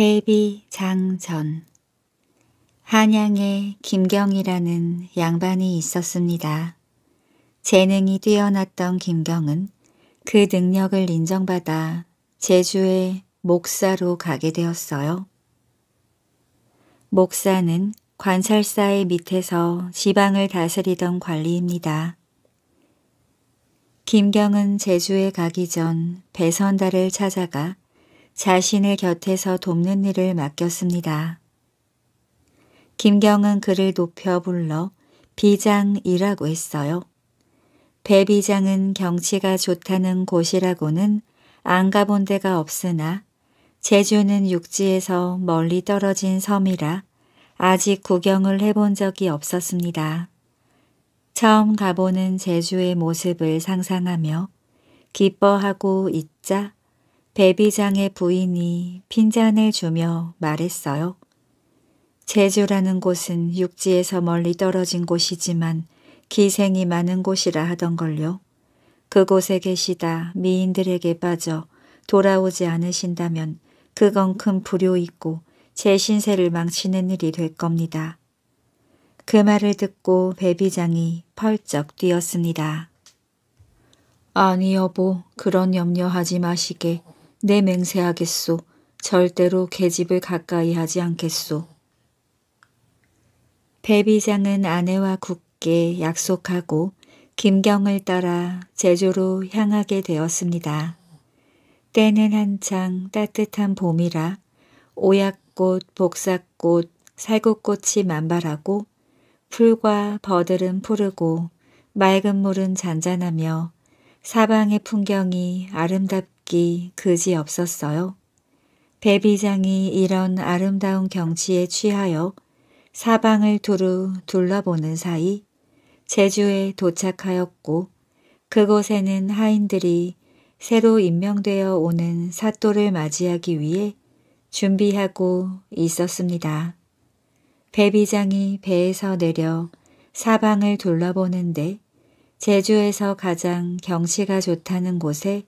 회비장전 한양에 김경이라는 양반이 있었습니다. 재능이 뛰어났던 김경은 그 능력을 인정받아 제주의 목사로 가게 되었어요. 목사는 관찰사의 밑에서 지방을 다스리던 관리입니다. 김경은 제주에 가기 전배선다를 찾아가 자신의 곁에서 돕는 일을 맡겼습니다. 김경은 그를 높여 불러 비장이라고 했어요. 배비장은 경치가 좋다는 곳이라고는 안 가본 데가 없으나 제주는 육지에서 멀리 떨어진 섬이라 아직 구경을 해본 적이 없었습니다. 처음 가보는 제주의 모습을 상상하며 기뻐하고 있자 배비장의 부인이 핀잔을 주며 말했어요. 제주라는 곳은 육지에서 멀리 떨어진 곳이지만 기생이 많은 곳이라 하던걸요. 그곳에 계시다 미인들에게 빠져 돌아오지 않으신다면 그건 큰 불효이고 제 신세를 망치는 일이 될 겁니다. 그 말을 듣고 배비장이 펄쩍 뛰었습니다. 아니 여보 그런 염려하지 마시게 내 맹세하겠소. 절대로 계집을 가까이 하지 않겠소. 배비장은 아내와 굳게 약속하고 김경을 따라 제주로 향하게 되었습니다. 때는 한창 따뜻한 봄이라 오약꽃, 복사꽃, 살구꽃이 만발하고 풀과 버들은 푸르고 맑은 물은 잔잔하며 사방의 풍경이 아름답게 찾기 그지없었어요. 배비장이 이런 아름다운 경치에 취하여 사방을 두루 둘러보는 사이 제주에 도착하였고 그곳에는 하인들이 새로 임명되어 오는 사또를 맞이하기 위해 준비하고 있었습니다. 배비장이 배에서 내려 사방을 둘러보는데 제주에서 가장 경치가 좋다는 곳에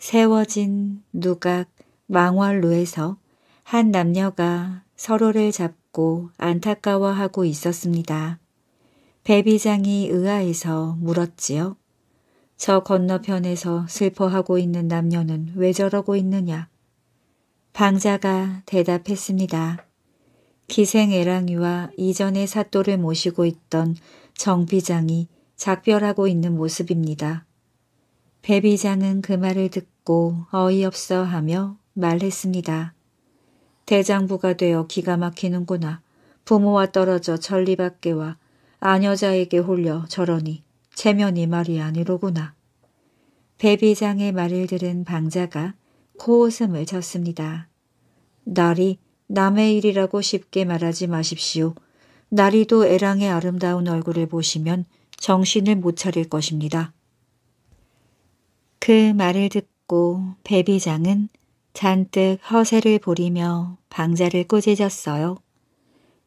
세워진 누각 망월루에서 한 남녀가 서로를 잡고 안타까워하고 있었습니다. 배비장이 의아해서 물었지요. 저 건너편에서 슬퍼하고 있는 남녀는 왜 저러고 있느냐? 방자가 대답했습니다. 기생애랑이와 이전의 사또를 모시고 있던 정비장이 작별하고 있는 모습입니다. 배비장은 그 말을 듣고 어이없어 하며 말했습니다. 대장부가 되어 기가 막히는구나. 부모와 떨어져 천리 밖에 와 아녀자에게 홀려 저러니 체면이 말이 아니로구나. 배비장의 말을 들은 방자가 코웃음을 쳤습니다. 날이 남의 일이라고 쉽게 말하지 마십시오. 날이도 애랑의 아름다운 얼굴을 보시면 정신을 못 차릴 것입니다. 그 말을 듣고 배비장은 잔뜩 허세를 부리며 방자를 꾸짖었어요.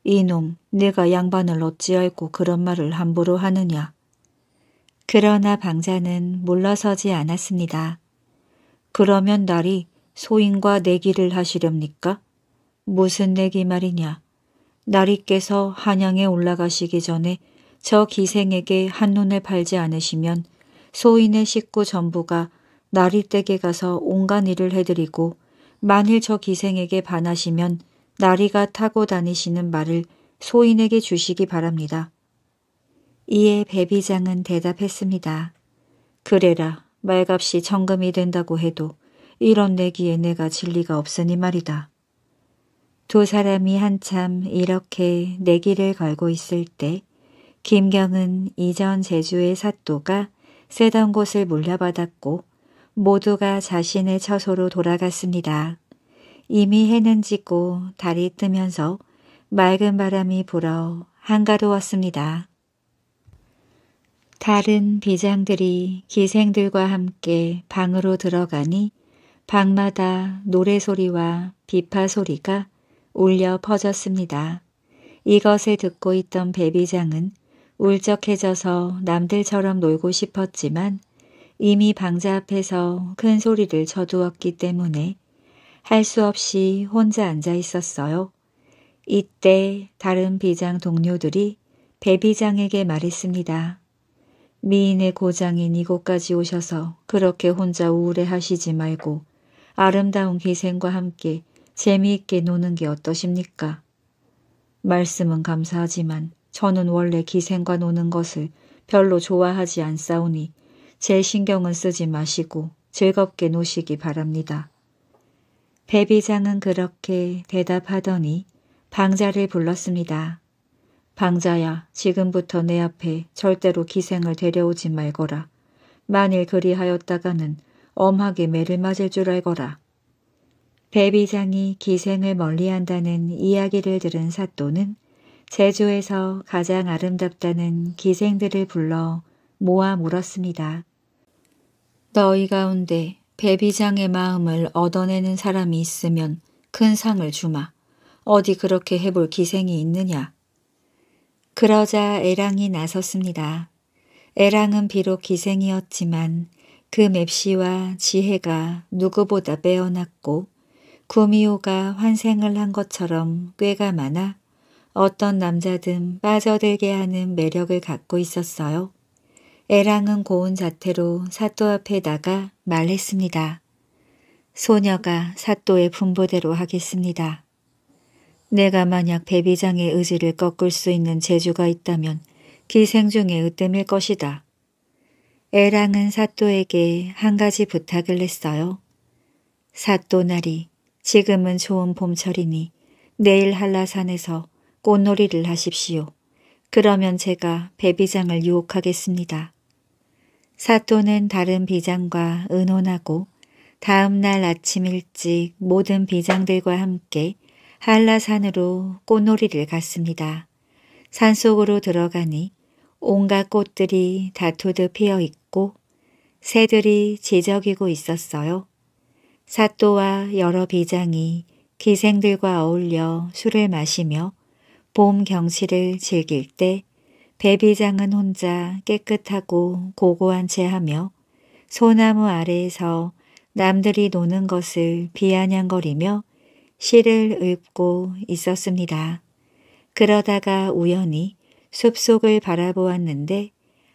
이놈, 네가 양반을 어찌 알고 그런 말을 함부로 하느냐. 그러나 방자는 물러서지 않았습니다. 그러면 날이 소인과 내기를 하시렵니까? 무슨 내기 말이냐. 나리께서 한양에 올라가시기 전에 저 기생에게 한눈에 팔지 않으시면 소인의 식구 전부가 나리댁에 가서 온갖 일을 해드리고 만일 저 기생에게 반하시면 나리가 타고 다니시는 말을 소인에게 주시기 바랍니다. 이에 배비장은 대답했습니다. 그래라 말값이 천금이 된다고 해도 이런 내기에 내가 진리가 없으니 말이다. 두 사람이 한참 이렇게 내기를 걸고 있을 때 김경은 이전 제주의 사또가 세던 곳을 물려받았고 모두가 자신의 처소로 돌아갔습니다. 이미 해는 짓고 달이 뜨면서 맑은 바람이 불어 한가로웠습니다. 다른 비장들이 기생들과 함께 방으로 들어가니 방마다 노래소리와 비파소리가 울려 퍼졌습니다. 이것을 듣고 있던 배비장은 울적해져서 남들처럼 놀고 싶었지만 이미 방자 앞에서 큰 소리를 쳐두었기 때문에 할 수 없이 혼자 앉아 있었어요. 이때 다른 비장 동료들이 배비장에게 말했습니다. 미인의 고장인 이곳까지 오셔서 그렇게 혼자 우울해 하시지 말고 아름다운 기생과 함께 재미있게 노는 게 어떠십니까? 말씀은 감사하지만 저는 원래 기생과 노는 것을 별로 좋아하지 않사오니 제 신경은 쓰지 마시고 즐겁게 노시기 바랍니다. 배비장은 그렇게 대답하더니 방자를 불렀습니다. 방자야 지금부터 내 앞에 절대로 기생을 데려오지 말거라. 만일 그리하였다가는 엄하게 매를 맞을 줄 알거라. 배비장이 기생을 멀리한다는 이야기를 들은 사또는 제주에서 가장 아름답다는 기생들을 불러 모아 물었습니다. 너희 가운데 배비장의 마음을 얻어내는 사람이 있으면 큰 상을 주마. 어디 그렇게 해볼 기생이 있느냐. 그러자 애랑이 나섰습니다. 애랑은 비록 기생이었지만 그 맵시와 지혜가 누구보다 빼어났고 구미호가 환생을 한 것처럼 꾀가 많아 어떤 남자든 빠져들게 하는 매력을 갖고 있었어요. 애랑은 고운 자태로 사또 앞에 나가 말했습니다. 소녀가 사또의 분보대로 하겠습니다. 내가 만약 배비장의 의지를 꺾을 수 있는 재주가 있다면 기생 중에 으뜸일 것이다. 애랑은 사또에게 한 가지 부탁을 했어요. 사또 나리, 지금은 좋은 봄철이니 내일 한라산에서 꽃놀이를 하십시오. 그러면 제가 배비장을 유혹하겠습니다. 사또는 다른 비장과 의논하고 다음날 아침 일찍 모든 비장들과 함께 한라산으로 꽃놀이를 갔습니다. 산속으로 들어가니 온갖 꽃들이 다투듯 피어 있고 새들이 지적이고 있었어요. 사또와 여러 비장이 기생들과 어울려 술을 마시며 봄 경치를 즐길 때 배비장은 혼자 깨끗하고 고고한 채 하며 소나무 아래에서 남들이 노는 것을 비아냥거리며 시를 읊고 있었습니다. 그러다가 우연히 숲속을 바라보았는데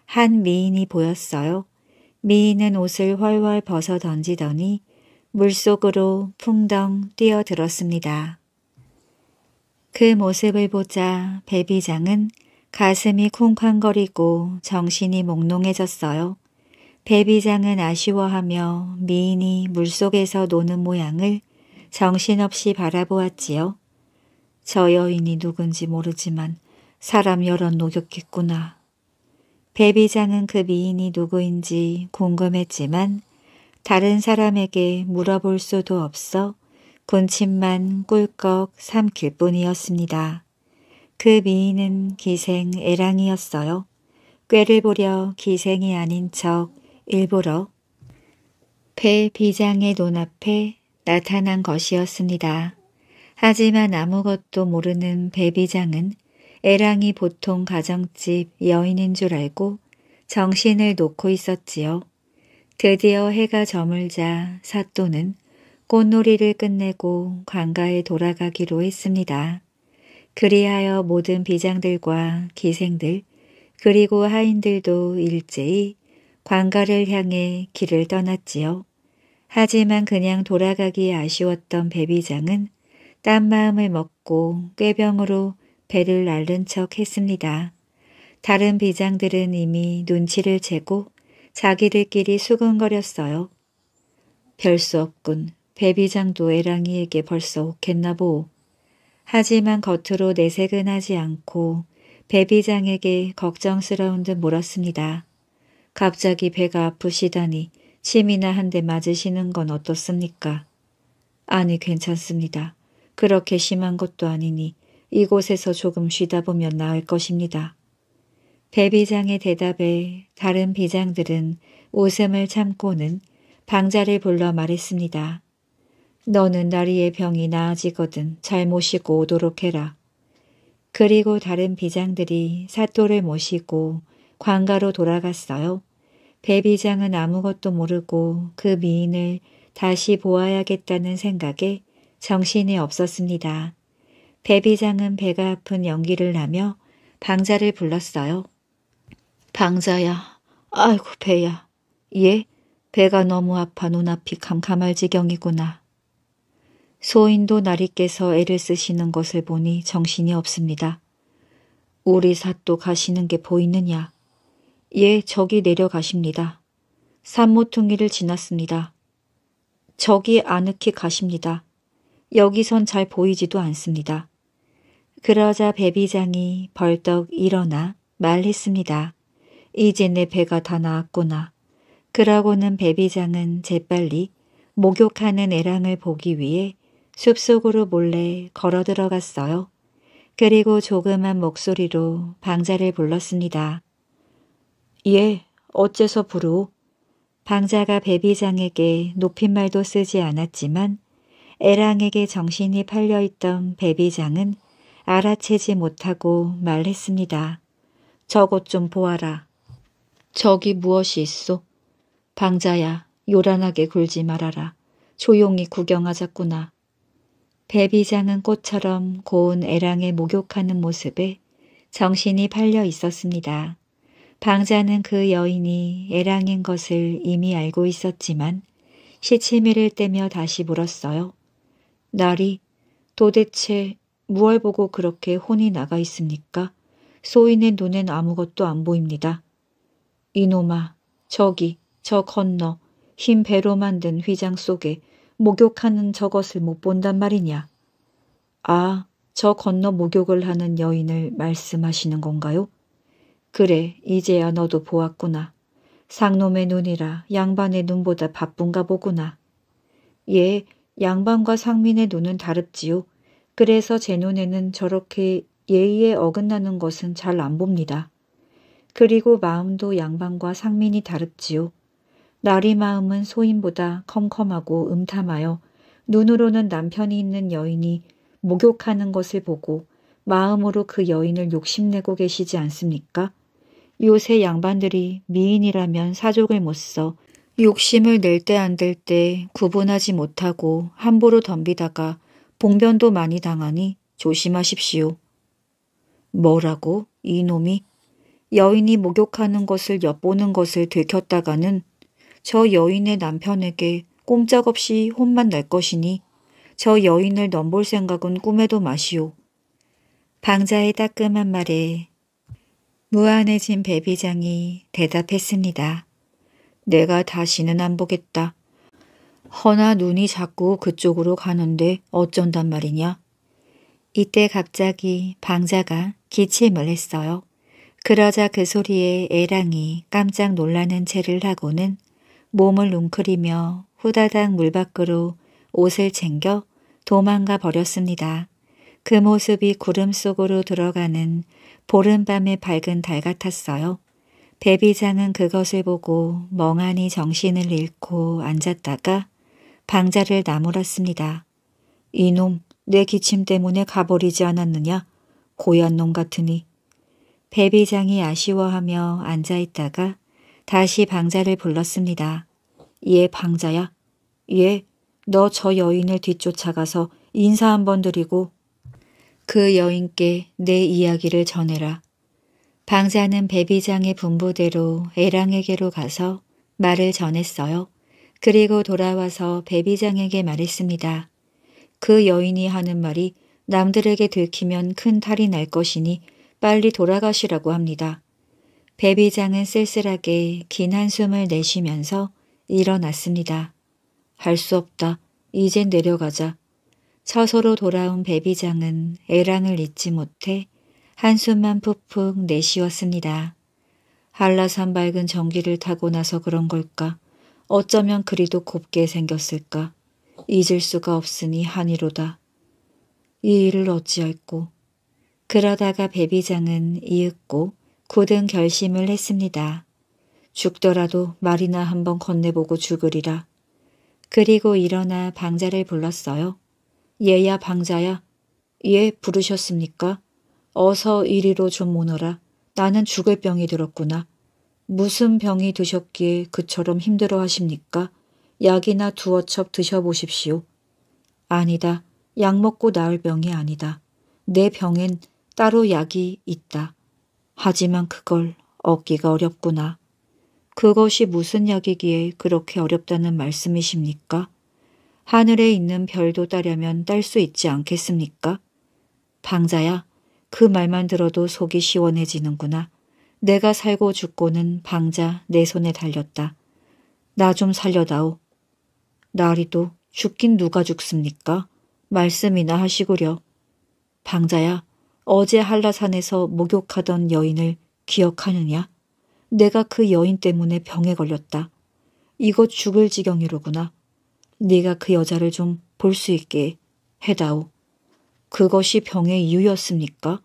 한 미인이 보였어요. 미인은 옷을 훨훨 벗어 던지더니 물속으로 풍덩 뛰어들었습니다. 그 모습을 보자 베비장은 가슴이 쿵쾅거리고 정신이 몽롱해졌어요. 베비장은 아쉬워하며 미인이 물속에서 노는 모양을 정신없이 바라보았지요. 저 여인이 누군지 모르지만 사람 여럿 녹였겠구나. 베비장은 그 미인이 누구인지 궁금했지만 다른 사람에게 물어볼 수도 없어 군침만 꿀꺽 삼킬 뿐이었습니다. 그 미인은 기생 애랑이었어요. 꾀를 보려 기생이 아닌 척 일부러 배 비장의 눈앞에 나타난 것이었습니다. 하지만 아무것도 모르는 배비장은 애랑이 보통 가정집 여인인 줄 알고 정신을 놓고 있었지요. 드디어 해가 저물자 사또는 꽃놀이를 끝내고 관가에 돌아가기로 했습니다. 그리하여 모든 비장들과 기생들 그리고 하인들도 일제히 관가를 향해 길을 떠났지요. 하지만 그냥 돌아가기 아쉬웠던 배비장은 딴 마음을 먹고 꾀병으로 배를 날른 척 했습니다. 다른 비장들은 이미 눈치를 채고 자기들끼리 수근거렸어요. 별수 없군. 배비장도 에랑이에게 벌써 혹했나보. 하지만 겉으로 내색은 하지 않고 배비장에게 걱정스러운 듯 물었습니다. 갑자기 배가 아프시다니 침이나 한 대 맞으시는 건 어떻습니까? 아니 괜찮습니다. 그렇게 심한 것도 아니니 이곳에서 조금 쉬다 보면 나을 것입니다. 배비장의 대답에 다른 비장들은 웃음을 참고는 방자를 불러 말했습니다. 너는 나리의 병이 나아지거든 잘 모시고 오도록 해라. 그리고 다른 비장들이 사또를 모시고 관가로 돌아갔어요. 배비장은 아무것도 모르고 그 미인을 다시 보아야겠다는 생각에 정신이 없었습니다. 배비장은 배가 아픈 연기를 나며 방자를 불렀어요. 방자야, 아이고 배야. 예, 배가 너무 아파 눈앞이 캄캄할 지경이구나. 소인도 나리께서 애를 쓰시는 것을 보니 정신이 없습니다. 우리 사또 가시는 게 보이느냐? 예, 저기 내려가십니다. 산모퉁이를 지났습니다. 저기 아늑히 가십니다. 여기선 잘 보이지도 않습니다. 그러자 배비장이 벌떡 일어나 말했습니다. 이제 내 배가 다 나았구나. 그러고는 배비장은 재빨리 목욕하는 애랑을 보기 위해 숲속으로 몰래 걸어 들어갔어요. 그리고 조그만 목소리로 방자를 불렀습니다. 예, 어째서 부르? 방자가 배비장에게 높임말도 쓰지 않았지만 애랑에게 정신이 팔려있던 배비장은 알아채지 못하고 말했습니다. 저것 좀 보아라. 저기 무엇이 있어 방자야, 요란하게 굴지 말아라. 조용히 구경하자꾸나. 배비장은 꽃처럼 고운 애랑에 목욕하는 모습에 정신이 팔려 있었습니다. 방자는 그 여인이 애랑인 것을 이미 알고 있었지만 시치미를 떼며 다시 물었어요. 날이 도대체 무얼 보고 그렇게 혼이 나가 있습니까? 소인의 눈엔 아무것도 안 보입니다. 이놈아, 저기, 저 건너, 흰 배로 만든 휘장 속에 목욕하는 저것을 못 본단 말이냐. 아, 저 건너 목욕을 하는 여인을 말씀하시는 건가요? 그래, 이제야 너도 보았구나. 상놈의 눈이라 양반의 눈보다 바쁜가 보구나. 예, 양반과 상민의 눈은 다릅지요. 그래서 제 눈에는 저렇게 예의에 어긋나는 것은 잘 안 봅니다. 그리고 마음도 양반과 상민이 다릅지요. 나리 마음은 소인보다 컴컴하고 음탐하여 눈으로는 남편이 있는 여인이 목욕하는 것을 보고 마음으로 그 여인을 욕심내고 계시지 않습니까? 요새 양반들이 미인이라면 사족을 못 써 욕심을 낼 때 안 될 때 구분하지 못하고 함부로 덤비다가 봉변도 많이 당하니 조심하십시오. 뭐라고? 이놈이? 여인이 목욕하는 것을 엿보는 것을 들켰다가는 저 여인의 남편에게 꼼짝없이 혼만 날 것이니 저 여인을 넘볼 생각은 꿈에도 마시오. 방자의 따끔한 말에 무안해진 배비장이 대답했습니다. 내가 다시는 안 보겠다. 허나 눈이 자꾸 그쪽으로 가는데 어쩐단 말이냐. 이때 갑자기 방자가 기침을 했어요. 그러자 그 소리에 애랑이 깜짝 놀라는 채를 하고는 몸을 웅크리며 후다닥 물 밖으로 옷을 챙겨 도망가 버렸습니다. 그 모습이 구름 속으로 들어가는 보름밤의 밝은 달 같았어요. 배비장은 그것을 보고 멍하니 정신을 잃고 앉았다가 방자를 나무랐습니다. 이놈, 내 기침 때문에 가버리지 않았느냐? 고얀 놈 같으니. 배비장이 아쉬워하며 앉아있다가 다시 방자를 불렀습니다. 예, 방자야. 예, 너 저 여인을 뒤쫓아가서 인사 한번 드리고 그 여인께 내 이야기를 전해라. 방자는 배비장의 분부대로 애랑에게로 가서 말을 전했어요. 그리고 돌아와서 배비장에게 말했습니다. 그 여인이 하는 말이 남들에게 들키면 큰 탈이 날 것이니 빨리 돌아가시라고 합니다. 베비장은 쓸쓸하게 긴 한숨을 내쉬면서 일어났습니다. 할 수 없다. 이젠 내려가자. 처소로 돌아온 베비장은 애랑을 잊지 못해 한숨만 푹푹 내쉬었습니다. 한라산 밝은 전기를 타고 나서 그런 걸까? 어쩌면 그리도 곱게 생겼을까? 잊을 수가 없으니 한이로다. 이 일을 어찌할꼬. 그러다가 베비장은 이윽고 굳은 결심을 했습니다. 죽더라도 말이나 한번 건네보고 죽으리라. 그리고 일어나 방자를 불렀어요. 얘야 방자야. 예 부르셨습니까? 어서 이리로 좀 오너라. 나는 죽을 병이 들었구나. 무슨 병이 드셨기에 그처럼 힘들어 하십니까? 약이나 두어 첩 드셔보십시오. 아니다. 약 먹고 나을 병이 아니다. 내 병엔 따로 약이 있다. 하지만 그걸 얻기가 어렵구나. 그것이 무슨 약이기에 그렇게 어렵다는 말씀이십니까? 하늘에 있는 별도 따려면 딸 수 있지 않겠습니까? 방자야, 그 말만 들어도 속이 시원해지는구나. 내가 살고 죽고는 방자 내 손에 달렸다. 나 좀 살려다오. 나리도 죽긴 누가 죽습니까? 말씀이나 하시구려. 방자야, 어제 한라산에서 목욕하던 여인을 기억하느냐? 내가 그 여인 때문에 병에 걸렸다. 이거 죽을 지경이로구나. 네가 그 여자를 좀 볼 수 있게 해다오. 그것이 병의 이유였습니까?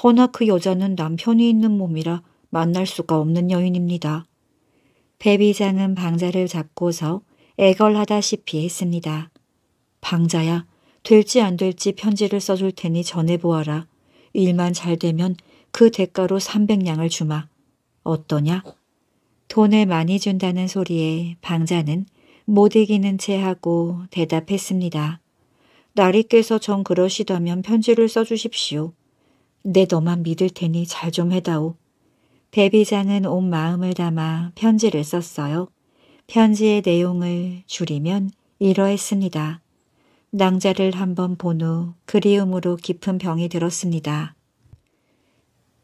허나 그 여자는 남편이 있는 몸이라 만날 수가 없는 여인입니다. 배비장은 방자를 잡고서 애걸하다시피 했습니다. 방자야, 될지 안 될지 편지를 써줄 테니 전해보아라. 일만 잘 되면 그 대가로 300냥을 주마. 어떠냐? 돈을 많이 준다는 소리에 방자는 못 이기는 채 하고 대답했습니다. 나리께서 전 그러시다면 편지를 써주십시오. 내 너만 믿을 테니 잘 좀 해다오. 배비장은 온 마음을 담아 편지를 썼어요. 편지의 내용을 줄이면 이러했습니다. 낭자를 한번 본 후 그리움으로 깊은 병이 들었습니다.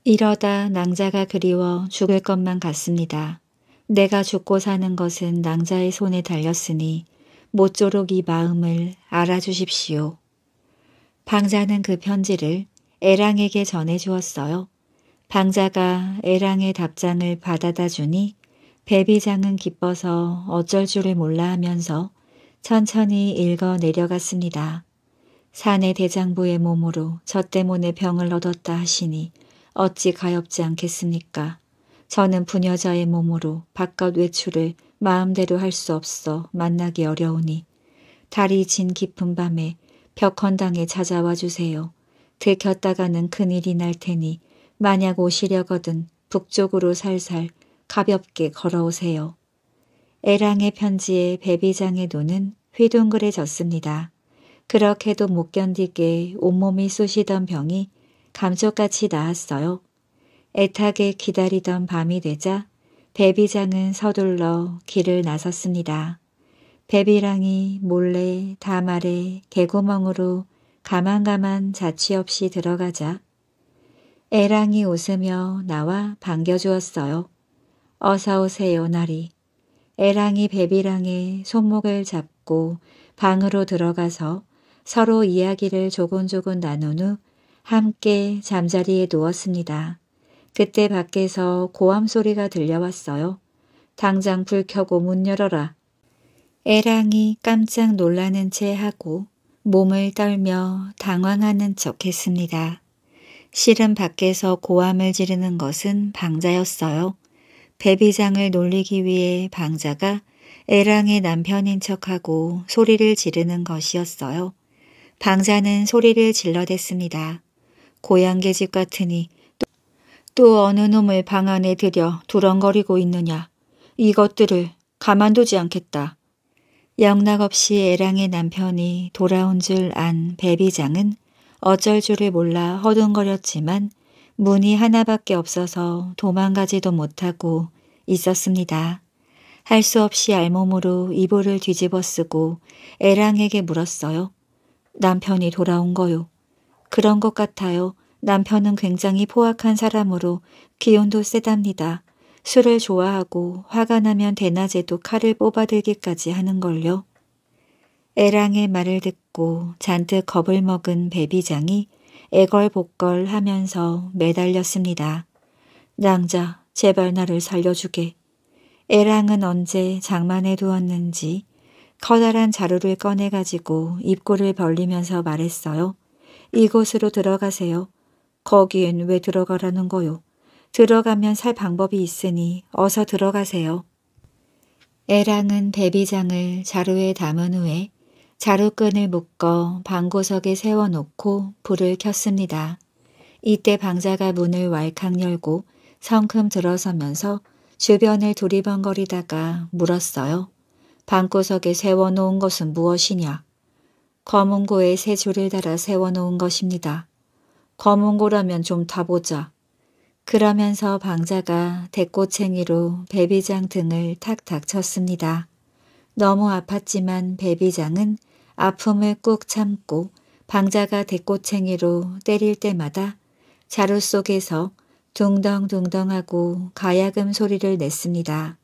이러다 낭자가 그리워 죽을 것만 같습니다. 내가 죽고 사는 것은 낭자의 손에 달렸으니 모쪼록 이 마음을 알아주십시오. 방자는 그 편지를 애랑에게 전해주었어요. 방자가 애랑의 답장을 받아다 주니 배비장은 기뻐서 어쩔 줄을 몰라 하면서 천천히 읽어 내려갔습니다. 사내 대장부의 몸으로 저 때문에 병을 얻었다 하시니 어찌 가엾지 않겠습니까? 저는 부녀자의 몸으로 바깥 외출을 마음대로 할 수 없어 만나기 어려우니 달이 진 깊은 밤에 벽헌당에 찾아와 주세요. 들켰다가는 큰일이 날 테니 만약 오시려거든 북쪽으로 살살 가볍게 걸어오세요. 애랑의 편지에 배비장의 눈은 휘둥그레졌습니다. 그렇게도 못 견디게 온몸이 쑤시던 병이 감쪽같이 나았어요. 애타게 기다리던 밤이 되자 베비장은 서둘러 길을 나섰습니다. 베비랑이 몰래 다말에 개구멍으로 가만가만 자취 없이 들어가자 애랑이 웃으며 나와 반겨주었어요. 어서 오세요, 나리. 애랑이 베비랑의 손목을 잡고 받고 방으로 들어가서 서로 이야기를 조곤조곤 나눈 후 함께 잠자리에 누웠습니다. 그때 밖에서 고함 소리가 들려왔어요. 당장 불 켜고 문 열어라. 애랑이 깜짝 놀라는 채 하고 몸을 떨며 당황하는 척 했습니다. 실은 밖에서 고함을 지르는 것은 방자였어요. 배비장을 놀리기 위해 방자가 애랑의 남편인 척하고 소리를 지르는 것이었어요. 방사는 소리를 질러댔습니다. 고향계집 같으니 또, 또 어느 놈을 방 안에 들여 두렁거리고 있느냐. 이것들을 가만두지 않겠다. 영락없이 애랑의 남편이 돌아온 줄 안 배비장은 어쩔 줄을 몰라 허둥거렸지만 문이 하나밖에 없어서 도망가지도 못하고 있었습니다. 할수 없이 알몸으로 이불을 뒤집어 쓰고 애랑에게 물었어요. 남편이 돌아온 거요. 그런 것 같아요. 남편은 굉장히 포악한 사람으로 기운도 세답니다. 술을 좋아하고 화가 나면 대낮에도 칼을 뽑아들기까지 하는걸요. 애랑의 말을 듣고 잔뜩 겁을 먹은 배비장이 애걸복걸 하면서 매달렸습니다. 낭자, 제발 나를 살려주게. 에랑은 언제 장만해 두었는지 커다란 자루를 꺼내 가지고 입구를 벌리면서 말했어요. 이곳으로 들어가세요. 거기엔 왜 들어가라는 거요? 들어가면 살 방법이 있으니 어서 들어가세요. 에랑은 베비장을 자루에 담은 후에 자루끈을 묶어 방구석에 세워놓고 불을 켰습니다. 이때 방자가 문을 왈칵 열고 성큼 들어서면서 주변을 두리번거리다가 물었어요. 방구석에 세워놓은 것은 무엇이냐? 검은고에 세 줄을 달아 세워놓은 것입니다. 검은고라면 좀 타보자. 그러면서 방자가 대꼬챙이로 배비장 등을 탁탁 쳤습니다. 너무 아팠지만 배비장은 아픔을 꾹 참고 방자가 대꼬챙이로 때릴 때마다 자루 속에서 둥덩둥덩하고 가야금 소리를 냈습니다.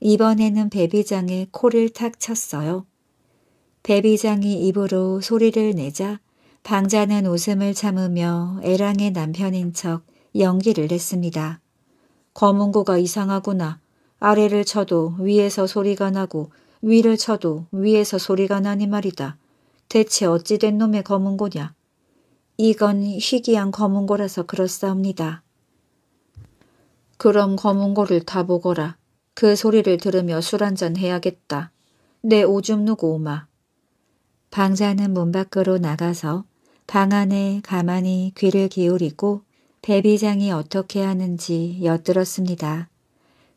이번에는 배비장의 코를 탁 쳤어요. 배비장이 입으로 소리를 내자 방자는 웃음을 참으며 애랑의 남편인 척 연기를 냈습니다. 검은고가 이상하구나. 아래를 쳐도 위에서 소리가 나고 위를 쳐도 위에서 소리가 나니 말이다. 대체 어찌된 놈의 검은고냐. 이건 희귀한 검은고라서 그렇사옵니다. 그럼 검은고를 다 보거라. 그 소리를 들으며 술 한잔 해야겠다. 내 오줌 누고 오마. 방자는 문 밖으로 나가서 방 안에 가만히 귀를 기울이고 배비장이 어떻게 하는지 엿들었습니다.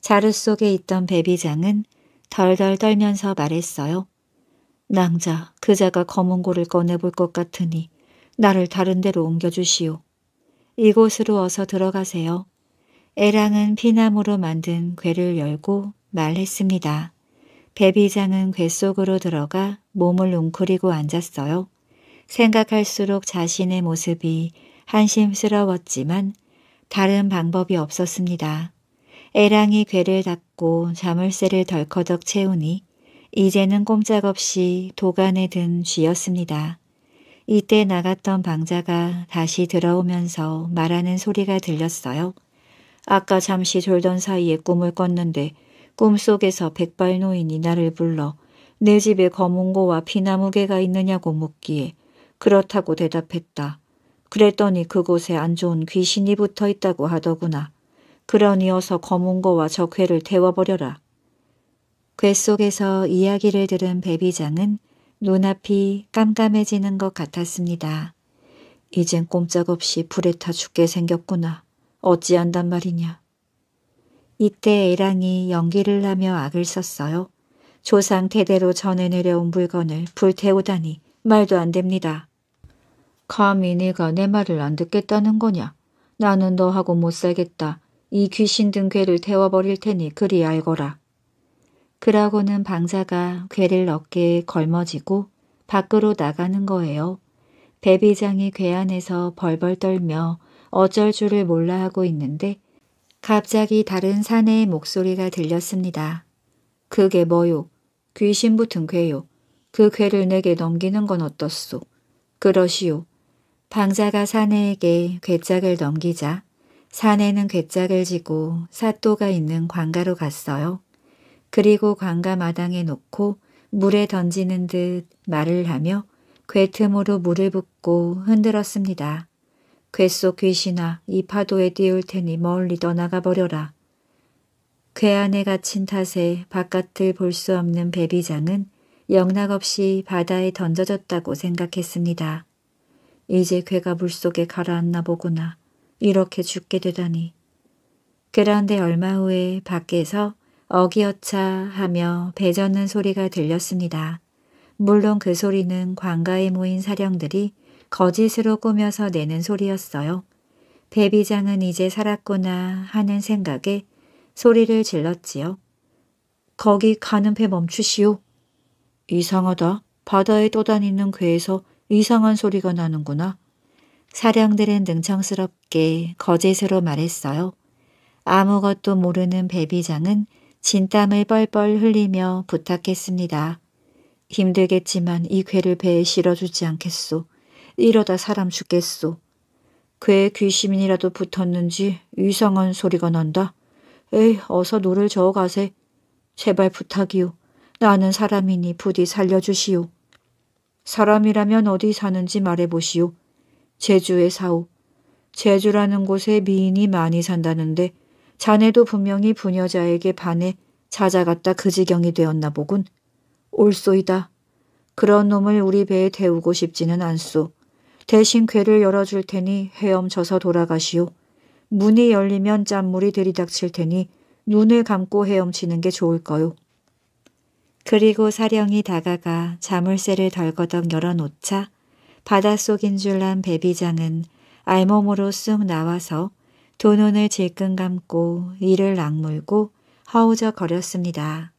자루 속에 있던 배비장은 덜덜 떨면서 말했어요. 낭자, 그자가 검은고를 꺼내볼 것 같으니 나를 다른 데로 옮겨주시오. 이곳으로 어서 들어가세요. 에랑은 피나무로 만든 괴를 열고 말했습니다. 배비장은괴 속으로 들어가 몸을 웅크리고 앉았어요. 생각할수록 자신의 모습이 한심스러웠지만 다른 방법이 없었습니다. 에랑이 괴를 닫고 자물쇠를 덜커덕 채우니 이제는 꼼짝없이 도간에 든 쥐였습니다. 이때 나갔던 방자가 다시 들어오면서 말하는 소리가 들렸어요. 아까 잠시 졸던 사이에 꿈을 꿨는데 꿈속에서 백발 노인이 나를 불러 내 집에 검은고와 피나무개가 있느냐고 묻기에 그렇다고 대답했다. 그랬더니 그곳에 안 좋은 귀신이 붙어 있다고 하더구나. 그러니 어서 검은고와 저 괴를 태워버려라. 괴 속에서 이야기를 들은 배비장은 눈앞이 깜깜해지는 것 같았습니다. 이젠 꼼짝없이 불에 타 죽게 생겼구나. 어찌한단 말이냐. 이때 에랑이 연기를 하며 악을 썼어요. 조상 대대로 전해 내려온 물건을 불태우다니 말도 안 됩니다. 감히 네가 내 말을 안 듣겠다는 거냐. 나는 너하고 못 살겠다. 이 귀신 등 괴를 태워버릴 테니 그리 알거라. 그러고는 방사가 괴를 어깨에 걸머지고 밖으로 나가는 거예요. 배비장이 괴 안에서 벌벌 떨며 어쩔 줄을 몰라 하고 있는데 갑자기 다른 사내의 목소리가 들렸습니다. 그게 뭐요? 귀신 붙은 괴요. 그 괴를 내게 넘기는 건 어떻소? 그러시오. 방자가 사내에게 괴짝을 넘기자 사내는 괴짝을 지고 사또가 있는 관가로 갔어요. 그리고 관가 마당에 놓고 물에 던지는 듯 말을 하며 괴틈으로 물을 붓고 흔들었습니다. 괴속 귀신아 이 파도에 띄울 테니 멀리 떠나가 버려라. 괴 안에 갇힌 탓에 바깥을 볼 수 없는 베비장은 영락없이 바다에 던져졌다고 생각했습니다. 이제 괴가 물속에 가라앉나 보구나. 이렇게 죽게 되다니. 그런데 얼마 후에 밖에서 어기어차 하며 배젓는 소리가 들렸습니다. 물론 그 소리는 광가에 모인 사령들이 거짓으로 꾸며서 내는 소리였어요. 배비장은 이제 살았구나 하는 생각에 소리를 질렀지요. 거기 가는 배 멈추시오. 이상하다. 바다에 떠다니는 괴에서 이상한 소리가 나는구나. 사령들은 능청스럽게 거짓으로 말했어요. 아무것도 모르는 배비장은 진땀을 뻘뻘 흘리며 부탁했습니다. 힘들겠지만 이 괴를 배에 실어주지 않겠소. 이러다 사람 죽겠소. 그의 귀신이라도 붙었는지 위성한 소리가 난다. 에이 어서 노를 저어 가세. 제발 부탁이오. 나는 사람이니 부디 살려주시오. 사람이라면 어디 사는지 말해보시오. 제주에 사오. 제주라는 곳에 미인이 많이 산다는데 자네도 분명히 부녀자에게 반해 찾아갔다 그 지경이 되었나 보군. 올소이다 그런 놈을 우리 배에 태우고 싶지는 않소. 대신 궤를 열어줄 테니 헤엄쳐서 돌아가시오. 문이 열리면 짠물이 들이닥칠 테니 눈을 감고 헤엄치는 게 좋을 거요. 그리고 사령이 다가가 자물쇠를 덜거덕 열어놓자 바닷속인 줄난 배비장은 알몸으로 쑥 나와서 두 눈을 질끈 감고 이를 악물고 허우적거렸습니다.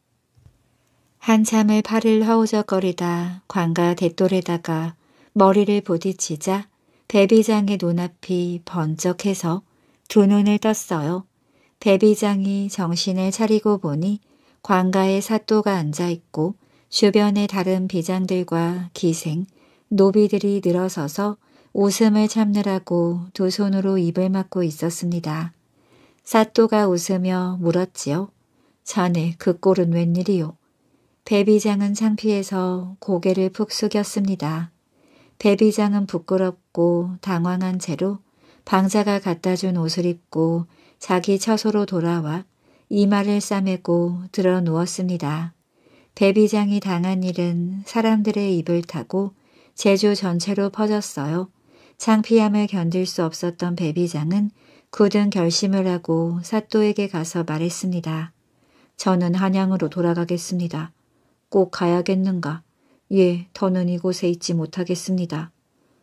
한참을 팔을 허우적거리다 관가 대돌에다가 머리를 부딪히자 배비장의 눈앞이 번쩍해서 두 눈을 떴어요. 배비장이 정신을 차리고 보니 관가에 사또가 앉아있고 주변의 다른 비장들과 기생, 노비들이 늘어서서 웃음을 참느라고 두 손으로 입을 막고 있었습니다. 사또가 웃으며 물었지요. 자네 그 꼴은 웬일이요? 배비장은 창피해서 고개를 푹 숙였습니다. 대비장은 부끄럽고 당황한 채로 방자가 갖다 준 옷을 입고 자기 처소로 돌아와 이마를 싸매고 들어 누웠습니다. 대비장이 당한 일은 사람들의 입을 타고 제주 전체로 퍼졌어요. 창피함을 견딜 수 없었던 배비장은 굳은 결심을 하고 사또에게 가서 말했습니다. 저는 한양으로 돌아가겠습니다. 꼭 가야겠는가? 예, 더는 이곳에 있지 못하겠습니다.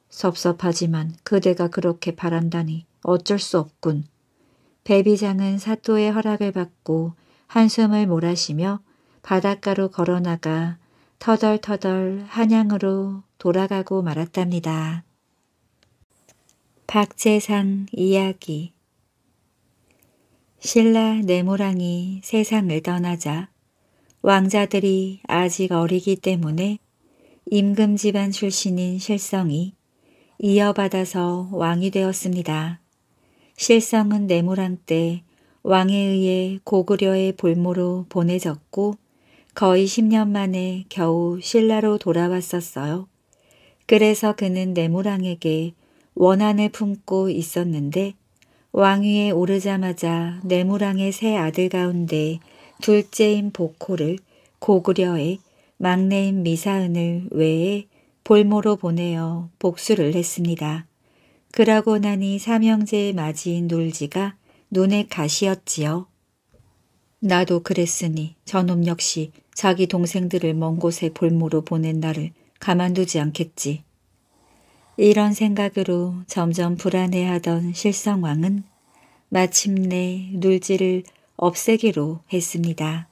섭섭하지만 그대가 그렇게 바란다니 어쩔 수 없군. 베비장은 사토의 허락을 받고 한숨을 몰아쉬며 바닷가로 걸어나가 터덜터덜 한양으로 돌아가고 말았답니다. 박재상 이야기 신라 네모랑이 세상을 떠나자 왕자들이 아직 어리기 때문에 임금 집안 출신인 실성이 이어받아서 왕이 되었습니다. 실성은 내무랑 때 왕에 의해 고구려의 볼모로 보내졌고 거의 10년 만에 겨우 신라로 돌아왔었어요. 그래서 그는 내무랑에게 원한을 품고 있었는데 왕위에 오르자마자 내무랑의 세 아들 가운데 둘째인 보코를 고구려의 막내인 미사은을 외에 볼모로 보내어 복수를 했습니다. 그러고 나니 삼형제의 맞이인 놀지가 눈에 가시였지요. 나도 그랬으니 저놈 역시 자기 동생들을 먼 곳에 볼모로 보낸 나를 가만두지 않겠지. 이런 생각으로 점점 불안해하던 실성왕은 마침내 눌지를 없애기로 했습니다.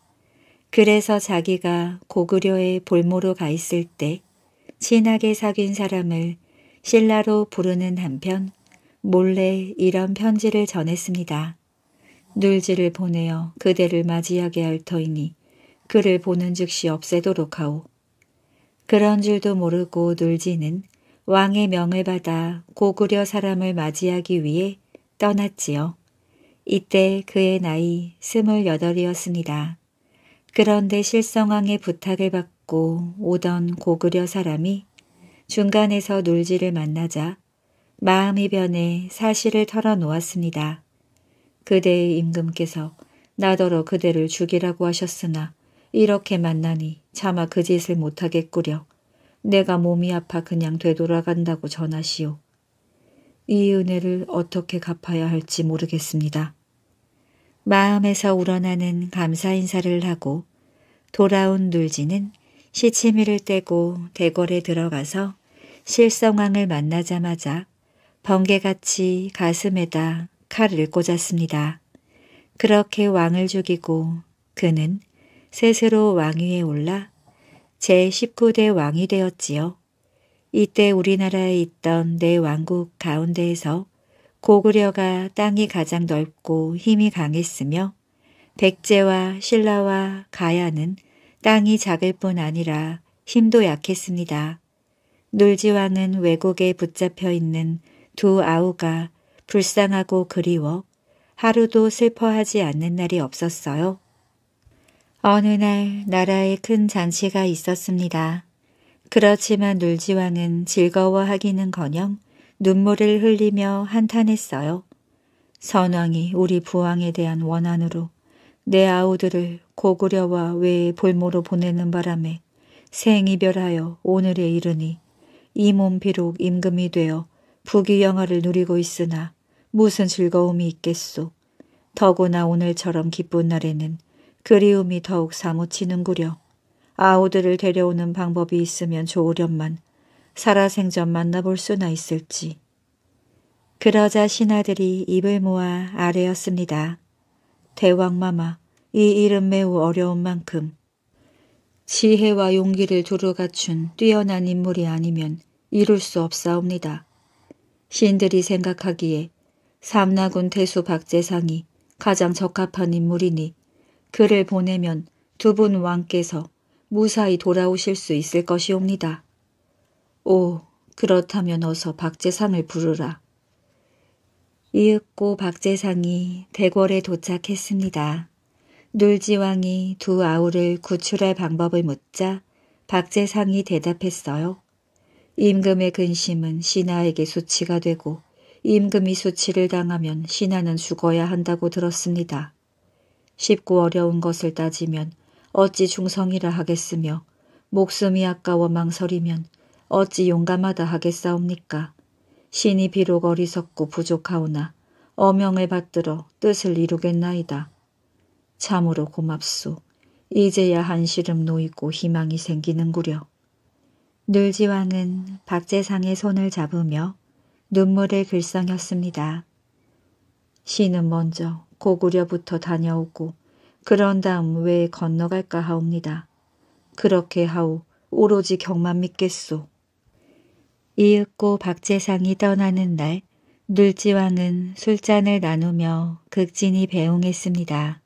그래서 자기가 고구려의 볼모로 가 있을 때 친하게 사귄 사람을 신라로 부르는 한편 몰래 이런 편지를 전했습니다. 눌지를 보내어 그대를 맞이하게 할 터이니 그를 보는 즉시 없애도록 하오. 그런 줄도 모르고 눌지는 왕의 명을 받아 고구려 사람을 맞이하기 위해 떠났지요. 이때 그의 나이 스물여덟이었습니다. 그런데 실성왕의 부탁을 받고 오던 고구려 사람이 중간에서 놀지를 만나자 마음이 변해 사실을 털어놓았습니다. 그대의 임금께서 나더러 그대를 죽이라고 하셨으나 이렇게 만나니 차마 그 짓을 못하겠구려. 내가 몸이 아파 그냥 되돌아간다고 전하시오. 이 은혜를 어떻게 갚아야 할지 모르겠습니다. 마음에서 우러나는 감사 인사를 하고 돌아온 눌지는 시치미를 떼고 대궐에 들어가서 실성왕을 만나자마자 번개같이 가슴에다 칼을 꽂았습니다. 그렇게 왕을 죽이고 그는 스스로 왕위에 올라 제19대 왕이 되었지요. 이때 우리나라에 있던 네 왕국 가운데에서 고구려가 땅이 가장 넓고 힘이 강했으며 백제와 신라와 가야는 땅이 작을 뿐 아니라 힘도 약했습니다. 놀지왕은 외국에 붙잡혀 있는 두 아우가 불쌍하고 그리워 하루도 슬퍼하지 않는 날이 없었어요. 어느 날 나라에 큰 잔치가 있었습니다. 그렇지만 놀지왕은 즐거워하기는커녕 눈물을 흘리며 한탄했어요. 선왕이 우리 부왕에 대한 원한으로 내 아우들을 고구려와 외의 볼모로 보내는 바람에 생이별하여 오늘에 이르니 이 몸 비록 임금이 되어 부귀영화를 누리고 있으나 무슨 즐거움이 있겠소. 더구나 오늘처럼 기쁜 날에는 그리움이 더욱 사무치는구려. 아우들을 데려오는 방법이 있으면 좋으련만 살아생전 만나볼 수나 있을지. 그러자 신하들이 입을 모아 아뢰었습니다. 대왕마마, 이 일은 매우 어려운 만큼 지혜와 용기를 두루 갖춘 뛰어난 인물이 아니면 이룰 수 없사옵니다. 신들이 생각하기에 삼나군 대수 박재상이 가장 적합한 인물이니 그를 보내면 두 분 왕께서 무사히 돌아오실 수 있을 것이옵니다. 오, 그렇다면 어서 박재상을 부르라. 이윽고 박재상이 대궐에 도착했습니다. 눌지왕이 두 아우를 구출할 방법을 묻자 박재상이 대답했어요. 임금의 근심은 신하에게 수치가 되고 임금이 수치를 당하면 신하는 죽어야 한다고 들었습니다. 쉽고 어려운 것을 따지면 어찌 중성이라 하겠으며 목숨이 아까워 망설이면 어찌 용감하다 하겠사옵니까? 신이 비록 어리석고 부족하오나 어명을 받들어 뜻을 이루겠나이다. 참으로 고맙소. 이제야 한시름 놓이고 희망이 생기는구려. 늘지왕은 박재상의 손을 잡으며 눈물을 글썽였습니다. 신은 먼저 고구려부터 다녀오고 그런 다음 왜 건너갈까 하옵니다. 그렇게 하오 오로지 경만 믿겠소. 이윽고 박재상이 떠나는 날 눌지왕은 술잔을 나누며 극진히 배웅했습니다.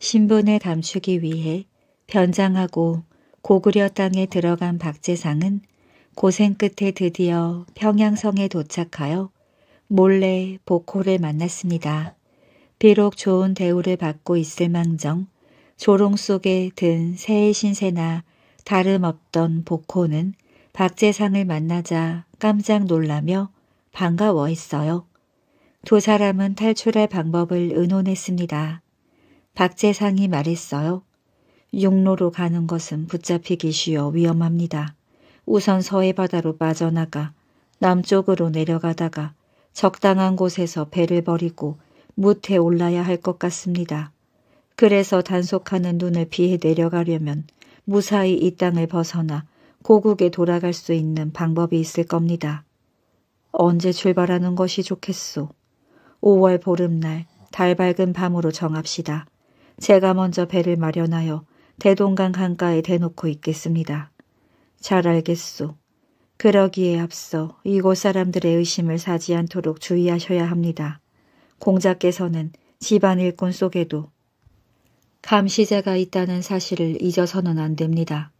신분을 감추기 위해 변장하고 고구려 땅에 들어간 박재상은 고생 끝에 드디어 평양성에 도착하여 몰래 보코를 만났습니다. 비록 좋은 대우를 받고 있을 망정 조롱 속에 든 새의 신세나 다름없던 보코는 박재상을 만나자 깜짝 놀라며 반가워했어요. 두 사람은 탈출할 방법을 의논했습니다. 박재상이 말했어요. 육로로 가는 것은 붙잡히기 쉬워 위험합니다. 우선 서해 바다로 빠져나가 남쪽으로 내려가다가 적당한 곳에서 배를 버리고 무태 올라야 할 것 같습니다. 그래서 단속하는 눈을 피해 내려가려면 무사히 이 땅을 벗어나 고국에 돌아갈 수 있는 방법이 있을 겁니다. 언제 출발하는 것이 좋겠소? 5월 보름날 달 밝은 밤으로 정합시다. 제가 먼저 배를 마련하여 대동강 강가에 대놓고 있겠습니다. 잘 알겠소. 그러기에 앞서 이곳 사람들의 의심을 사지 않도록 주의하셔야 합니다. 공자께서는 집안 일꾼 속에도 감시자가 있다는 사실을 잊어서는 안 됩니다.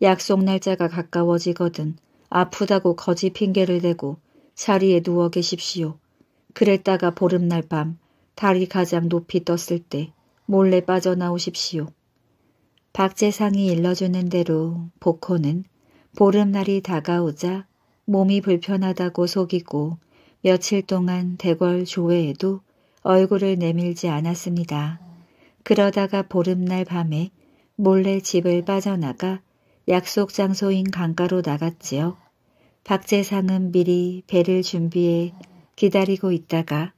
약속 날짜가 가까워지거든 아프다고 거지 핑계를 대고 자리에 누워 계십시오. 그랬다가 보름날 밤 달이 가장 높이 떴을 때 몰래 빠져나오십시오. 박재상이 일러주는 대로 보코는 보름날이 다가오자 몸이 불편하다고 속이고 며칠 동안 대궐 조회에도 얼굴을 내밀지 않았습니다. 그러다가 보름날 밤에 몰래 집을 빠져나가 약속 장소인 강가로 나갔지요. 박재상은 미리 배를 준비해 기다리고 있다가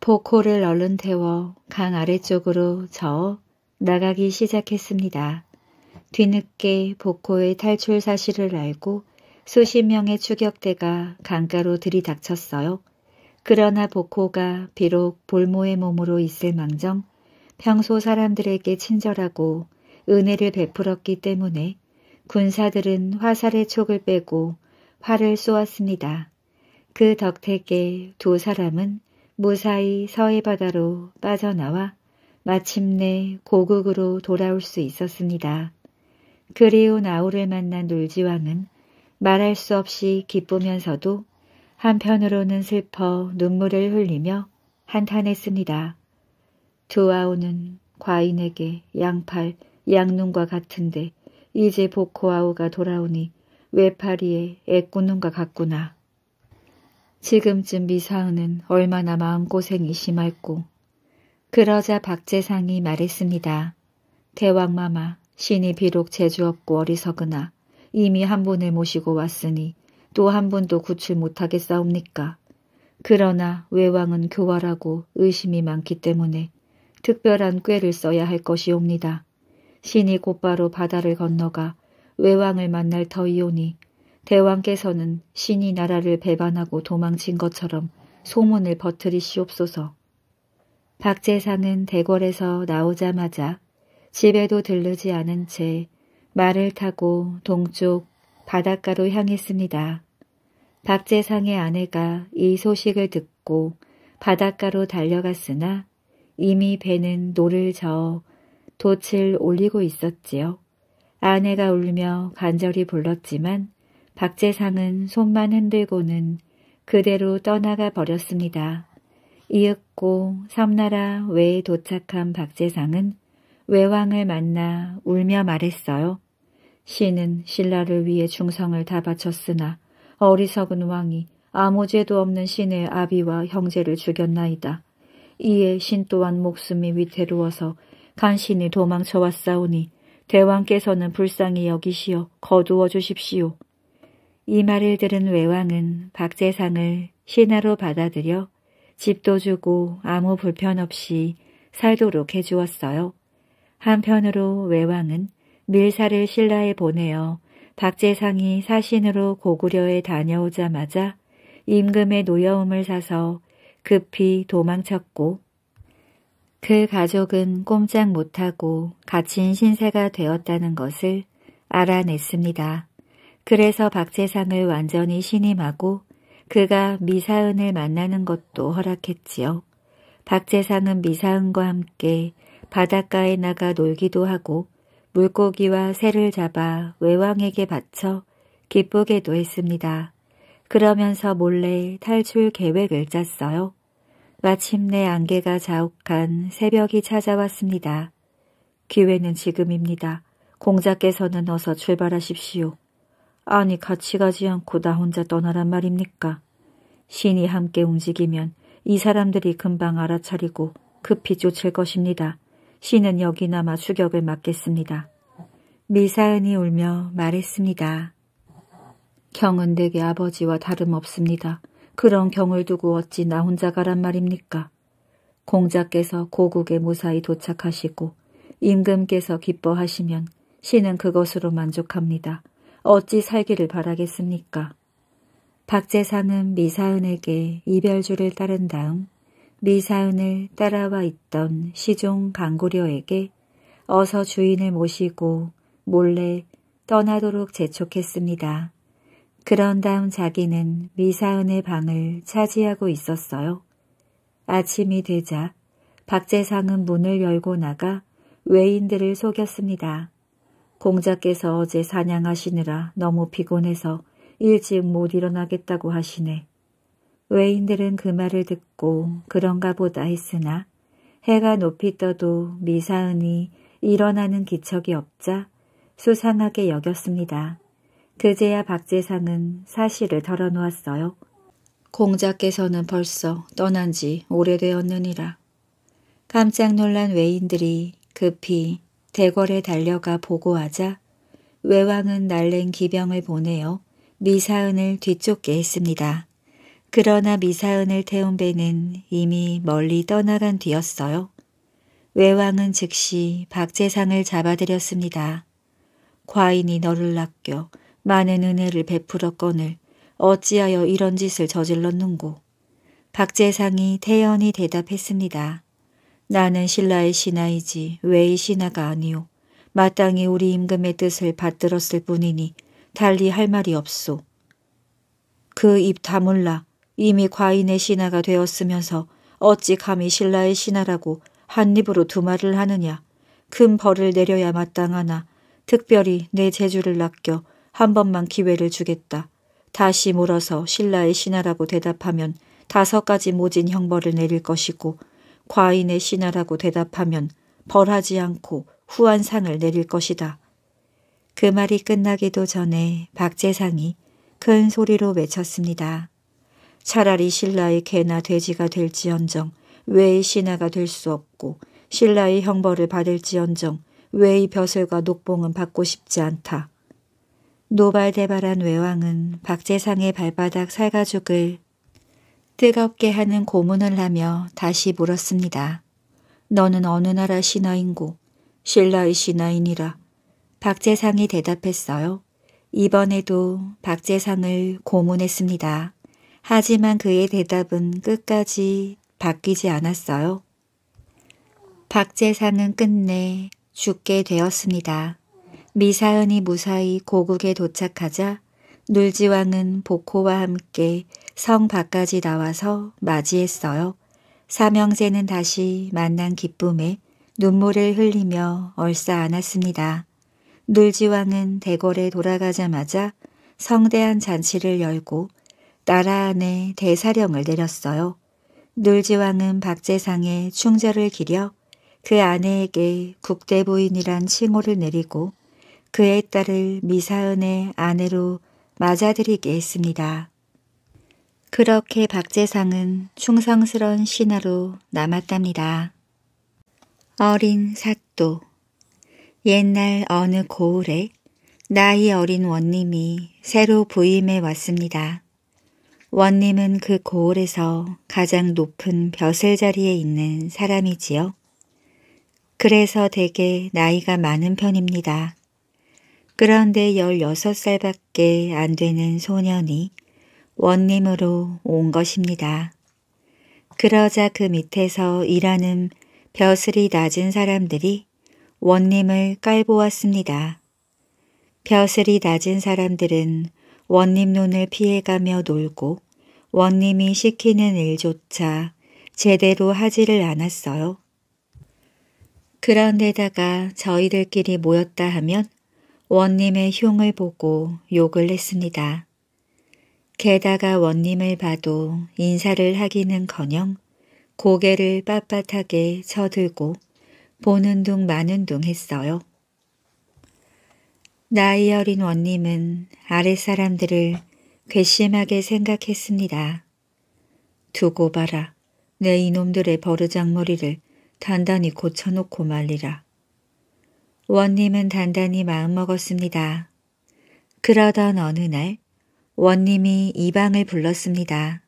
포코를 얼른 태워 강 아래쪽으로 저어 나가기 시작했습니다. 뒤늦게 보코의 탈출 사실을 알고 수십 명의 추격대가 강가로 들이닥쳤어요. 그러나 보코가 비록 볼모의 몸으로 있을 망정 평소 사람들에게 친절하고 은혜를 베풀었기 때문에 군사들은 화살의 촉을 빼고 활을 쏘았습니다. 그 덕택에 두 사람은 무사히 서해 바다로 빠져나와 마침내 고국으로 돌아올 수 있었습니다. 그리운 아우를 만난 놀지왕은 말할 수 없이 기쁘면서도 한편으로는 슬퍼 눈물을 흘리며 한탄했습니다. 두 아우는 과인에게 양팔, 양눈과 같은데 이제 보코아우가 돌아오니 외파리에 애꾸눈과 같구나. 지금쯤 미사은은 얼마나 마음고생이 심할꼬. 그러자 박재상이 말했습니다. 대왕마마, 신이 비록 재주없고 어리석으나 이미 한 분을 모시고 왔으니 또 한 분도 구출 못하겠사옵니까? 그러나 외왕은 교활하고 의심이 많기 때문에 특별한 꾀를 써야 할 것이옵니다. 신이 곧바로 바다를 건너가 외왕을 만날 더이오니 대왕께서는 신이 나라를 배반하고 도망친 것처럼 소문을 버트리시옵소서. 박재상은 대궐에서 나오자마자 집에도 들르지 않은 채 말을 타고 동쪽 바닷가로 향했습니다. 박재상의 아내가 이 소식을 듣고 바닷가로 달려갔으나 이미 배는 노를 저어 돛을 올리고 있었지요. 아내가 울며 간절히 불렀지만 박재상은 손만 흔들고는 그대로 떠나가 버렸습니다. 이윽고 섬나라 외에 도착한 박재상은 외왕을 만나 울며 말했어요. 신은 신라를 위해 충성을 다 바쳤으나 어리석은 왕이 아무 죄도 없는 신의 아비와 형제를 죽였나이다. 이에 신 또한 목숨이 위태로워서 간신히 도망쳐 왔사오니 대왕께서는 불쌍히 여기시어 거두어 주십시오. 이 말을 들은 외왕은 박재상을 신하로 받아들여 집도 주고 아무 불편 없이 살도록 해주었어요. 한편으로 외왕은 밀사를 신라에 보내어 박재상이 사신으로 고구려에 다녀오자마자 임금의 노여움을 사서 급히 도망쳤고 그 가족은 꼼짝 못하고 갇힌 신세가 되었다는 것을 알아냈습니다. 그래서 박재상을 완전히 신임하고 그가 미사은을 만나는 것도 허락했지요. 박재상은 미사은과 함께 바닷가에 나가 놀기도 하고 물고기와 새를 잡아 외왕에게 바쳐 기쁘게도 했습니다. 그러면서 몰래 탈출 계획을 짰어요. 마침내 안개가 자욱한 새벽이 찾아왔습니다. 기회는 지금입니다. 공자께서는 어서 출발하십시오. 아니 같이 가지 않고 나 혼자 떠나란 말입니까? 신이 함께 움직이면 이 사람들이 금방 알아차리고 급히 쫓을 것입니다. 신은 여기 나마 추격을 맡겠습니다. 미사은이 울며 말했습니다. 경은 내게 아버지와 다름없습니다. 그런 경을 두고 어찌 나 혼자 가란 말입니까? 공자께서 고국에 무사히 도착하시고 임금께서 기뻐하시면 신은 그것으로 만족합니다. 어찌 살기를 바라겠습니까? 박재상은 미사은에게 이별주를 따른 다음 미사은을 따라와 있던 시종 강구려에게 어서 주인을 모시고 몰래 떠나도록 재촉했습니다. 그런 다음 자기는 미사은의 방을 차지하고 있었어요. 아침이 되자 박재상은 문을 열고 나가 외인들을 속였습니다. 공자께서 어제 사냥하시느라 너무 피곤해서 일찍 못 일어나겠다고 하시네. 외인들은 그 말을 듣고 그런가 보다 했으나 해가 높이 떠도 미사은이 일어나는 기척이 없자 수상하게 여겼습니다. 그제야 박재상은 사실을 털어놓았어요 공자께서는 벌써 떠난 지 오래되었느니라. 깜짝 놀란 외인들이 급히 대궐에 달려가 보고하자 외왕은 날랜 기병을 보내어 미사은을 뒤쫓게 했습니다. 그러나 미사은을 태운 배는 이미 멀리 떠나간 뒤였어요. 외왕은 즉시 박재상을 잡아들였습니다. 과인이 너를 낚여 많은 은혜를 베풀었거늘 어찌하여 이런 짓을 저질렀는고. 박재상이 태연히 대답했습니다. 나는 신라의 신하이지 왜의 신하가 아니오. 마땅히 우리 임금의 뜻을 받들었을 뿐이니 달리 할 말이 없소. 그 입 다물라 이미 과인의 신하가 되었으면서 어찌 감히 신라의 신하라고 한 입으로 두 말을 하느냐. 큰 벌을 내려야 마땅하나 특별히 내 재주를 낚여 한 번만 기회를 주겠다. 다시 물어서 신라의 신하라고 대답하면 다섯 가지 모진 형벌을 내릴 것이고 과인의 신하라고 대답하면 벌하지 않고 후한상을 내릴 것이다. 그 말이 끝나기도 전에 박재상이 큰 소리로 외쳤습니다. 차라리 신라의 개나 돼지가 될지언정 왜의 신하가 될 수 없고 신라의 형벌을 받을지언정 왜의 벼슬과 녹봉은 받고 싶지 않다. 노발대발한 외왕은 박재상의 발바닥 살가죽을 뜨겁게 하는 고문을 하며 다시 물었습니다. 너는 어느 나라 신하인고 신라의 신하이라 박재상이 대답했어요. 이번에도 박재상을 고문했습니다. 하지만 그의 대답은 끝까지 바뀌지 않았어요. 박재상은 끝내 죽게 되었습니다. 미사은이 무사히 고국에 도착하자 눌지왕은 보코와 함께 성 밖까지 나와서 맞이했어요. 사명제는 다시 만난 기쁨에 눈물을 흘리며 얼싸 안았습니다. 눌지왕은 대궐에 돌아가자마자 성대한 잔치를 열고 나라 안에 대사령을 내렸어요. 눌지왕은 박제상의 충절을 기려 그 아내에게 국대부인이란 칭호를 내리고 그의 딸을 미사은의 아내로 맞아들이게 했습니다. 그렇게 박재상은 충성스러운 신하로 남았답니다. 어린 사또 옛날 어느 고을에 나이 어린 원님이 새로 부임해 왔습니다. 원님은 그 고을에서 가장 높은 벼슬 자리에 있는 사람이지요. 그래서 대개 나이가 많은 편입니다. 그런데 16살밖에 안 되는 소년이 원님으로 온 것입니다. 그러자 그 밑에서 일하는 벼슬이 낮은 사람들이 원님을 깔보았습니다. 벼슬이 낮은 사람들은 원님 눈을 피해가며 놀고 원님이 시키는 일조차 제대로 하지를 않았어요. 그런데다가 저희들끼리 모였다 하면 원님의 흉을 보고 욕을 했습니다. 게다가 원님을 봐도 인사를 하기는커녕 고개를 빳빳하게 쳐들고 보는 둥 마는 둥 했어요. 나이 어린 원님은 아랫사람들을 괘씸하게 생각했습니다. 두고 봐라. 내 이놈들의 버르장머리를 단단히 고쳐놓고 말리라. 원님은 단단히 마음먹었습니다. 그러던 어느 날 원님이 이방을 불렀습니다.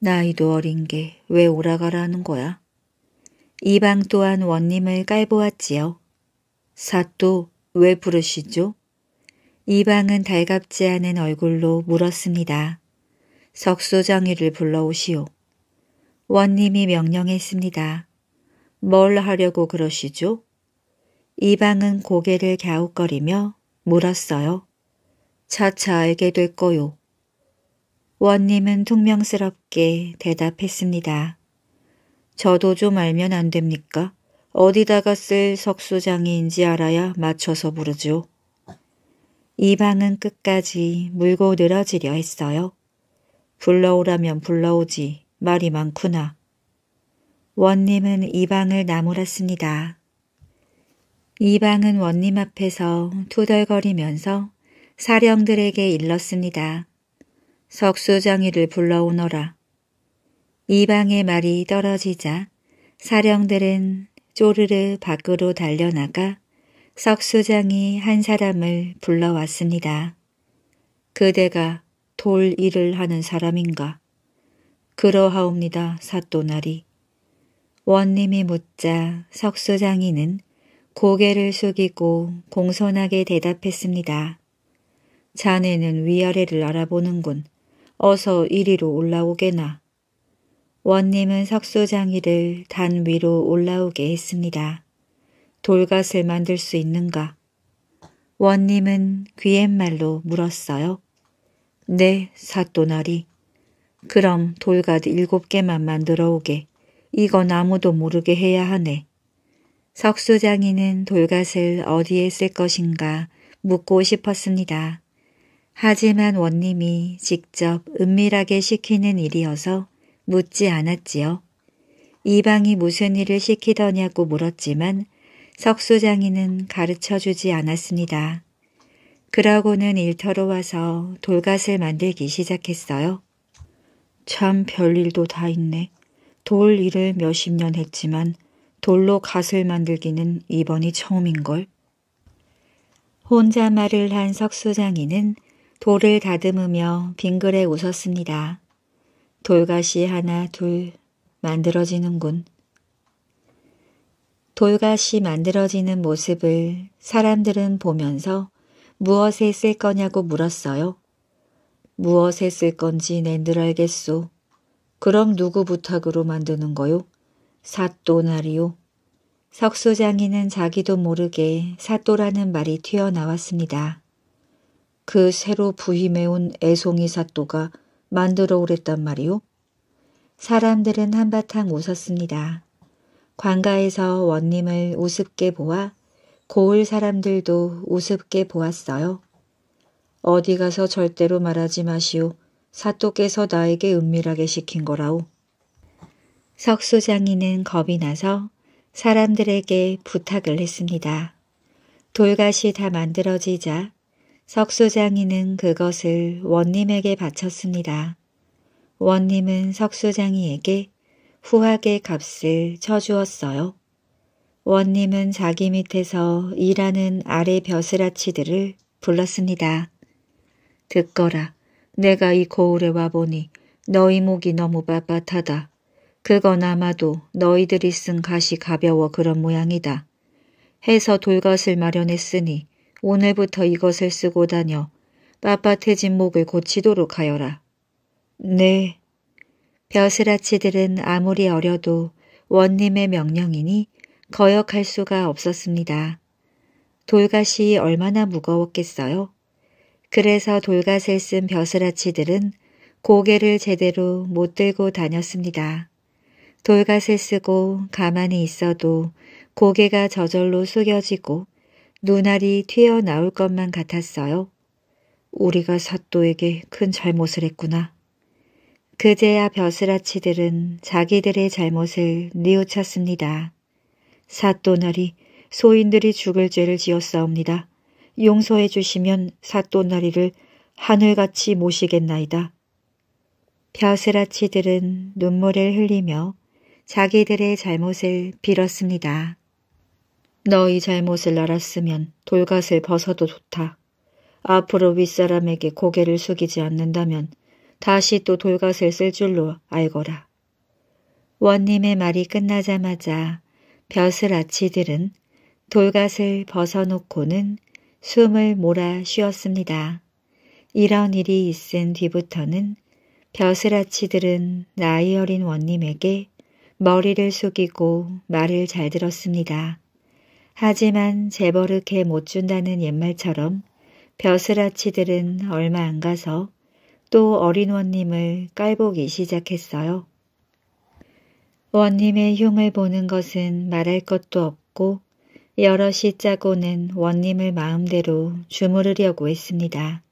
나이도 어린 게 왜 오라가라는 거야? 이방 또한 원님을 깔보았지요. 사또 왜 부르시죠? 이방은 달갑지 않은 얼굴로 물었습니다. 석소정이를 불러오시오. 원님이 명령했습니다. 뭘 하려고 그러시죠? 이방은 고개를 갸웃거리며 물었어요. 차차 알게 될 거요. 원님은 퉁명스럽게 대답했습니다. 저도 좀 알면 안 됩니까? 어디다가 쓸 석수장이인지 알아야 맞춰서 부르죠. 이방은 끝까지 물고 늘어지려 했어요. 불러오라면 불러오지 말이 많구나. 원님은 이방을 나무랐습니다. 이방은 원님 앞에서 투덜거리면서 사령들에게 일렀습니다. 석수장이를 불러오너라. 이방의 말이 떨어지자 사령들은 쪼르르 밖으로 달려나가 석수장이 한 사람을 불러왔습니다. 그대가 돌 일을 하는 사람인가? 그러하옵니다, 사또나리. 원님이 묻자 석수장이는 고개를 숙이고 공손하게 대답했습니다. 자네는 위아래를 알아보는군. 어서 이리로 올라오게나. 원님은 석소장이를 단 위로 올라오게 했습니다. 돌갓을 만들 수 있는가? 원님은 귀엣말로 물었어요. 네, 사또나리. 그럼 돌갓 일곱 개만 만들어 오게. 이건 아무도 모르게 해야 하네. 석수장이는 돌갓을 어디에 쓸 것인가 묻고 싶었습니다. 하지만 원님이 직접 은밀하게 시키는 일이어서 묻지 않았지요. 이방이 무슨 일을 시키더냐고 물었지만 석수장이는 가르쳐주지 않았습니다. 그러고는 일터로 와서 돌갓을 만들기 시작했어요. 참 별일도 다 있네. 돌 일을 몇십 년 했지만 돌로 갓을 만들기는 이번이 처음인걸. 혼자 말을 한 석수장이는 돌을 다듬으며 빙그레 웃었습니다. 돌가시 하나 둘 만들어지는군. 돌가시 만들어지는 모습을 사람들은 보면서 무엇에 쓸 거냐고 물었어요. 무엇에 쓸 건지 낸들 알겠소. 그럼 누구 부탁으로 만드는 거요? 사또나리오. 석소장이는 자기도 모르게 사또라는 말이 튀어나왔습니다. 그 새로 부임해온 애송이 사또가 만들어 오랬단 말이오. 사람들은 한바탕 웃었습니다. 관가에서 원님을 우습게 보아 고을 사람들도 우습게 보았어요. 어디 가서 절대로 말하지 마시오. 사또께서 나에게 은밀하게 시킨 거라오. 석소장이는 겁이 나서 사람들에게 부탁을 했습니다. 돌갓이 다 만들어지자 석소장이는 그것을 원님에게 바쳤습니다. 원님은 석소장이에게 후하게 값을 쳐주었어요. 원님은 자기 밑에서 일하는 아래 벼슬아치들을 불렀습니다. 듣거라. 내가 이거울에 와보니 너희 목이 너무 빳빳하다. 그건 아마도 너희들이 쓴 갓이 가벼워 그런 모양이다. 해서 돌것을 마련했으니 오늘부터 이것을 쓰고 다녀 빳빳해진 목을 고치도록 하여라. 네. 벼슬아치들은 아무리 어려도 원님의 명령이니 거역할 수가 없었습니다. 돌갓이 얼마나 무거웠겠어요? 그래서 돌갓을 쓴 벼슬아치들은 고개를 제대로 못 들고 다녔습니다. 돌갓을 쓰고 가만히 있어도 고개가 저절로 숙여지고 눈알이 튀어나올 것만 같았어요. 우리가 사또에게 큰 잘못을 했구나. 그제야 벼슬아치들은 자기들의 잘못을 뉘우쳤습니다. 사또나리, 소인들이 죽을 죄를 지었사옵니다. 용서해 주시면 사또나리를 하늘같이 모시겠나이다. 벼슬아치들은 눈물을 흘리며 자기들의 잘못을 빌었습니다. 너희 잘못을 알았으면 돌갗을 벗어도 좋다. 앞으로 윗사람에게 고개를 숙이지 않는다면 다시 또 돌갓을 쓸 줄로 알거라. 원님의 말이 끝나자마자 벼슬아치들은 돌갓을 벗어놓고는 숨을 몰아 쉬었습니다. 이런 일이 있은 뒤부터는 벼슬아치들은 나이 어린 원님에게 머리를 숙이고 말을 잘 들었습니다. 하지만 재버릇해 못 준다는 옛말처럼 벼슬아치들은 얼마 안 가서 또 어린 원님을 깔보기 시작했어요. 원님의 흉을 보는 것은 말할 것도 없고 여럿이 짜고는 원님을 마음대로 주무르려고 했습니다.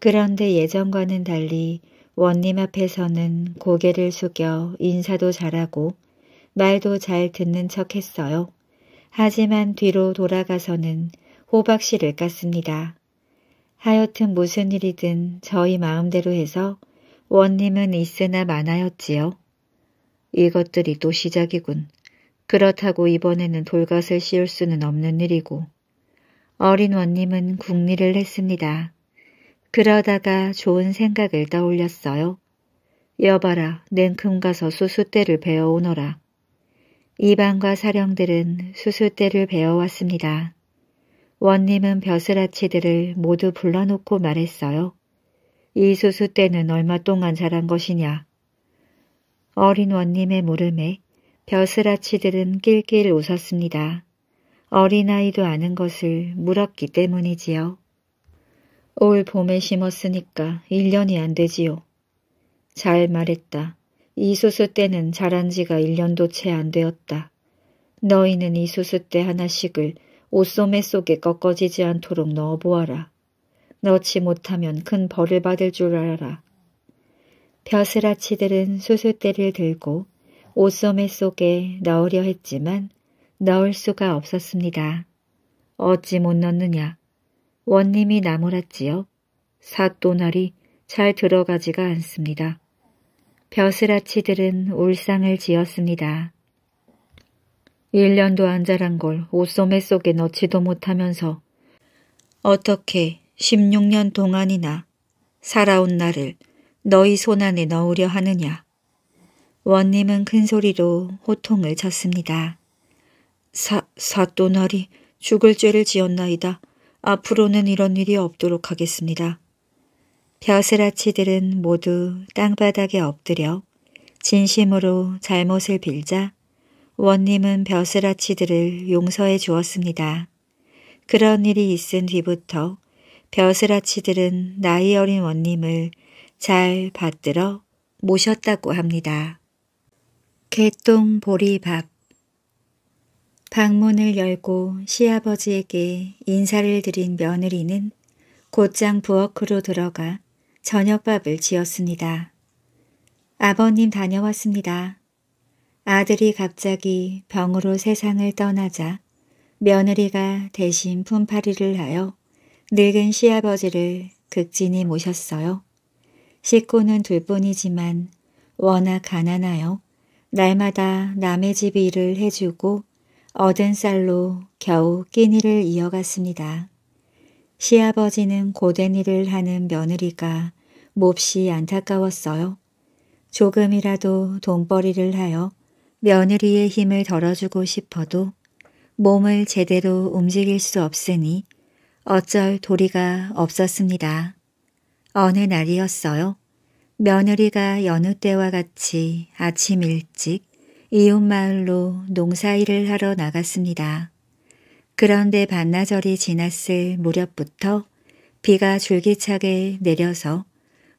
그런데 예전과는 달리 원님 앞에서는 고개를 숙여 인사도 잘하고 말도 잘 듣는 척 했어요. 하지만 뒤로 돌아가서는 호박씨를 깠습니다. 하여튼 무슨 일이든 저희 마음대로 해서 원님은 있으나 마나였지요. 이것들이 또 시작이군. 그렇다고 이번에는 돌갓을 씌울 수는 없는 일이고 어린 원님은 궁리를 했습니다. 그러다가 좋은 생각을 떠올렸어요. 여봐라, 냉큼 가서 수수대를 베어오너라. 이방과 사령들은 수수대를 베어왔습니다. 원님은 벼슬아치들을 모두 불러놓고 말했어요. 이 수수대는 얼마 동안 자란 것이냐? 어린 원님의 물음에 벼슬아치들은 낄낄 웃었습니다. 어린아이도 아는 것을 물었기 때문이지요. 올 봄에 심었으니까 1년이 안 되지요. 잘 말했다. 이수수 때는 자란 지가 1년도 채 안 되었다. 너희는 이수수 때 하나씩을 옷소매 속에 꺾어지지 않도록 넣어보아라. 넣지 못하면 큰 벌을 받을 줄 알아라. 벼슬아치들은 수수때를 들고 옷소매 속에 넣으려 했지만 넣을 수가 없었습니다. 어찌 못 넣느냐. 원님이 나무랐지요. 사또날이 잘 들어가지가 않습니다. 벼슬아치들은 울상을 지었습니다. 1년도 안 자란 걸 옷소매 속에 넣지도 못하면서 어떻게 16년 동안이나 살아온 나를 너희 손안에 넣으려 하느냐. 원님은 큰 소리로 호통을 쳤습니다. 사, 사또날이 죽을 죄를 지었나이다. 앞으로는 이런 일이 없도록 하겠습니다. 벼슬아치들은 모두 땅바닥에 엎드려 진심으로 잘못을 빌자 원님은 벼슬아치들을 용서해 주었습니다. 그런 일이 있은 뒤부터 벼슬아치들은 나이 어린 원님을 잘 받들어 모셨다고 합니다. 개똥 보리밥 방문을 열고 시아버지에게 인사를 드린 며느리는 곧장 부엌으로 들어가 저녁밥을 지었습니다. 아버님 다녀왔습니다. 아들이 갑자기 병으로 세상을 떠나자 며느리가 대신 품팔이를 하여 늙은 시아버지를 극진히 모셨어요. 식구는 둘뿐이지만 워낙 가난하여 날마다 남의 집 일을 해주고 어든 쌀로 겨우 끼니를 이어갔습니다. 시아버지는 고된 일을 하는 며느리가 몹시 안타까웠어요. 조금이라도 돈벌이를 하여 며느리의 힘을 덜어주고 싶어도 몸을 제대로 움직일 수 없으니 어쩔 도리가 없었습니다. 어느 날이었어요. 며느리가 여느 때와 같이 아침 일찍 이웃마을로 농사일을 하러 나갔습니다. 그런데 반나절이 지났을 무렵부터 비가 줄기차게 내려서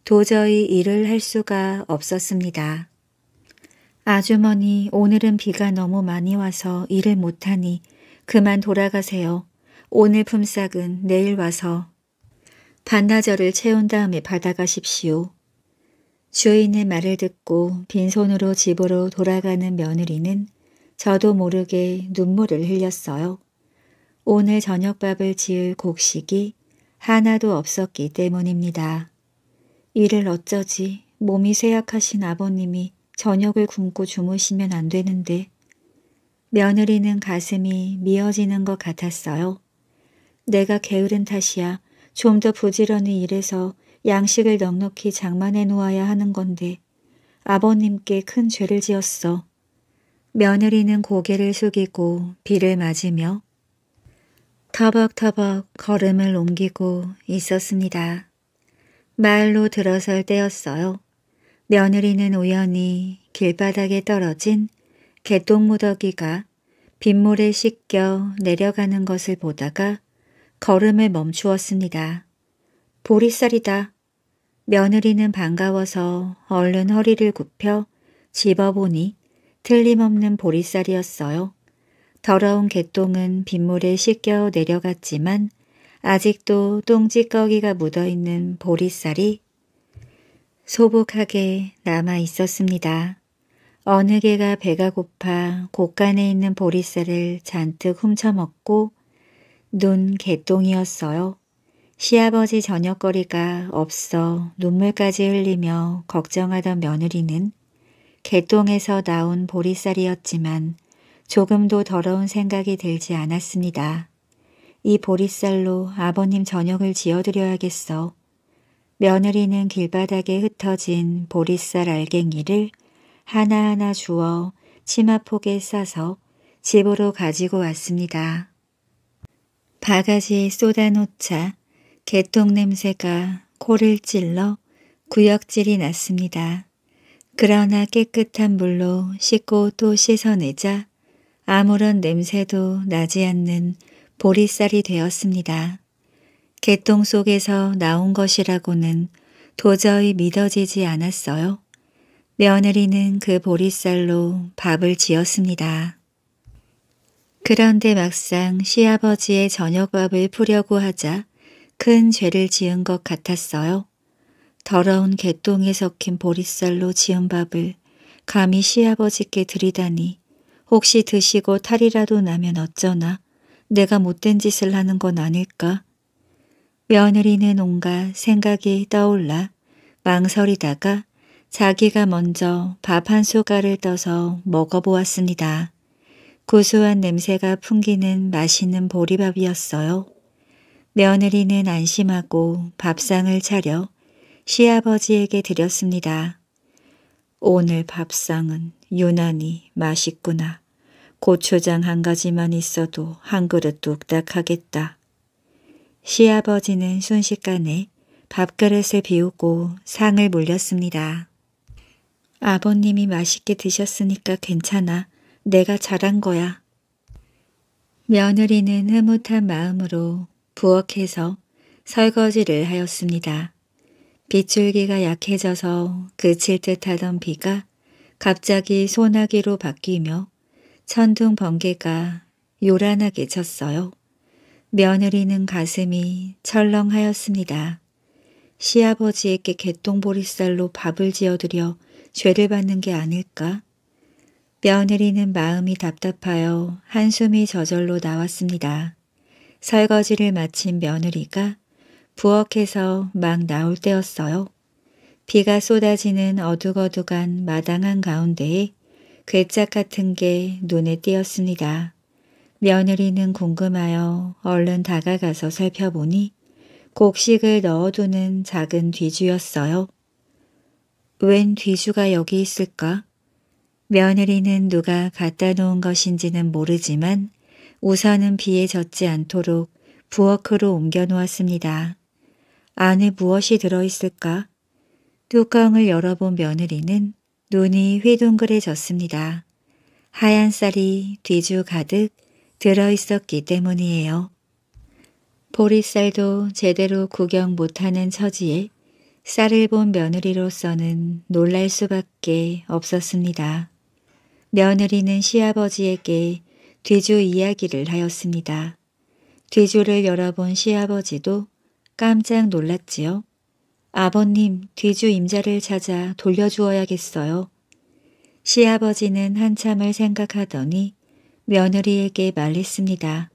도저히 일을 할 수가 없었습니다. 아주머니 오늘은 비가 너무 많이 와서 일을 못하니 그만 돌아가세요. 오늘 품삯은 내일 와서 반나절을 채운 다음에 받아가십시오. 주인의 말을 듣고 빈손으로 집으로 돌아가는 며느리는 저도 모르게 눈물을 흘렸어요. 오늘 저녁밥을 지을 곡식이 하나도 없었기 때문입니다. 이를 어쩌지 몸이 쇠약하신 아버님이 저녁을 굶고 주무시면 안 되는데 며느리는 가슴이 미어지는 것 같았어요. 내가 게으른 탓이야 좀 더 부지런히 일해서 양식을 넉넉히 장만해 놓아야 하는 건데 아버님께 큰 죄를 지었어. 며느리는 고개를 숙이고 비를 맞으며 터벅터벅 걸음을 옮기고 있었습니다. 말로 들어설 때였어요. 며느리는 우연히 길바닥에 떨어진 개똥 무더기가 빗물에 씻겨 내려가는 것을 보다가 걸음을 멈추었습니다. 보리살이다 며느리는 반가워서 얼른 허리를 굽혀 집어보니 틀림없는 보리쌀이었어요. 더러운 개똥은 빗물에 씻겨 내려갔지만 아직도 똥찌꺼기가 묻어있는 보리쌀이 소복하게 남아 있었습니다. 어느 개가 배가 고파 곳간에 있는 보리쌀을 잔뜩 훔쳐먹고 눈 개똥이었어요. 시아버지 저녁거리가 없어 눈물까지 흘리며 걱정하던 며느리는 개똥에서 나온 보리쌀이었지만 조금도 더러운 생각이 들지 않았습니다. 이 보리쌀로 아버님 저녁을 지어드려야겠어. 며느리는 길바닥에 흩어진 보리쌀 알갱이를 하나하나 주워 치마폭에 싸서 집으로 가지고 왔습니다. 바가지에 쏟아놓자 개똥 냄새가 코를 찔러 구역질이 났습니다. 그러나 깨끗한 물로 씻고 또 씻어내자 아무런 냄새도 나지 않는 보리살이 되었습니다. 개똥 속에서 나온 것이라고는 도저히 믿어지지 않았어요. 며느리는 그보리살로 밥을 지었습니다. 그런데 막상 시아버지의 저녁밥을 푸려고 하자 큰 죄를 지은 것 같았어요. 더러운 개똥에 섞인 보릿살로 지은 밥을 감히 시아버지께 드리다니 혹시 드시고 탈이라도 나면 어쩌나 내가 못된 짓을 하는 건 아닐까. 며느리는 온갖 생각이 떠올라 망설이다가 자기가 먼저 밥한 소가를 떠서 먹어보았습니다. 고소한 냄새가 풍기는 맛있는 보리밥이었어요. 며느리는 안심하고 밥상을 차려 시아버지에게 드렸습니다. 오늘 밥상은 유난히 맛있구나. 고추장 한 가지만 있어도 한 그릇 뚝딱 하겠다. 시아버지는 순식간에 밥그릇을 비우고 상을 물렸습니다. 아버님이 맛있게 드셨으니까 괜찮아. 내가 잘한 거야. 며느리는 흐뭇한 마음으로 부엌에서 설거지를 하였습니다. 빗줄기가 약해져서 그칠 듯하던 비가 갑자기 소나기로 바뀌며 천둥 번개가 요란하게 쳤어요. 며느리는 가슴이 철렁하였습니다. 시아버지에게 개똥보리쌀로 밥을 지어드려 죄를 받는 게 아닐까? 며느리는 마음이 답답하여 한숨이 저절로 나왔습니다. 설거지를 마친 며느리가 부엌에서 막 나올 때였어요. 비가 쏟아지는 어둑어둑한 마당한 가운데에 괴짝 같은 게 눈에 띄었습니다. 며느리는 궁금하여 얼른 다가가서 살펴보니 곡식을 넣어두는 작은 뒤주였어요. 웬 뒤주가 여기 있을까? 며느리는 누가 갖다 놓은 것인지는 모르지만 우산은 비에 젖지 않도록 부엌으로 옮겨놓았습니다. 안에 무엇이 들어있을까? 뚜껑을 열어본 며느리는 눈이 휘둥그레졌습니다. 하얀 쌀이 뒤주 가득 들어있었기 때문이에요. 보리쌀도 제대로 구경 못하는 처지에 쌀을 본 며느리로서는 놀랄 수밖에 없었습니다. 며느리는 시아버지에게 돼주 이야기를 하였습니다. 돼주를 열어본 시아버지도 깜짝 놀랐지요. 아버님, 돼주 임자를 찾아 돌려주어야겠어요. 시아버지는 한참을 생각하더니 며느리에게 말했습니다.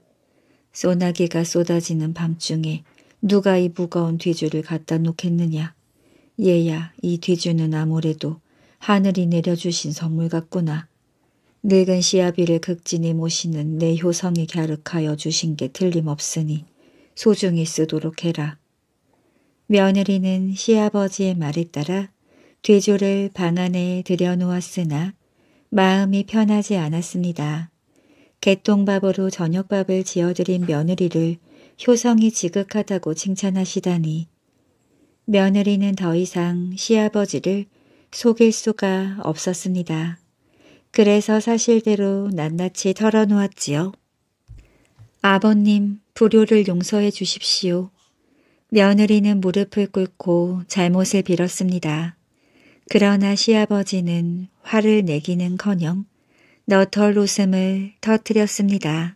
소나기가 쏟아지는 밤중에 누가 이 무거운 뒤주를 갖다 놓겠느냐. 얘야, 이 뒤주는 아무래도 하늘이 내려주신 선물 같구나. 늙은 시아비를 극진히 모시는 내 효성이 갸륵하여 주신 게 틀림없으니 소중히 쓰도록 해라. 며느리는 시아버지의 말에 따라 뒤조를 방 안에 들여놓았으나 마음이 편하지 않았습니다. 개똥밥으로 저녁밥을 지어드린 며느리를 효성이 지극하다고 칭찬하시다니 며느리는 더 이상 시아버지를 속일 수가 없었습니다. 그래서 사실대로 낱낱이 털어놓았지요. 아버님, 불효를 용서해 주십시오. 며느리는 무릎을 꿇고 잘못을 빌었습니다. 그러나 시아버지는 화를 내기는커녕 너털 웃음을 터뜨렸습니다.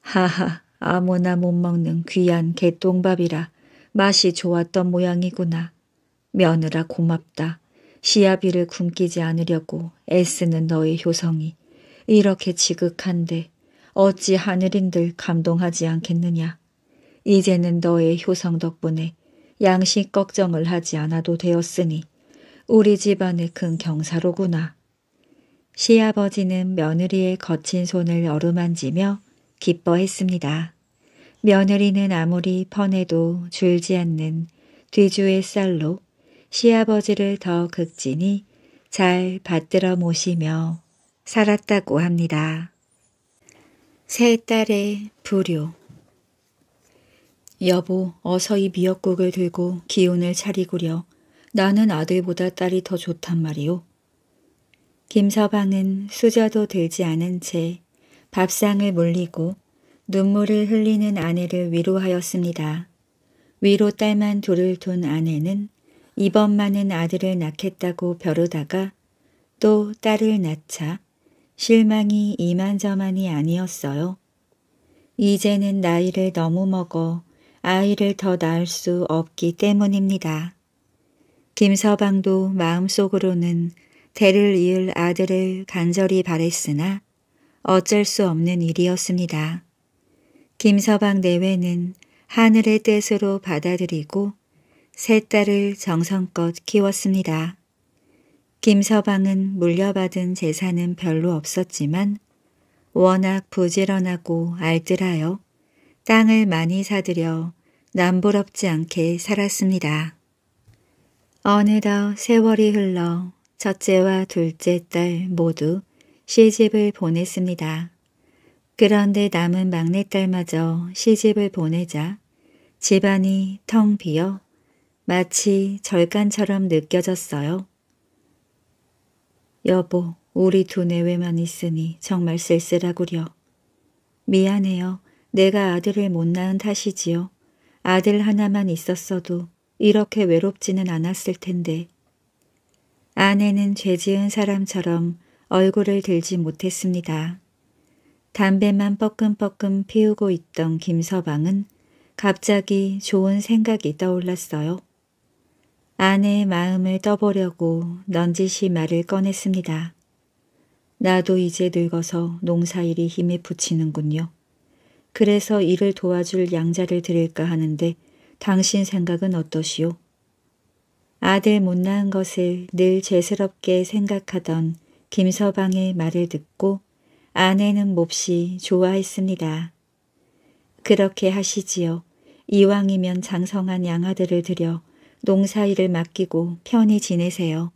하하, 아무나 못 먹는 귀한 개똥밥이라 맛이 좋았던 모양이구나. 며느라 고맙다. 시아비를 굶기지 않으려고 애쓰는 너의 효성이 이렇게 지극한데 어찌 하늘인들 감동하지 않겠느냐. 이제는 너의 효성 덕분에 양식 걱정을 하지 않아도 되었으니 우리 집안의 큰 경사로구나. 시아버지는 며느리의 거친 손을 어루만지며 기뻐했습니다. 며느리는 아무리 퍼내도 줄지 않는 뒤주의 쌀로 시아버지를 더 극진히 잘 받들어 모시며 살았다고 합니다. 세 딸의 부료 여보, 어서 이 미역국을 들고 기운을 차리구려. 나는 아들보다 딸이 더 좋단 말이오. 김서방은 수저도 들지 않은 채 밥상을 물리고 눈물을 흘리는 아내를 위로하였습니다. 위로 딸만 둘을 둔 아내는 이번만은 아들을 낳겠다고 벼르다가 또 딸을 낳자 실망이 이만저만이 아니었어요. 이제는 나이를 너무 먹어 아이를 더 낳을 수 없기 때문입니다. 김서방도 마음속으로는 대를 이을 아들을 간절히 바랬으나 어쩔 수 없는 일이었습니다. 김서방 내외는 하늘의 뜻으로 받아들이고 세 딸을 정성껏 키웠습니다. 김서방은 물려받은 재산은 별로 없었지만 워낙 부지런하고 알뜰하여 땅을 많이 사들여 남부럽지 않게 살았습니다. 어느덧 세월이 흘러 첫째와 둘째 딸 모두 시집을 보냈습니다. 그런데 남은 막내딸마저 시집을 보내자 집안이 텅 비어 마치 절간처럼 느껴졌어요. 여보, 우리 두 내외만 있으니 정말 쓸쓸하구려. 미안해요. 내가 아들을 못 낳은 탓이지요. 아들 하나만 있었어도 이렇게 외롭지는 않았을 텐데. 아내는 죄 지은 사람처럼 얼굴을 들지 못했습니다. 담배만 뻐끔뻐끔 피우고 있던 김서방은 갑자기 좋은 생각이 떠올랐어요. 아내의 마음을 떠보려고 넌지시 말을 꺼냈습니다. 나도 이제 늙어서 농사일이 힘에 붙이는군요. 그래서 일을 도와줄 양자를 드릴까 하는데 당신 생각은 어떠시오? 아들 못 낳은 것을 늘 죄스럽게 생각하던 김서방의 말을 듣고 아내는 몹시 좋아했습니다. 그렇게 하시지요. 이왕이면 장성한 양아들을 들여 농사일을 맡기고 편히 지내세요.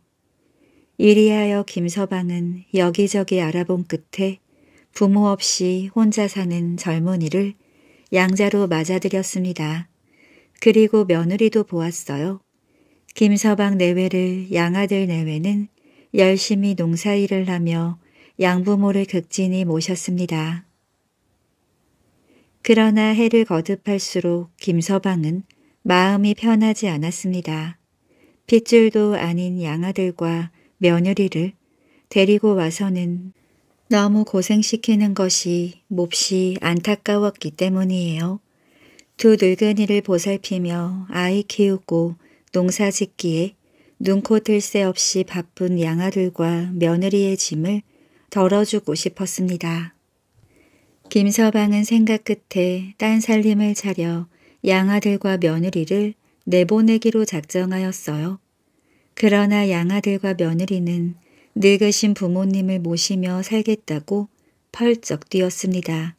이리하여 김서방은 여기저기 알아본 끝에 부모 없이 혼자 사는 젊은이를 양자로 맞아들였습니다. 그리고 며느리도 보았어요. 김서방 내외를 양아들 내외는 열심히 농사일을 하며 양부모를 극진히 모셨습니다. 그러나 해를 거듭할수록 김서방은 마음이 편하지 않았습니다. 핏줄도 아닌 양아들과 며느리를 데리고 와서는 너무 고생시키는 것이 몹시 안타까웠기 때문이에요. 두 늙은이를 보살피며 아이 키우고 농사짓기에 눈코 뜰 새 없이 바쁜 양아들과 며느리의 짐을 덜어주고 싶었습니다. 김서방은 생각 끝에 딴 살림을 차려 양아들과 며느리를 내보내기로 작정하였어요. 그러나 양아들과 며느리는 늙으신 부모님을 모시며 살겠다고 펄쩍 뛰었습니다.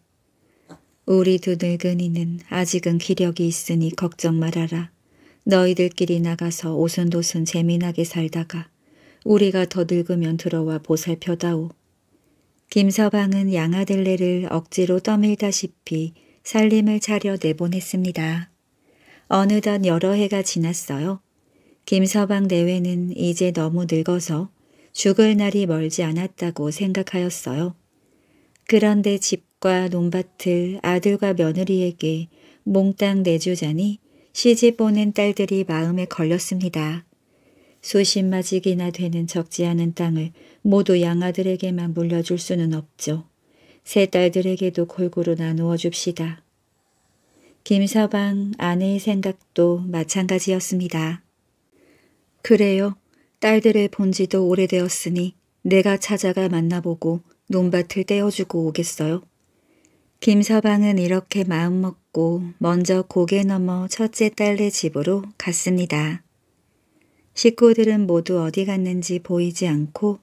우리 두 늙은이는 아직은 기력이 있으니 걱정 말아라. 너희들끼리 나가서 오순도순 재미나게 살다가 우리가 더 늙으면 들어와 보살펴다오. 김서방은 양아들레를 억지로 떠밀다시피 살림을 차려 내보냈습니다. 어느덧 여러 해가 지났어요. 김서방 내외는 이제 너무 늙어서 죽을 날이 멀지 않았다고 생각하였어요. 그런데 집과 논밭을 아들과 며느리에게 몽땅 내주자니 시집 보낸 딸들이 마음에 걸렸습니다. 수십마직이나 되는 적지 않은 땅을 모두 양아들에게만 물려줄 수는 없죠. 세 딸들에게도 골고루 나누어 줍시다. 김서방 아내의 생각도 마찬가지였습니다. 그래요. 딸들을 본 지도 오래되었으니 내가 찾아가 만나보고 논밭을 떼어주고 오겠어요. 김서방은 이렇게 마음먹고 먼저 고개 넘어 첫째 딸네 집으로 갔습니다. 식구들은 모두 어디 갔는지 보이지 않고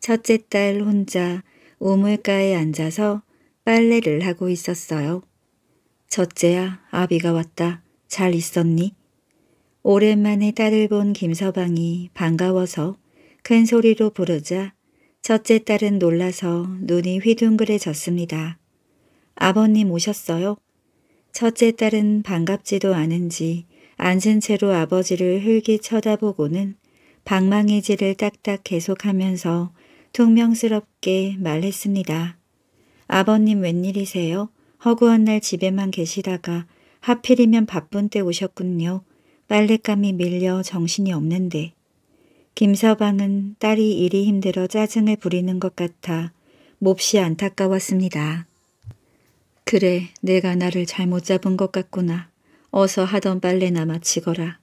첫째 딸 혼자 우물가에 앉아서 빨래를 하고 있었어요. 첫째야, 아비가 왔다. 잘 있었니? 오랜만에 딸을 본 김서방이 반가워서 큰 소리로 부르자 첫째 딸은 놀라서 눈이 휘둥그레졌습니다. 아버님 오셨어요? 첫째 딸은 반갑지도 않은지 앉은 채로 아버지를 흘기 쳐다보고는 방망이질을 딱딱 계속하면서 퉁명스럽게 말했습니다. 아버님 웬일이세요? 허구한 날 집에만 계시다가 하필이면 바쁜 때 오셨군요. 빨랫감이 밀려 정신이 없는데. 김서방은 딸이 일이 힘들어 짜증을 부리는 것 같아 몹시 안타까웠습니다. 그래, 내가 나를 잘못 잡은 것 같구나. 어서 하던 빨래나 마치거라.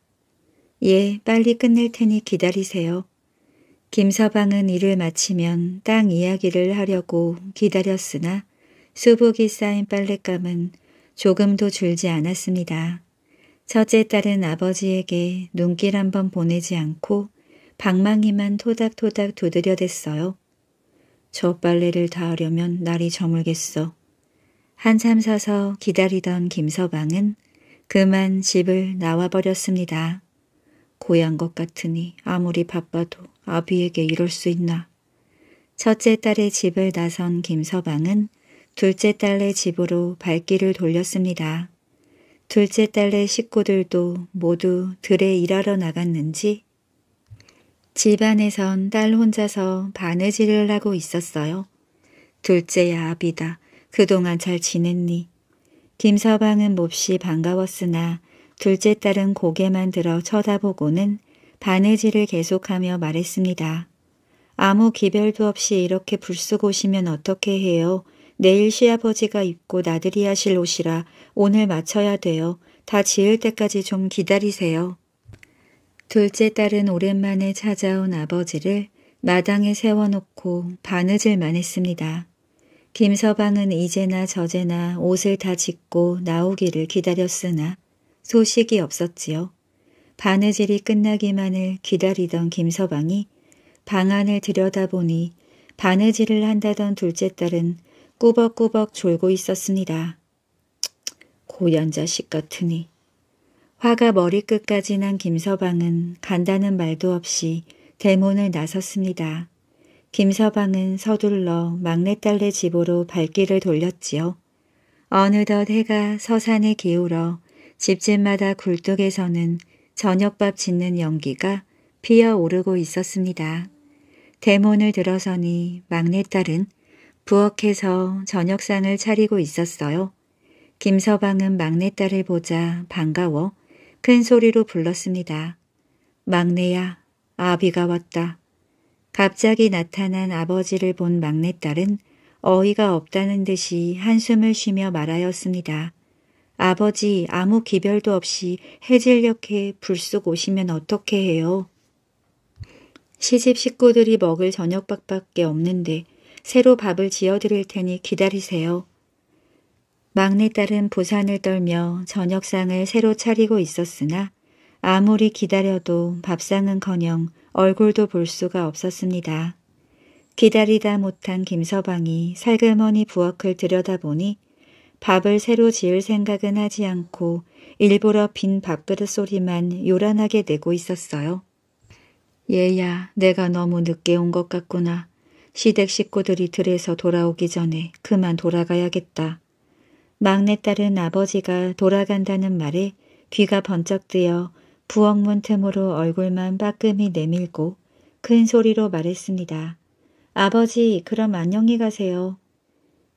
예, 빨리 끝낼 테니 기다리세요. 김서방은 일을 마치면 땅 이야기를 하려고 기다렸으나 수북이 쌓인 빨랫감은 조금도 줄지 않았습니다. 첫째 딸은 아버지에게 눈길 한번 보내지 않고 방망이만 토닥토닥 두드려댔어요. 저 빨래를 다 하려면 날이 저물겠어. 한참 서서 기다리던 김서방은 그만 집을 나와버렸습니다. 고향 것 같으니 아무리 바빠도 아비에게 이룰수 있나. 첫째 딸의 집을 나선 김서방은 둘째 딸의 집으로 발길을 돌렸습니다. 둘째 딸의 식구들도 모두 들에 일하러 나갔는지 집안에선 딸 혼자서 바느질을 하고 있었어요. 둘째야 아비다. 그동안 잘 지냈니? 김서방은 몹시 반가웠으나 둘째 딸은 고개만 들어 쳐다보고는 바느질을 계속하며 말했습니다. 아무 기별도 없이 이렇게 불쑥 오시면 어떻게 해요? 내일 시아버지가 입고 나들이 하실 옷이라 오늘 맞춰야 돼요. 다 지을 때까지 좀 기다리세요. 둘째 딸은 오랜만에 찾아온 아버지를 마당에 세워놓고 바느질만 했습니다. 김서방은 이제나 저제나 옷을 다 짓고 나오기를 기다렸으나 소식이 없었지요. 바느질이 끝나기만을 기다리던 김서방이 방 안을 들여다보니 바느질을 한다던 둘째 딸은 꾸벅꾸벅 졸고 있었습니다. 고연 자식 같으니. 화가 머리끝까지 난 김서방은 간다는 말도 없이 대문을 나섰습니다. 김서방은 서둘러 막내딸네 집으로 발길을 돌렸지요. 어느덧 해가 서산에 기울어 집집마다 굴뚝에서는 저녁밥 짓는 연기가 피어오르고 있었습니다. 대문을 들어서니 막내딸은 부엌에서 저녁상을 차리고 있었어요. 김서방은 막내딸을 보자 반가워 큰 소리로 불렀습니다. 막내야, 아비가 왔다. 갑자기 나타난 아버지를 본 막내딸은 어이가 없다는 듯이 한숨을 쉬며 말하였습니다. 아버지 아무 기별도 없이 해질녘에 불쑥 오시면 어떻게 해요? 시집 식구들이 먹을 저녁밥밖에 없는데 새로 밥을 지어드릴 테니 기다리세요. 막내딸은 부산을 떨며 저녁상을 새로 차리고 있었으나 아무리 기다려도 밥상은커녕 얼굴도 볼 수가 없었습니다. 기다리다 못한 김서방이 살그머니 부엌을 들여다보니 밥을 새로 지을 생각은 하지 않고 일부러 빈 밥그릇 소리만 요란하게 내고 있었어요. 얘야, 내가 너무 늦게 온 것 같구나. 시댁 식구들이 들에서 돌아오기 전에 그만 돌아가야겠다. 막내딸은 아버지가 돌아간다는 말에 귀가 번쩍 뜨여 부엌문 틈으로 얼굴만 빠끔히 내밀고 큰 소리로 말했습니다. 아버지, 그럼 안녕히 가세요.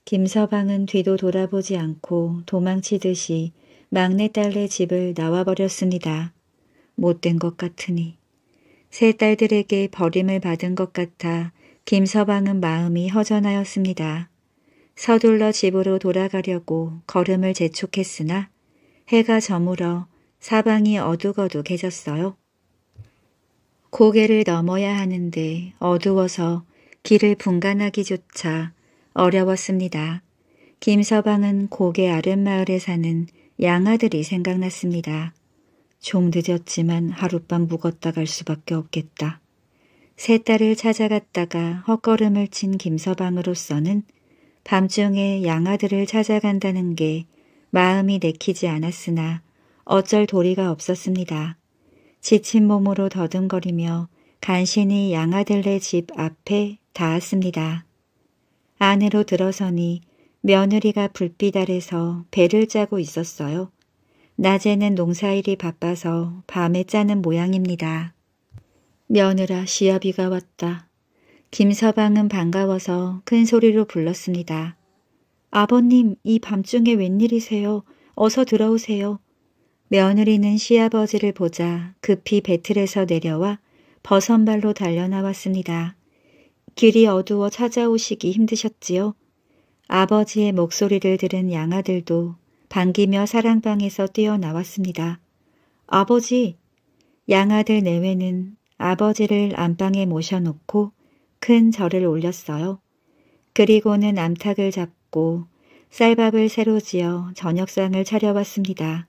김서방은 뒤도 돌아보지 않고 도망치듯이 막내딸네 집을 나와버렸습니다. 못된 것 같으니. 세 딸들에게 버림을 받은 것 같아 김서방은 마음이 허전하였습니다. 서둘러 집으로 돌아가려고 걸음을 재촉했으나 해가 저물어 사방이 어둑어둑해졌어요. 고개를 넘어야 하는데 어두워서 길을 분간하기조차 어려웠습니다. 김서방은 고개 아랫마을에 사는 양아들이 생각났습니다. 좀 늦었지만 하룻밤 묵었다 갈 수밖에 없겠다. 세 딸을 찾아갔다가 헛걸음을 친 김서방으로서는 밤중에 양아들을 찾아간다는 게 마음이 내키지 않았으나 어쩔 도리가 없었습니다. 지친 몸으로 더듬거리며 간신히 양아들네 집 앞에 닿았습니다. 안으로 들어서니 며느리가 불빛 아래서 배를 짜고 있었어요. 낮에는 농사일이 바빠서 밤에 짜는 모양입니다. 며느라 시아비가 왔다. 김서방은 반가워서 큰 소리로 불렀습니다. 아버님, 이 밤중에 웬일이세요? 어서 들어오세요. 며느리는 시아버지를 보자 급히 배틀에서 내려와 버선발로 달려나왔습니다. 길이 어두워 찾아오시기 힘드셨지요. 아버지의 목소리를 들은 양아들도 반기며 사랑방에서 뛰어나왔습니다. 아버지! 양아들 내외는 아버지를 안방에 모셔놓고 큰 절을 올렸어요. 그리고는 암탉을 잡고 쌀밥을 새로 지어 저녁상을 차려왔습니다.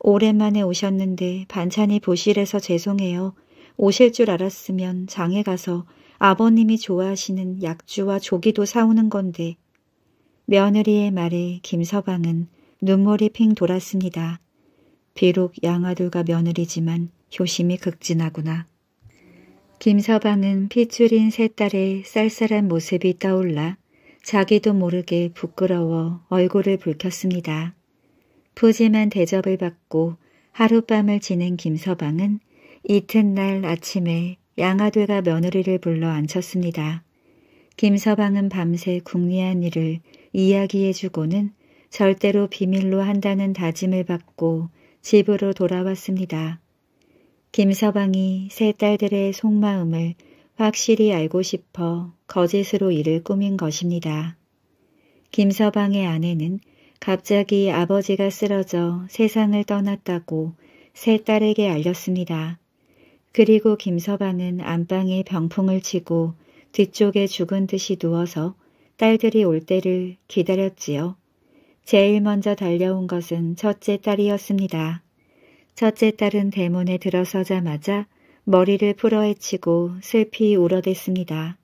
오랜만에 오셨는데 반찬이 부실해서 죄송해요. 오실 줄 알았으면 장에 가서 아버님이 좋아하시는 약주와 조기도 사오는 건데 며느리의 말에 김서방은 눈물이 핑 돌았습니다. 비록 양아들과 며느리지만 효심이 극진하구나. 김서방은 핏줄인 세 딸의 쌀쌀한 모습이 떠올라 자기도 모르게 부끄러워 얼굴을 붉혔습니다. 푸짐한 대접을 받고 하룻밤을 지낸 김서방은 이튿날 아침에 양아들과 며느리를 불러 앉혔습니다. 김서방은 밤새 궁리한 일을 이야기해주고는 절대로 비밀로 한다는 다짐을 받고 집으로 돌아왔습니다. 김서방이 세 딸들의 속마음을 확실히 알고 싶어 거짓으로 일을 꾸민 것입니다. 김서방의 아내는 갑자기 아버지가 쓰러져 세상을 떠났다고 세 딸에게 알렸습니다. 그리고 김서방은 안방에 병풍을 치고 뒤쪽에 죽은 듯이 누워서 딸들이 올 때를 기다렸지요. 제일 먼저 달려온 것은 첫째 딸이었습니다. 첫째 딸은 대문에 들어서자마자 머리를 풀어헤치고 슬피 울어댔습니다.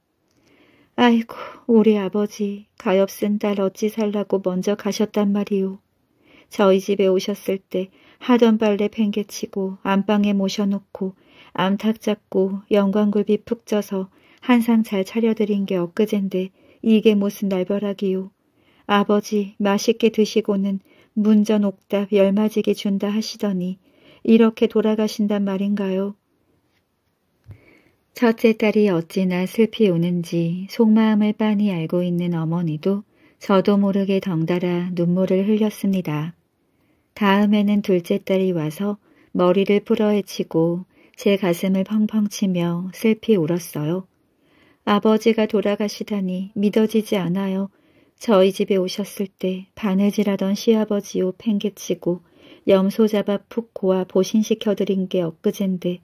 아이고 우리 아버지 가엾은 딸 어찌 살라고 먼저 가셨단 말이오. 저희 집에 오셨을 때 하던 빨래 팽개치고 안방에 모셔놓고 암탉 잡고 영광굴비 푹 쪄서 한상 잘 차려드린 게 엊그젠데 이게 무슨 날벼락이요. 아버지 맛있게 드시고는 문전 옥답 열맞이게 준다 하시더니 이렇게 돌아가신단 말인가요? 첫째 딸이 어찌나 슬피 우는지 속마음을 빤히 알고 있는 어머니도 저도 모르게 덩달아 눈물을 흘렸습니다. 다음에는 둘째 딸이 와서 머리를 풀어헤치고 제 가슴을 펑펑 치며 슬피 울었어요. 아버지가 돌아가시다니 믿어지지 않아요. 저희 집에 오셨을 때 바느질하던 시아버지 옷 팽개치고 염소 잡아 푹 고아 보신시켜드린 게 엊그젠데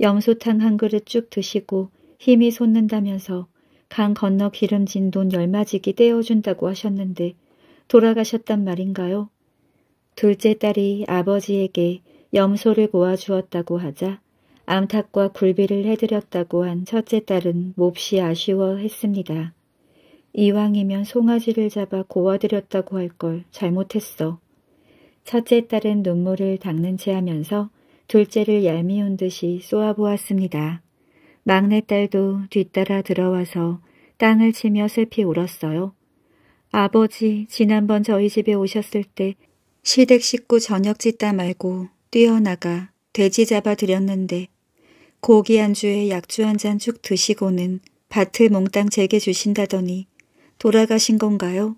염소탕 한 그릇 쭉 드시고 힘이 솟는다면서 강 건너 기름진 돈 열마지기 떼어준다고 하셨는데 돌아가셨단 말인가요? 둘째 딸이 아버지에게 염소를 모아 주었다고 하자 암탉과 굴비를 해드렸다고 한 첫째 딸은 몹시 아쉬워했습니다. 이왕이면 송아지를 잡아 고아드렸다고 할 걸 잘못했어. 첫째 딸은 눈물을 닦는 채 하면서 둘째를 얄미운 듯이 쏘아보았습니다. 막내딸도 뒤따라 들어와서 땅을 치며 슬피 울었어요. 아버지, 지난번 저희 집에 오셨을 때 시댁 식구 저녁 짓다 말고 뛰어나가 돼지 잡아 드렸는데 고기 안주에 약주 한 잔 쭉 드시고는 밭을 몽땅 제게 주신다더니 돌아가신 건가요?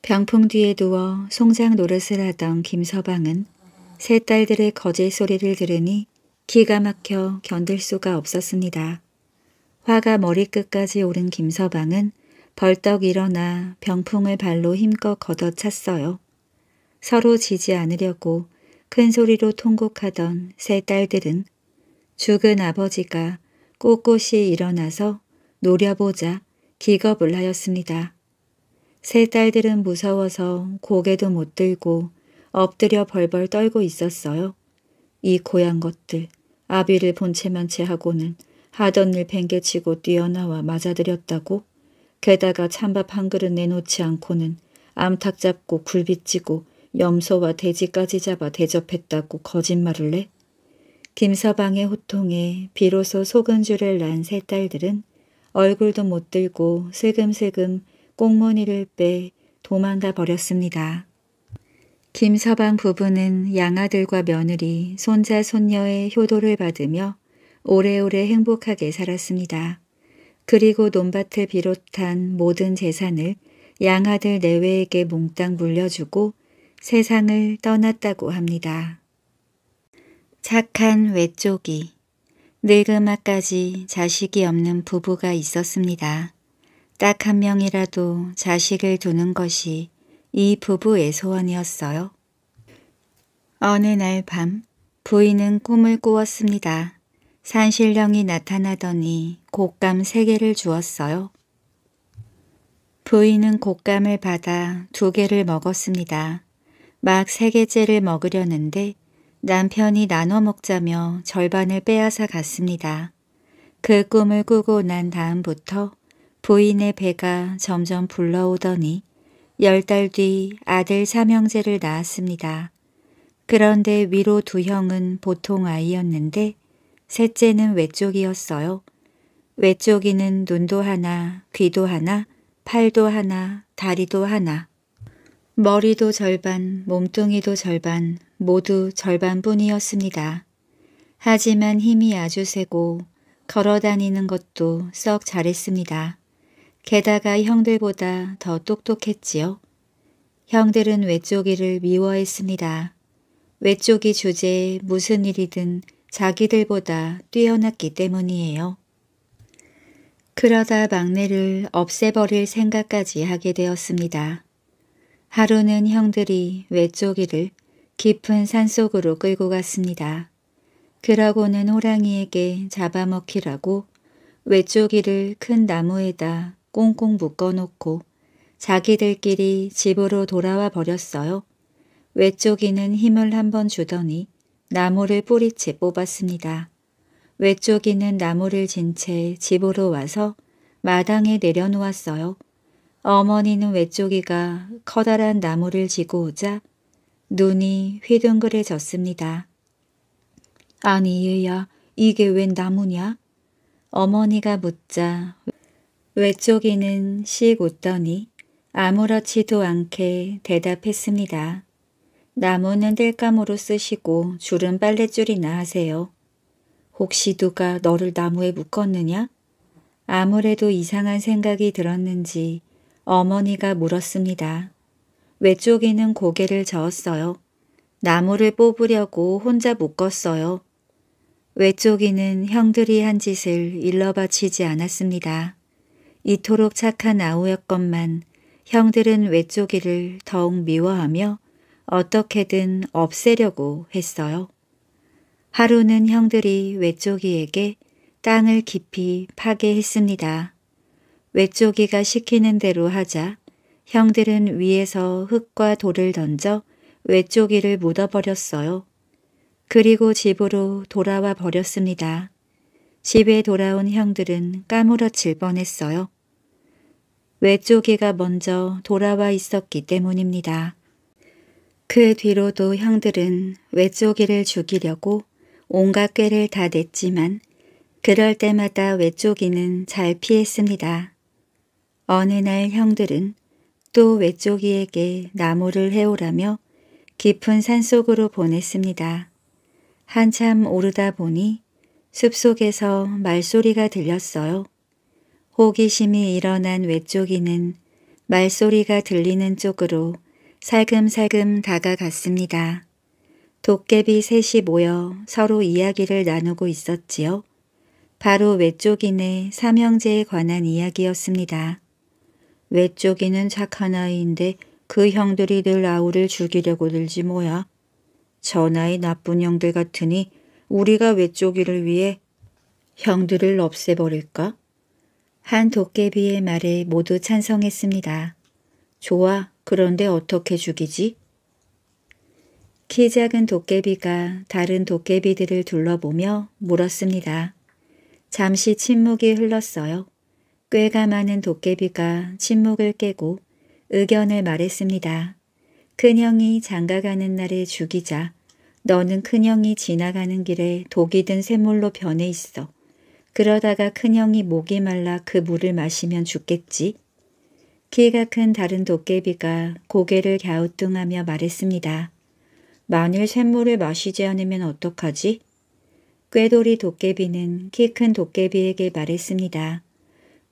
병풍 뒤에 누워 송장 노릇을 하던 김서방은 세 딸들의 거짓 소리를 들으니 기가 막혀 견딜 수가 없었습니다. 화가 머리끝까지 오른 김서방은 벌떡 일어나 병풍을 발로 힘껏 걷어찼어요. 서로 지지 않으려고 큰 소리로 통곡하던 세 딸들은 죽은 아버지가 꼿꼿이 일어나서 노려보자 기겁을 하였습니다. 세 딸들은 무서워서 고개도 못 들고 엎드려 벌벌 떨고 있었어요. 이 고향 것들, 아비를 본체만 채하고는 하던 일 뱅개치고 뛰어나와 맞아들였다고? 게다가 찬밥 한 그릇 내놓지 않고는 암탉 잡고 굴비찌고 염소와 돼지까지 잡아 대접했다고 거짓말을 해? 김서방의 호통에 비로소 속은 줄을 난세 딸들은 얼굴도 못 들고 슬금슬금 꽁무니를 빼 도망가 버렸습니다. 김서방 부부는 양아들과 며느리, 손자, 손녀의 효도를 받으며 오래오래 행복하게 살았습니다. 그리고 논밭을 비롯한 모든 재산을 양아들 내외에게 몽땅 물려주고 세상을 떠났다고 합니다. 착한 외쪽이 늙음아까지 자식이 없는 부부가 있었습니다. 딱 한 명이라도 자식을 두는 것이 이 부부의 소원이었어요. 어느 날 밤 부인은 꿈을 꾸었습니다. 산신령이 나타나더니 곶감 세 개를 주었어요. 부인은 곶감을 받아 두 개를 먹었습니다. 막세계째를 먹으려는데 남편이 나눠 먹자며 절반을 빼앗아 갔습니다. 그 꿈을 꾸고 난 다음부터 부인의 배가 점점 불러오더니 열 달 뒤 아들 삼형제를 낳았습니다. 그런데 위로 두 형은 보통 아이였는데 셋째는 외쪽이었어요. 외쪽이는 눈도 하나, 귀도 하나, 팔도 하나, 다리도 하나. 머리도 절반, 몸뚱이도 절반, 모두 절반뿐이었습니다. 하지만 힘이 아주 세고 걸어다니는 것도 썩 잘했습니다. 게다가 형들보다 더 똑똑했지요. 형들은 외쪽이를 미워했습니다. 외쪽이 주제에 무슨 일이든 자기들보다 뛰어났기 때문이에요. 그러다 막내를 없애버릴 생각까지 하게 되었습니다. 하루는 형들이 외쪽이를 깊은 산속으로 끌고 갔습니다. 그러고는 호랑이에게 잡아먹히라고 외쪽이를 큰 나무에다 꽁꽁 묶어놓고 자기들끼리 집으로 돌아와 버렸어요. 외쪽이는 힘을 한번 주더니 나무를 뿌리채 뽑았습니다. 외쪽이는 나무를 진 채 집으로 와서 마당에 내려놓았어요. 어머니는 외쪽이가 커다란 나무를 지고 오자 눈이 휘둥그레졌습니다. 아니 얘야 이게 웬 나무냐? 어머니가 묻자 외쪽이는 씩 웃더니 아무렇지도 않게 대답했습니다. 나무는 땔감으로 쓰시고 줄은 빨랫줄이나 하세요. 혹시 누가 너를 나무에 묶었느냐? 아무래도 이상한 생각이 들었는지 어머니가 물었습니다. 외쪽이는 고개를 저었어요. 나무를 뽑으려고 혼자 묶었어요. 외쪽이는 형들이 한 짓을 일러 바치지 않았습니다. 이토록 착한 아우였건만 형들은 외쪽이를 더욱 미워하며 어떻게든 없애려고 했어요. 하루는 형들이 외쪽이에게 땅을 깊이 파괴했습니다. 외쪽이가 시키는 대로 하자 형들은 위에서 흙과 돌을 던져 외쪽이를 묻어버렸어요. 그리고 집으로 돌아와 버렸습니다. 집에 돌아온 형들은 까무러칠 뻔했어요. 외쪽이가 먼저 돌아와 있었기 때문입니다. 그 뒤로도 형들은 외쪽이를 죽이려고 온갖 꾀를 다 냈지만 그럴 때마다 외쪽이는 잘 피했습니다. 어느 날 형들은 또 외쪽이에게 나무를 해오라며 깊은 산속으로 보냈습니다. 한참 오르다 보니 숲속에서 말소리가 들렸어요. 호기심이 일어난 외쪽이는 말소리가 들리는 쪽으로 살금살금 다가갔습니다. 도깨비 셋이 모여 서로 이야기를 나누고 있었지요. 바로 외쪽인의 삼형제에 관한 이야기였습니다. 외쪽이는 착한 아이인데 그 형들이 늘 아우를 죽이려고 들지 뭐야. 전하의 나쁜 형들 같으니 우리가 외쪽이를 위해 형들을 없애버릴까? 한 도깨비의 말에 모두 찬성했습니다. 좋아, 그런데 어떻게 죽이지? 키 작은 도깨비가 다른 도깨비들을 둘러보며 물었습니다. 잠시 침묵이 흘렀어요. 꾀가 많은 도깨비가 침묵을 깨고 의견을 말했습니다. 큰형이 장가가는 날에 죽이자 너는 큰형이 지나가는 길에 독이 든 샘물로 변해 있어. 그러다가 큰형이 목이 말라 그 물을 마시면 죽겠지. 키가 큰 다른 도깨비가 고개를 갸우뚱하며 말했습니다. 만일 샘물을 마시지 않으면 어떡하지? 꾀돌이 도깨비는 키 큰 도깨비에게 말했습니다.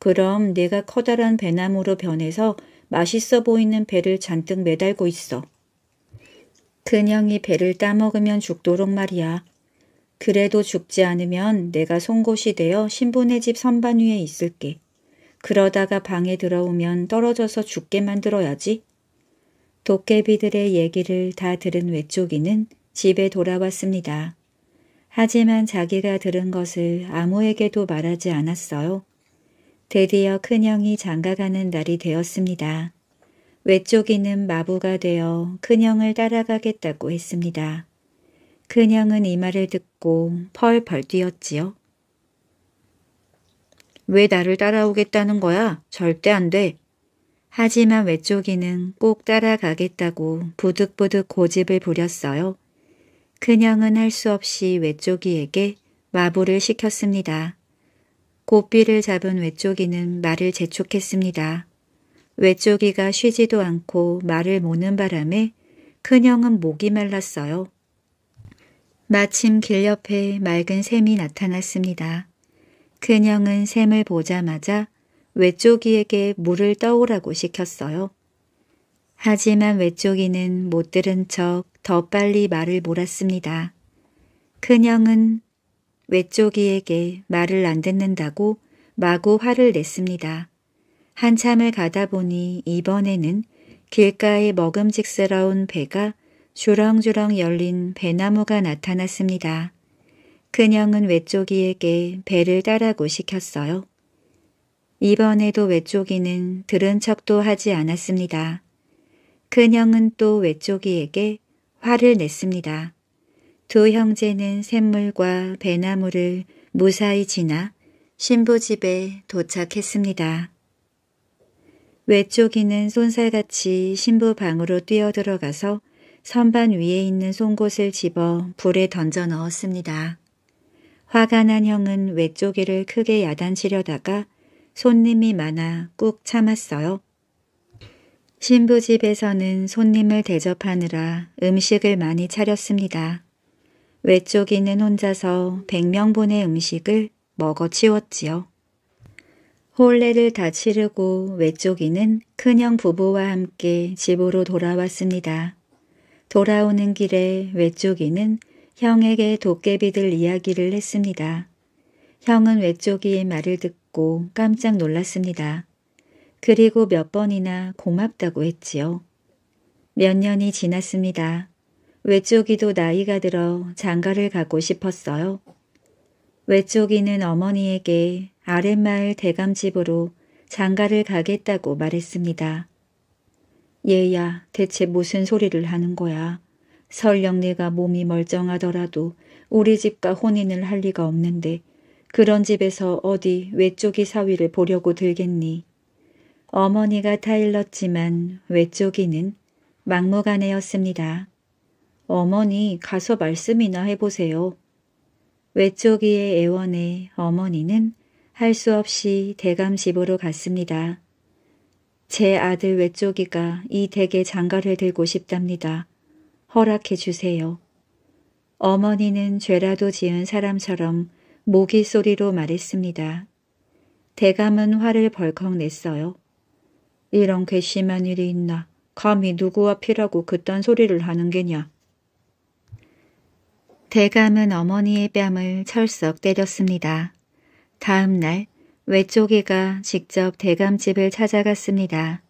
그럼 내가 커다란 배나무로 변해서 맛있어 보이는 배를 잔뜩 매달고 있어. 그냥이 배를 따먹으면 죽도록 말이야. 그래도 죽지 않으면 내가 송곳이 되어 신부네 집 선반 위에 있을게. 그러다가 방에 들어오면 떨어져서 죽게 만들어야지. 도깨비들의 얘기를 다 들은 외쪽이는 집에 돌아왔습니다. 하지만 자기가 들은 것을 아무에게도 말하지 않았어요. 드디어 큰형이 장가가는 날이 되었습니다. 외쪽이는 마부가 되어 큰형을 따라가겠다고 했습니다. 큰형은 이 말을 듣고 펄펄 뛰었지요. 왜 나를 따라오겠다는 거야? 절대 안 돼. 하지만 외쪽이는 꼭 따라가겠다고 부득부득 고집을 부렸어요. 큰형은 할 수 없이 외쪽이에게 마부를 시켰습니다. 고삐를 잡은 외쪽이는 말을 재촉했습니다. 외쪽이가 쉬지도 않고 말을 모는 바람에 큰형은 목이 말랐어요. 마침 길 옆에 맑은 샘이 나타났습니다. 큰형은 샘을 보자마자 외쪽이에게 물을 떠오라고 시켰어요. 하지만 외쪽이는 못 들은 척 더 빨리 말을 몰았습니다. 큰형은 외쪽이에게 말을 안 듣는다고 마구 화를 냈습니다. 한참을 가다 보니 이번에는 길가에 먹음직스러운 배가 주렁주렁 열린 배나무가 나타났습니다. 큰형은 외쪽이에게 배를 따라고 시켰어요. 이번에도 외쪽이는 들은 척도 하지 않았습니다. 큰형은 또 외쪽이에게 화를 냈습니다. 두 형제는 샘물과 배나무를 무사히 지나 신부 집에 도착했습니다. 외쪽이는 손살같이 신부 방으로 뛰어들어가서 선반 위에 있는 송곳을 집어 불에 던져 넣었습니다. 화가 난 형은 외쪽이를 크게 야단치려다가 손님이 많아 꾹 참았어요. 신부집에서는 손님을 대접하느라 음식을 많이 차렸습니다. 외쪽이는 혼자서 백명분의 음식을 먹어치웠지요. 홀레를다 치르고 외쪽이는 큰형 부부와 함께 집으로 돌아왔습니다. 돌아오는 길에 외쪽이는 형에게 도깨비들 이야기를 했습니다. 형은 외쪽이의 말을 듣고 깜짝 놀랐습니다. 그리고 몇 번이나 고맙다고 했지요. 몇 년이 지났습니다. 외쪽이도 나이가 들어 장가를 가고 싶었어요. 외쪽이는 어머니에게 아랫마을 대감집으로 장가를 가겠다고 말했습니다. 얘야 대체 무슨 소리를 하는 거야. 설령 내가 몸이 멀쩡하더라도 우리 집과 혼인을 할 리가 없는데 그런 집에서 어디 외쪽이 사위를 보려고 들겠니. 어머니가 타일렀지만 외쪽이는 막무가내였습니다. 어머니 가서 말씀이나 해보세요. 외쪽이의 애원에 어머니는 할 수 없이 대감집으로 갔습니다. 제 아들 외쪽이가 이 댁에 장가를 들고 싶답니다. 허락해 주세요. 어머니는 죄라도 지은 사람처럼 모기 소리로 말했습니다. 대감은 화를 벌컥 냈어요. 이런 괘씸한 일이 있나. 감히 누구 앞이라고 그딴 소리를 하는 게냐. 대감은 어머니의 뺨을 철썩 때렸습니다. 다음 날 외쪽이가 직접 대감집을 찾아갔습니다.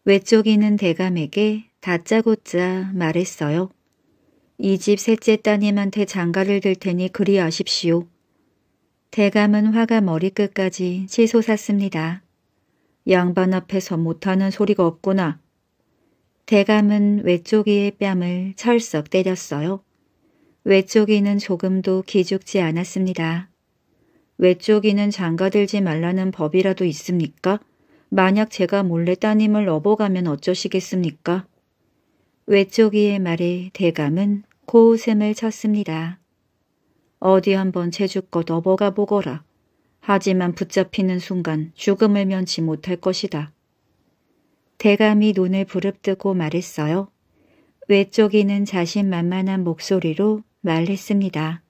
외쪽이는 대감에게 다짜고짜 말했어요. 이 집 셋째 따님한테 장가를 들 테니 그리하십시오. 대감은 화가 머리끝까지 치솟았습니다. 양반 앞에서 못하는 소리가 없구나. 대감은 외쪽이의 뺨을 철썩 때렸어요. 외쪽이는 조금도 기죽지 않았습니다. 외쪽이는 장가들지 말라는 법이라도 있습니까? 만약 제가 몰래 따님을 업어가면 어쩌시겠습니까? 외쪽이의 말에 대감은 고웃음을 쳤습니다. 어디 한번 채주껏 업어가 보거라. 하지만 붙잡히는 순간 죽음을 면치 못할 것이다. 대감이 눈을 부릅뜨고 말했어요. 외쪽이는 자신만만한 목소리로 말했습니다.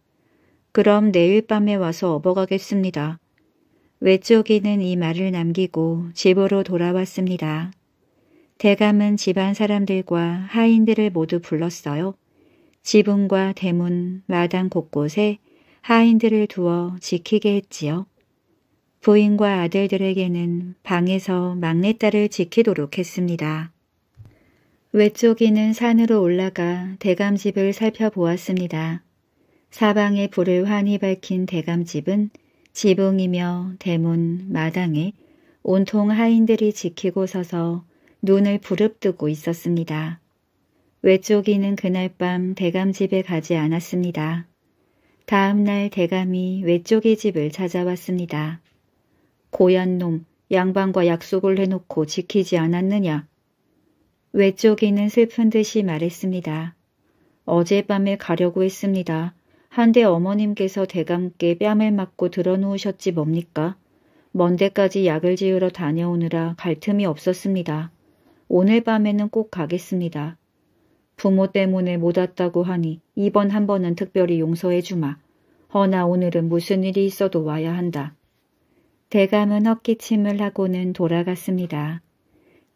그럼 내일 밤에 와서 업어가겠습니다. 외쪽이는 이 말을 남기고 집으로 돌아왔습니다. 대감은 집안 사람들과 하인들을 모두 불렀어요. 지붕과 대문, 마당 곳곳에 하인들을 두어 지키게 했지요. 부인과 아들들에게는 방에서 막내딸을 지키도록 했습니다. 외쪽이는 산으로 올라가 대감집을 살펴보았습니다. 사방에 불을 환히 밝힌 대감집은 지붕이며 대문, 마당에 온통 하인들이 지키고 서서 눈을 부릅뜨고 있었습니다. 외쪽이는 그날 밤 대감집에 가지 않았습니다. 다음 날 대감이 외쪽이 집을 찾아왔습니다. 고얀 놈, 양반과 약속을 해놓고 지키지 않았느냐? 외쪽이는 슬픈 듯이 말했습니다. 어젯밤에 가려고 했습니다. 한데 어머님께서 대감께 뺨을 맞고 들어누우셨지 뭡니까? 먼 데까지 약을 지으러 다녀오느라 갈 틈이 없었습니다. 오늘 밤에는 꼭 가겠습니다. 부모 때문에 못 왔다고 하니 이번 한 번은 특별히 용서해 주마. 허나 오늘은 무슨 일이 있어도 와야 한다. 대감은 헛기침을 하고는 돌아갔습니다.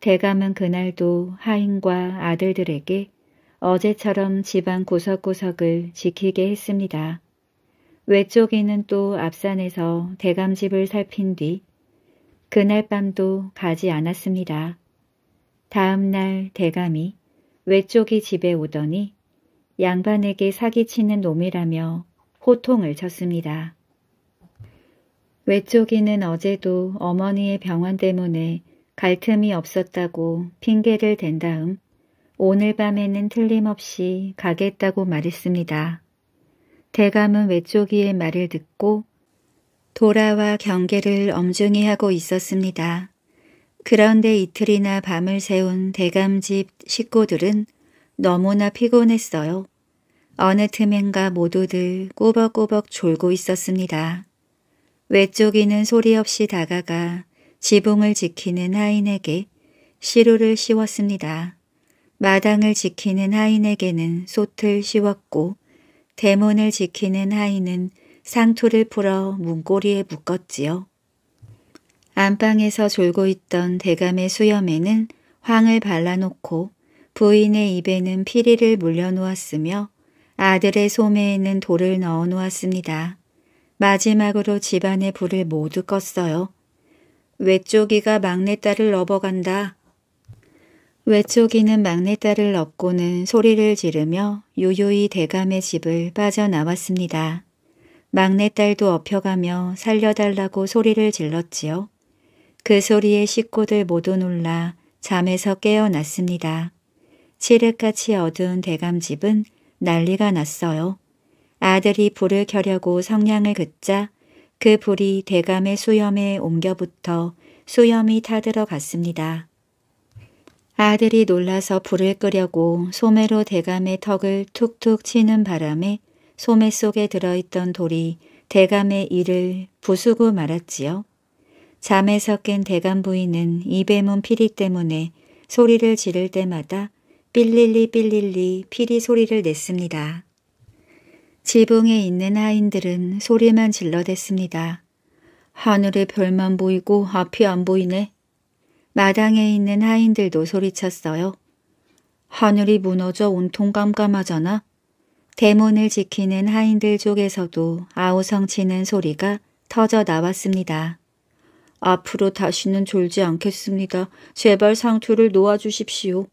대감은 그날도 하인과 아들들에게 어제처럼 집안 구석구석을 지키게 했습니다. 외쪽에는 또 앞산에서 대감집을 살핀 뒤 그날 밤도 가지 않았습니다. 다음 날 대감이 외쪽이 집에 오더니 양반에게 사기치는 놈이라며 호통을 쳤습니다. 외쪽이는 어제도 어머니의 병원 때문에 갈 틈이 없었다고 핑계를 댄 다음 오늘 밤에는 틀림없이 가겠다고 말했습니다. 대감은 외쪽이의 말을 듣고 돌아와 경계를 엄중히 하고 있었습니다. 그런데 이틀이나 밤을 새운 대감집 식구들은 너무나 피곤했어요. 어느 틈엔가 모두들 꼬벅꼬벅 졸고 있었습니다. 외쪽이는 소리 없이 다가가 지붕을 지키는 하인에게 시루를 씌웠습니다. 마당을 지키는 하인에게는 솥을 씌웠고 대문을 지키는 하인은 상투를 풀어 문고리에 묶었지요. 안방에서 졸고 있던 대감의 수염에는 황을 발라놓고 부인의 입에는 피리를 물려놓았으며 아들의 소매에는 돌을 넣어놓았습니다. 마지막으로 집안의 불을 모두 껐어요. 외쪽이가 막내딸을 업어간다. 외쪽이는 막내딸을 업고는 소리를 지르며 유유히 대감의 집을 빠져나왔습니다. 막내딸도 업혀가며 살려달라고 소리를 질렀지요. 그 소리에 식구들 모두 놀라 잠에서 깨어났습니다. 칠흑같이 어두운 대감집은 난리가 났어요. 아들이 불을 켜려고 성냥을 긋자 그 불이 대감의 수염에 옮겨붙어 수염이 타들어갔습니다. 아들이 놀라서 불을 끄려고 소매로 대감의 턱을 툭툭 치는 바람에 소매 속에 들어있던 돌이 대감의 이를 부수고 말았지요. 잠에서 깬 대감 부인은 입에 문 피리 때문에 소리를 지를 때마다 삘릴리 삘릴리 피리 소리를 냈습니다. 지붕에 있는 하인들은 소리만 질러댔습니다. 하늘에 별만 보이고 앞이 안 보이네. 마당에 있는 하인들도 소리쳤어요. 하늘이 무너져 온통 깜깜하잖아. 대문을 지키는 하인들 쪽에서도 아우성치는 소리가 터져 나왔습니다. 앞으로 다시는 졸지 않겠습니다. 제발 상투를 놓아주십시오.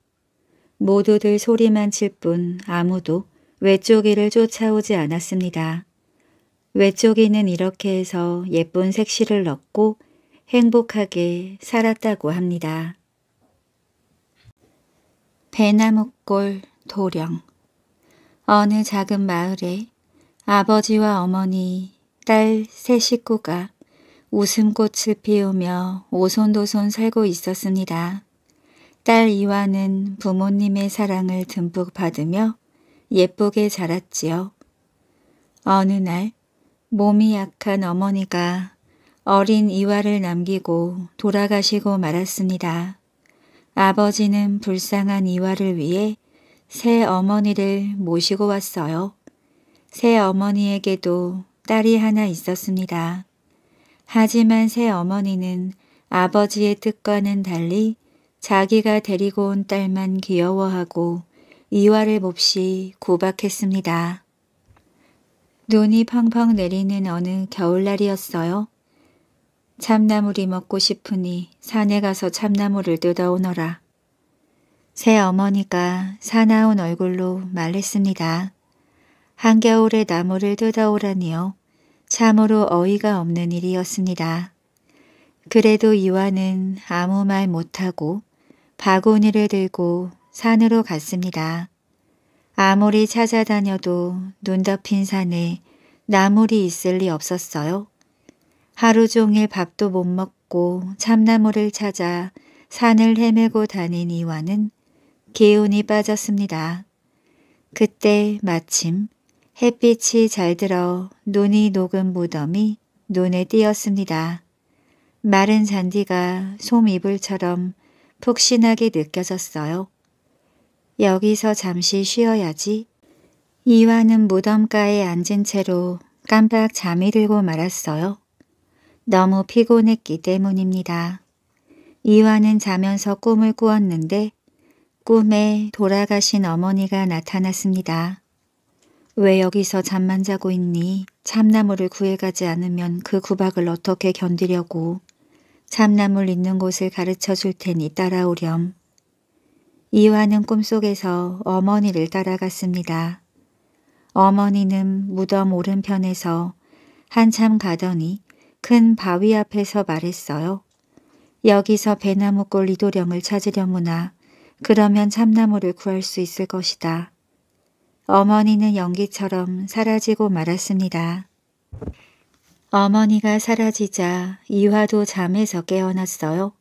모두들 소리만 칠 뿐 아무도 외쪽이를 쫓아오지 않았습니다. 외쪽이는 이렇게 해서 예쁜 색시를 넣고 행복하게 살았다고 합니다. 배나무골 도령 어느 작은 마을에 아버지와 어머니, 딸 세 식구가 웃음꽃을 피우며 오손도손 살고 있었습니다. 딸이와는 부모님의 사랑을 듬뿍 받으며 예쁘게 자랐지요. 어느 날 몸이 약한 어머니가 어린 이화를 남기고 돌아가시고 말았습니다. 아버지는 불쌍한 이화를 위해 새 어머니를 모시고 왔어요. 새 어머니에게도 딸이 하나 있었습니다. 하지만 새 어머니는 아버지의 뜻과는 달리 자기가 데리고 온 딸만 귀여워하고 이화를 몹시 구박했습니다. 눈이 펑펑 내리는 어느 겨울날이었어요. 참나물이 먹고 싶으니 산에 가서 참나물을 뜯어오너라. 새 어머니가 사나운 얼굴로 말했습니다. 한겨울에 나무를 뜯어오라니요. 참으로 어이가 없는 일이었습니다. 그래도 이화는 아무 말 못하고 바구니를 들고 산으로 갔습니다. 아무리 찾아다녀도 눈 덮인 산에 나물이 있을 리 없었어요. 하루 종일 밥도 못 먹고 참나물을 찾아 산을 헤매고 다닌 이와는 기운이 빠졌습니다. 그때 마침 햇빛이 잘 들어 눈이 녹은 무덤이 눈에 띄었습니다. 마른 잔디가 솜이불처럼 푹신하게 느껴졌어요. 여기서 잠시 쉬어야지. 이화는 무덤가에 앉은 채로 깜빡 잠이 들고 말았어요. 너무 피곤했기 때문입니다. 이화는 자면서 꿈을 꾸었는데 꿈에 돌아가신 어머니가 나타났습니다. 왜 여기서 잠만 자고 있니? 참나물을 구해가지 않으면 그 구박을 어떻게 견디려고. 참나물 있는 곳을 가르쳐 줄 테니 따라오렴. 이화는 꿈속에서 어머니를 따라갔습니다. 어머니는 무덤 오른편에서 한참 가더니 큰 바위 앞에서 말했어요. 여기서 배나무꼴 이도령을 찾으려무나 그러면 참나무를 구할 수 있을 것이다. 어머니는 연기처럼 사라지고 말았습니다. 어머니가 사라지자 이화도 잠에서 깨어났어요.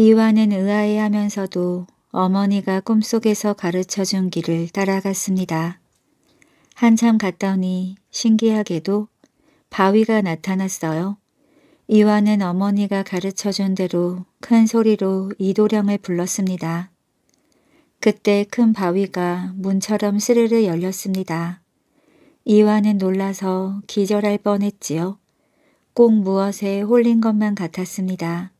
이와는 의아해하면서도 어머니가 꿈속에서 가르쳐준 길을 따라갔습니다. 한참 갔더니 신기하게도 바위가 나타났어요. 이와는 어머니가 가르쳐준 대로 큰 소리로 이도령을 불렀습니다. 그때 큰 바위가 문처럼 스르르 열렸습니다. 이와는 놀라서 기절할 뻔했지요. 꼭 무엇에 홀린 것만 같았습니다.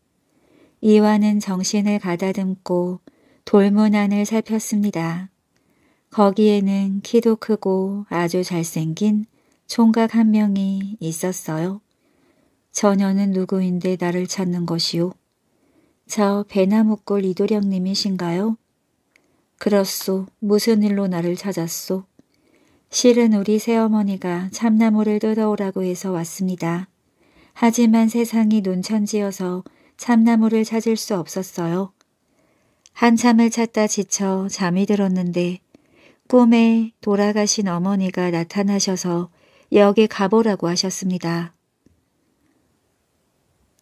이와는 정신을 가다듬고 돌문 안을 살폈습니다. 거기에는 키도 크고 아주 잘생긴 총각 한 명이 있었어요. 저녀는 누구인데 나를 찾는 것이요? 저 배나무골 이도령님이신가요? 그렇소. 무슨 일로 나를 찾았소? 실은 우리 새어머니가 참나무를 뜯어오라고 해서 왔습니다. 하지만 세상이 논천지여서 참나무를 찾을 수 없었어요. 한참을 찾다 지쳐 잠이 들었는데 꿈에 돌아가신 어머니가 나타나셔서 여기 가보라고 하셨습니다.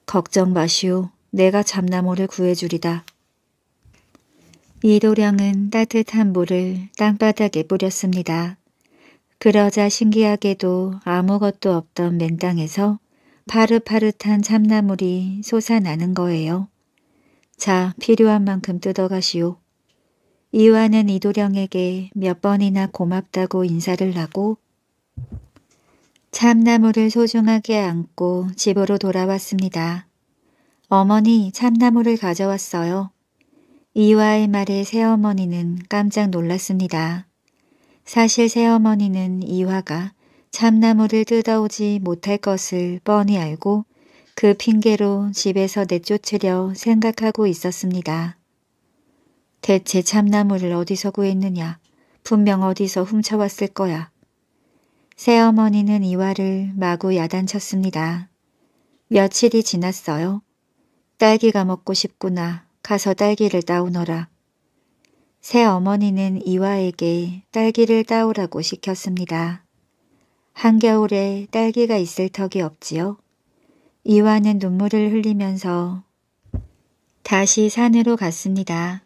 걱정 마시오. 내가 참나무를 구해주리다. 이도령은 따뜻한 물을 땅바닥에 뿌렸습니다. 그러자 신기하게도 아무것도 없던 맨 땅에서 파릇파릇한 참나물이 솟아나는 거예요. 자, 필요한 만큼 뜯어가시오. 이화는 이도령에게 몇 번이나 고맙다고 인사를 하고 참나물을 소중하게 안고 집으로 돌아왔습니다. 어머니 참나물을 가져왔어요. 이화의 말에 새어머니는 깜짝 놀랐습니다. 사실 새어머니는 이화가 참나무를 뜯어오지 못할 것을 뻔히 알고 그 핑계로 집에서 내쫓으려 생각하고 있었습니다. 대체 참나무를 어디서 구했느냐. 분명 어디서 훔쳐왔을 거야. 새어머니는 이화를 마구 야단쳤습니다. 며칠이 지났어요. 딸기가 먹고 싶구나. 가서 딸기를 따오너라. 새어머니는 이화에게 딸기를 따오라고 시켰습니다. 한겨울에 딸기가 있을 턱이 없지요. 이와는 눈물을 흘리면서 다시 산으로 갔습니다.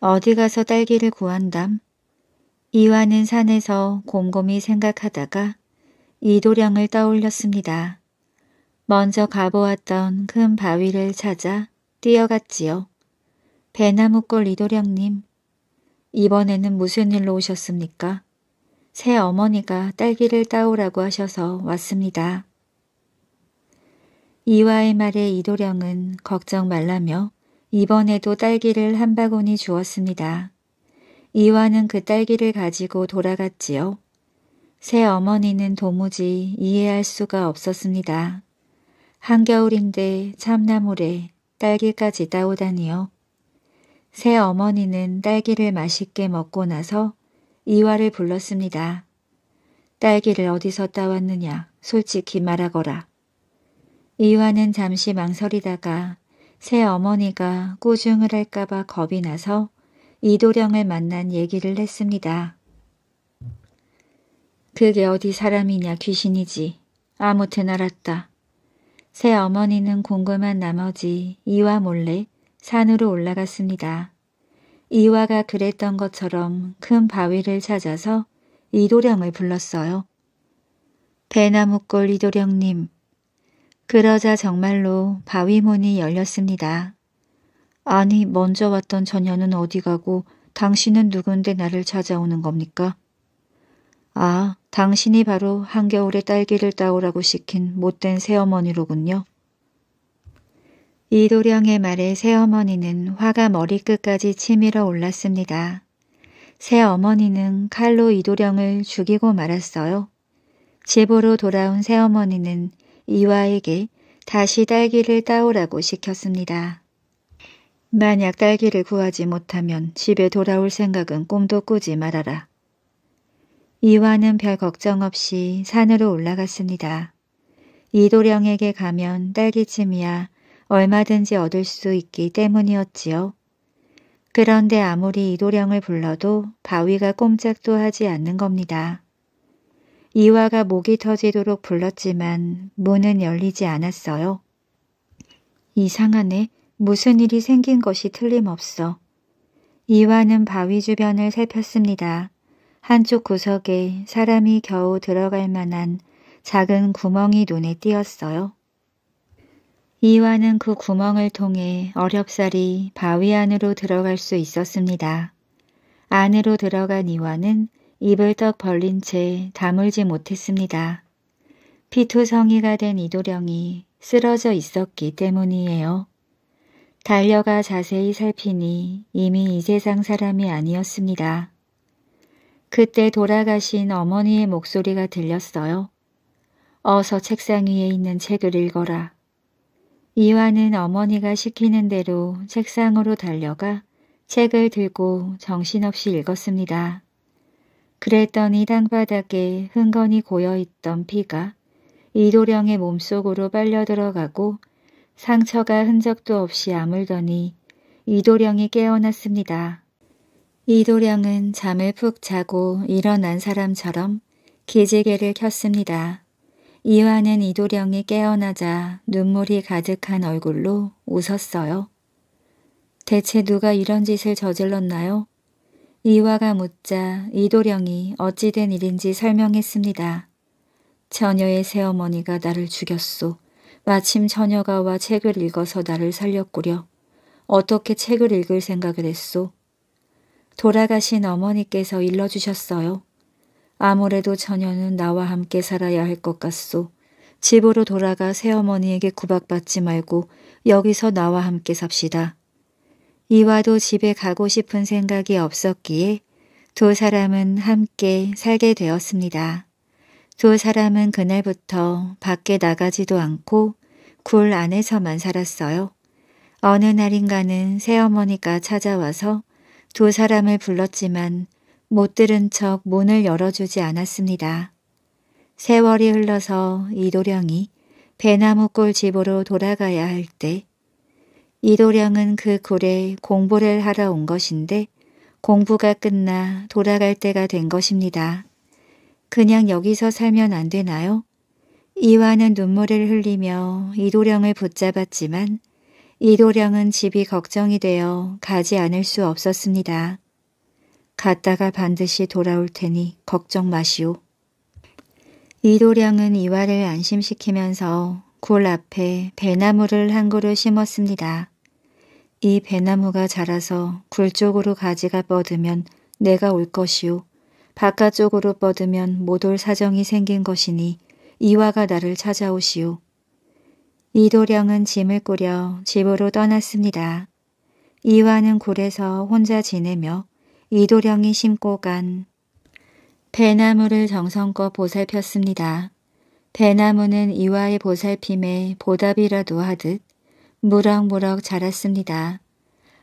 어디 가서 딸기를 구한담? 이와는 산에서 곰곰이 생각하다가 이도령을 떠올렸습니다. 먼저 가보았던 큰 바위를 찾아 뛰어갔지요. 배나무꼴 이도령님, 이번에는 무슨 일로 오셨습니까? 새 어머니가 딸기를 따오라고 하셔서 왔습니다. 이와의 말에 이도령은 걱정 말라며 이번에도 딸기를 한 바구니 주었습니다. 이와는 그 딸기를 가지고 돌아갔지요. 새 어머니는 도무지 이해할 수가 없었습니다. 한겨울인데 참나물에 딸기까지 따오다니요. 새 어머니는 딸기를 맛있게 먹고 나서 이화를 불렀습니다. 딸기를 어디서 따왔느냐 솔직히 말하거라. 이화는 잠시 망설이다가 새 어머니가 꾸중을 할까봐 겁이 나서 이도령을 만난 얘기를 했습니다. 그게 어디 사람이냐 귀신이지. 아무튼 알았다. 새 어머니는 궁금한 나머지 이와 몰래 산으로 올라갔습니다. 이화가 그랬던 것처럼 큰 바위를 찾아서 이도령을 불렀어요. 배나무골 이도령님, 그러자 정말로 바위문이 열렸습니다. 아니, 먼저 왔던 전녀는 어디 가고 당신은 누군데 나를 찾아오는 겁니까? 아, 당신이 바로 한겨울에 딸기를 따오라고 시킨 못된 새어머니로군요. 이도령의 말에 새어머니는 화가 머리끝까지 치밀어 올랐습니다. 새어머니는 칼로 이도령을 죽이고 말았어요. 집으로 돌아온 새어머니는 이화에게 다시 딸기를 따오라고 시켰습니다. 만약 딸기를 구하지 못하면 집에 돌아올 생각은 꿈도 꾸지 말아라. 이화는 별 걱정 없이 산으로 올라갔습니다. 이도령에게 가면 딸기찜이야 얼마든지 얻을 수 있기 때문이었지요. 그런데 아무리 이도령을 불러도 바위가 꼼짝도 하지 않는 겁니다. 이화가 목이 터지도록 불렀지만 문은 열리지 않았어요. 이상하네. 무슨 일이 생긴 것이 틀림없어. 이화는 바위 주변을 살폈습니다. 한쪽 구석에 사람이 겨우 들어갈 만한 작은 구멍이 눈에 띄었어요. 이와는 그 구멍을 통해 어렵사리 바위 안으로 들어갈 수 있었습니다. 안으로 들어간 이와는 입을 떡 벌린 채 다물지 못했습니다. 피투성이가 된 이도령이 쓰러져 있었기 때문이에요. 달려가 자세히 살피니 이미 이 세상 사람이 아니었습니다. 그때 돌아가신 어머니의 목소리가 들렸어요. 어서 책상 위에 있는 책을 읽어라. 이화는 어머니가 시키는 대로 책상으로 달려가 책을 들고 정신없이 읽었습니다. 그랬더니 땅바닥에 흥건히 고여있던 피가 이도령의 몸속으로 빨려 들어가고 상처가 흔적도 없이 아물더니 이도령이 깨어났습니다. 이도령은 잠을 푹 자고 일어난 사람처럼 기지개를 켰습니다. 이화는 이도령이 깨어나자 눈물이 가득한 얼굴로 웃었어요. 대체 누가 이런 짓을 저질렀나요? 이화가 묻자 이도령이 어찌된 일인지 설명했습니다. 처녀의 새어머니가 나를 죽였소. 마침 처녀가 와 책을 읽어서 나를 살렸구려. 어떻게 책을 읽을 생각을 했소? 돌아가신 어머니께서 일러주셨어요. 아무래도 처녀는 나와 함께 살아야 할 것 같소. 집으로 돌아가 새어머니에게 구박받지 말고 여기서 나와 함께 삽시다. 이와도 집에 가고 싶은 생각이 없었기에 두 사람은 함께 살게 되었습니다. 두 사람은 그날부터 밖에 나가지도 않고 굴 안에서만 살았어요. 어느 날인가는 새어머니가 찾아와서 두 사람을 불렀지만 못 들은 척 문을 열어주지 않았습니다. 세월이 흘러서 이도령이 배나무골 집으로 돌아가야 할 때 이도령은 그 굴에 공부를 하러 온 것인데 공부가 끝나 돌아갈 때가 된 것입니다. 그냥 여기서 살면 안 되나요? 이와는 눈물을 흘리며 이도령을 붙잡았지만 이도령은 집이 걱정이 되어 가지 않을 수 없었습니다. 갔다가 반드시 돌아올 테니 걱정 마시오. 이도량은 이화를 안심시키면서 굴 앞에 배나무를 한 그루 심었습니다. 이 배나무가 자라서 굴 쪽으로 가지가 뻗으면 내가 올 것이오. 바깥쪽으로 뻗으면 못 올 사정이 생긴 것이니 이화가 나를 찾아오시오. 이도령은 짐을 꾸려 집으로 떠났습니다. 이화는 굴에서 혼자 지내며 이도령이 심고 간 배나무를 정성껏 보살폈습니다. 배나무는 이와의 보살핌에 보답이라도 하듯 무럭무럭 자랐습니다.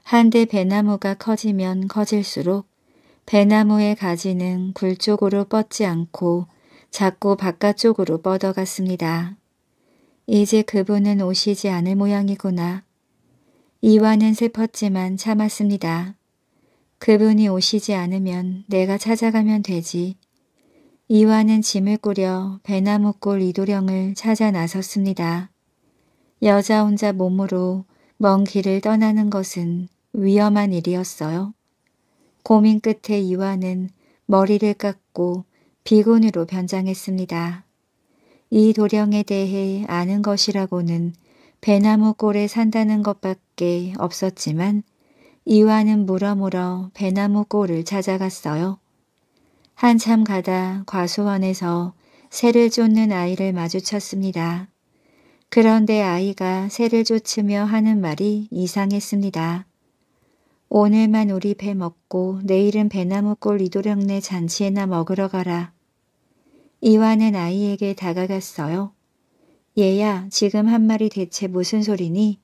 한데 배나무가 커지면 커질수록 배나무의 가지는 굴쪽으로 뻗지 않고 자꾸 바깥쪽으로 뻗어갔습니다. 이제 그분은 오시지 않을 모양이구나. 이와는 슬펐지만 참았습니다. 그분이 오시지 않으면 내가 찾아가면 되지. 이와는 짐을 꾸려 배나무골 이도령을 찾아 나섰습니다. 여자 혼자 몸으로 먼 길을 떠나는 것은 위험한 일이었어요. 고민 끝에 이와는 머리를 깎고 비군으로 변장했습니다. 이 도령에 대해 아는 것이라고는 배나무골에 산다는 것밖에 없었지만 이와는 물어물어 배나무 꼴을 찾아갔어요. 한참 가다 과수원에서 새를 쫓는 아이를 마주쳤습니다. 그런데 아이가 새를 쫓으며 하는 말이 이상했습니다. 오늘만 우리 배 먹고 내일은 배나무꼴 이도령네 잔치에나 먹으러 가라. 이와는 아이에게 다가갔어요. 얘야 지금 한 말이 대체 무슨 소리니?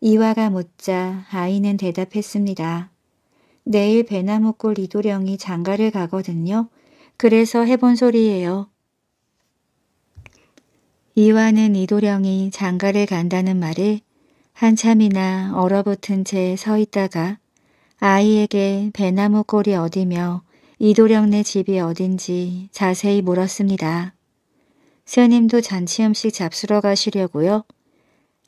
이화가 묻자 아이는 대답했습니다. 내일 배나무골 이도령이 장가를 가거든요. 그래서 해본 소리예요. 이화는 이도령이 장가를 간다는 말에 한참이나 얼어붙은 채 서 있다가 아이에게 배나무골이 어디며 이도령네 집이 어딘지 자세히 물었습니다. 스님도 잔치 음식 잡수러 가시려고요.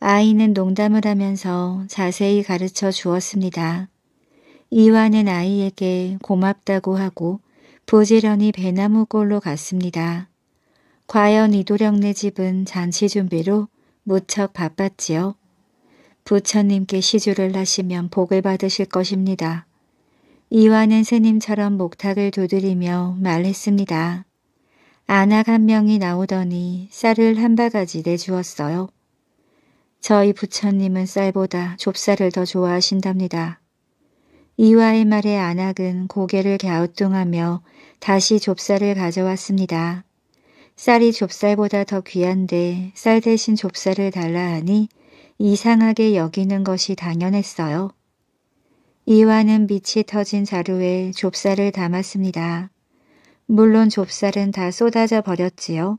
아이는 농담을 하면서 자세히 가르쳐 주었습니다. 이와는 아이에게 고맙다고 하고 부지런히 배나무골로 갔습니다. 과연 이도령네 집은 잔치 준비로 무척 바빴지요. 부처님께 시주를 하시면 복을 받으실 것입니다. 이와는 스님처럼 목탁을 두드리며 말했습니다. 아낙 한 명이 나오더니 쌀을 한 바가지 내주었어요. 저희 부처님은 쌀보다 좁쌀을 더 좋아하신답니다. 이와의 말에 안악은 고개를 갸우뚱하며 다시 좁쌀을 가져왔습니다. 쌀이 좁쌀보다 더 귀한데 쌀 대신 좁쌀을 달라 하니 이상하게 여기는 것이 당연했어요. 이와는 빛이 터진 자루에 좁쌀을 담았습니다. 물론 좁쌀은 다 쏟아져 버렸지요.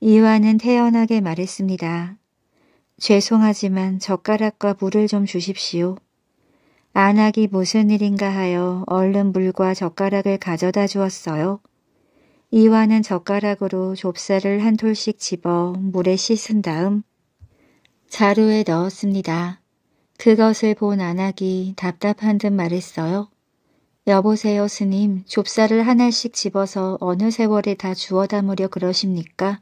이와는 태연하게 말했습니다. 죄송하지만 젓가락과 물을 좀 주십시오. 안악이 무슨 일인가 하여 얼른 물과 젓가락을 가져다 주었어요. 이와는 젓가락으로 좁쌀을 한 톨씩 집어 물에 씻은 다음 자루에 넣었습니다. 그것을 본 안악이 답답한 듯 말했어요. 여보세요 스님, 좁쌀을 하나씩 집어서 어느 세월에 다 주워 담으려 그러십니까?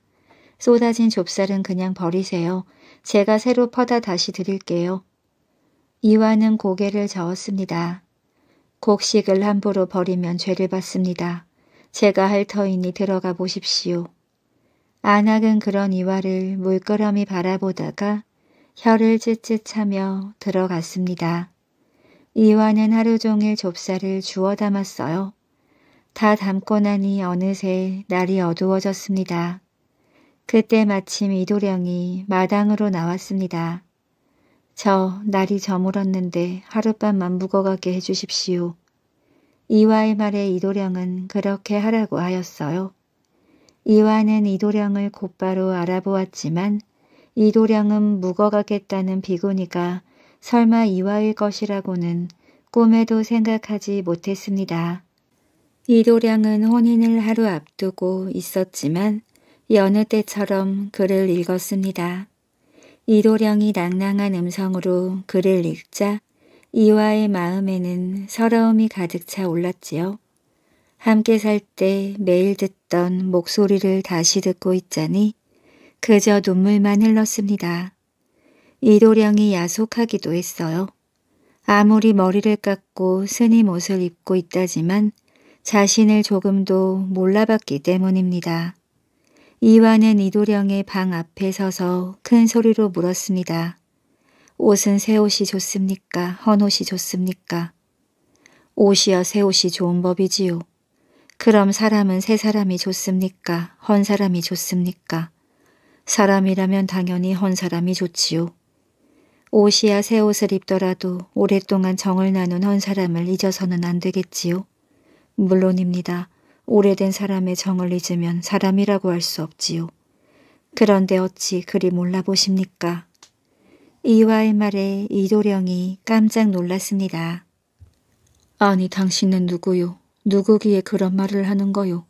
쏟아진 좁쌀은 그냥 버리세요. 제가 새로 퍼다 다시 드릴게요. 이화는 고개를 저었습니다. 곡식을 함부로 버리면 죄를 받습니다. 제가 할 터이니 들어가 보십시오. 안악은 그런 이화를 물끄러미 바라보다가 혀를 찢찢 차며 들어갔습니다. 이화는 하루 종일 좁쌀을 주워 담았어요. 다 담고 나니 어느새 날이 어두워졌습니다. 그때 마침 이도령이 마당으로 나왔습니다. 저 날이 저물었는데 하룻밤 만부어 가게 해주십시오. 이와의 말에 이도령은 그렇게 하라고 하였어요. 이와는 이도령을 곧바로 알아보았지만 이도령은 묵어가겠다는 비구니가 설마 이와일 것이라고는 꿈에도 생각하지 못했습니다. 이도령은 혼인을 하루 앞두고 있었지만 여느 때처럼 글을 읽었습니다. 이도령이 낭낭한 음성으로 글을 읽자 이화의 마음에는 서러움이 가득 차 올랐지요. 함께 살 때 매일 듣던 목소리를 다시 듣고 있자니 그저 눈물만 흘렀습니다. 이도령이 야속하기도 했어요. 아무리 머리를 깎고 스님 옷을 입고 있다지만 자신을 조금도 몰라봤기 때문입니다. 이완은 이도령의 방 앞에 서서 큰 소리로 물었습니다. 옷은 새 옷이 좋습니까? 헌 옷이 좋습니까? 옷이여 새 옷이 좋은 법이지요. 그럼 사람은 새 사람이 좋습니까? 헌 사람이 좋습니까? 사람이라면 당연히 헌 사람이 좋지요. 옷이야 새 옷을 입더라도 오랫동안 정을 나눈 헌 사람을 잊어서는 안 되겠지요. 물론입니다. 오래된 사람의 정을 잊으면 사람이라고 할 수 없지요. 그런데 어찌 그리 몰라보십니까? 이와의 말에 이도령이 깜짝 놀랐습니다. 아니 당신은 누구요? 누구기에 그런 말을 하는 거요?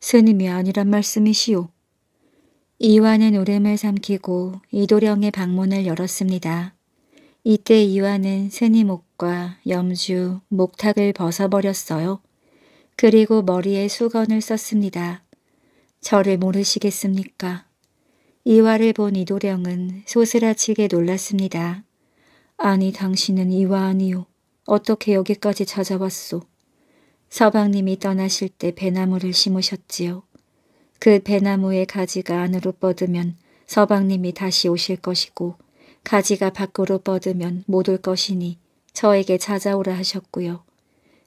스님이 아니란 말씀이시오. 이화는 울음을 삼키고 이도령의 방문을 열었습니다. 이때 이화는 스님 옷과 염주, 목탁을 벗어버렸어요. 그리고 머리에 수건을 썼습니다. 저를 모르시겠습니까? 이화를 본 이도령은 소스라치게 놀랐습니다. 아니 당신은 이화 아니오. 어떻게 여기까지 찾아왔소? 서방님이 떠나실 때 배나무를 심으셨지요. 그 배나무의 가지가 안으로 뻗으면 서방님이 다시 오실 것이고 가지가 밖으로 뻗으면 못 올 것이니 저에게 찾아오라 하셨고요.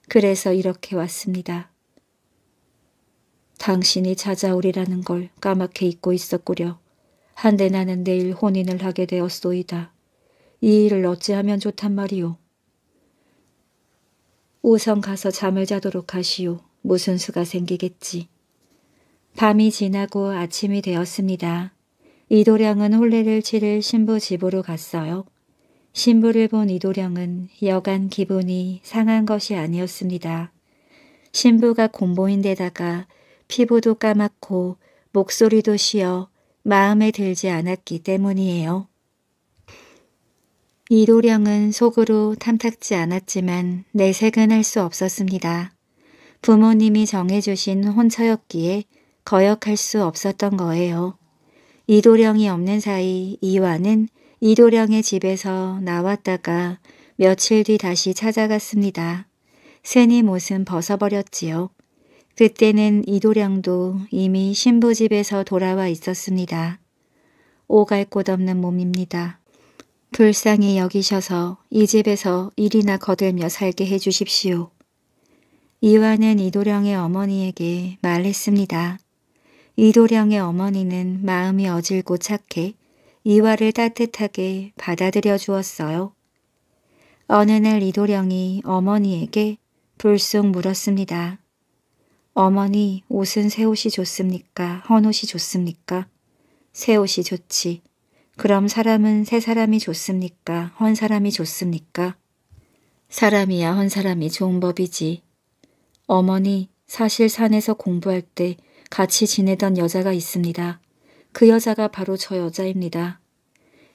그래서 이렇게 왔습니다. 당신이 찾아오리라는 걸 까맣게 잊고 있었구려. 한데 나는 내일 혼인을 하게 되었소이다. 이 일을 어찌하면 좋단 말이오. 우선 가서 잠을 자도록 하시오. 무슨 수가 생기겠지. 밤이 지나고 아침이 되었습니다. 이도량은 홀례를 치를 신부 집으로 갔어요. 신부를 본 이도령은 여간 기분이 상한 것이 아니었습니다. 신부가 공보인데다가 피부도 까맣고 목소리도 쉬어 마음에 들지 않았기 때문이에요. 이도령은 속으로 탐탁지 않았지만 내색은 할 수 없었습니다. 부모님이 정해주신 혼처였기에 거역할 수 없었던 거예요. 이도령이 없는 사이 이와는 이도령의 집에서 나왔다가 며칠 뒤 다시 찾아갔습니다. 쇠니 옷은 벗어버렸지요. 그때는 이도령도 이미 신부집에서 돌아와 있었습니다. 오갈 곳 없는 몸입니다. 불쌍히 여기셔서 이 집에서 일이나 거들며 살게 해주십시오. 이화는 이도령의 어머니에게 말했습니다. 이도령의 어머니는 마음이 어질고 착해 이화를 따뜻하게 받아들여 주었어요. 어느 날 이도령이 어머니에게 불쑥 물었습니다. 어머니 옷은 새 옷이 좋습니까? 헌 옷이 좋습니까? 새 옷이 좋지. 그럼 사람은 새 사람이 좋습니까? 헌 사람이 좋습니까? 사람이야 헌 사람이 좋은 법이지. 어머니 사실 산에서 공부할 때 같이 지내던 여자가 있습니다. 그 여자가 바로 저 여자입니다.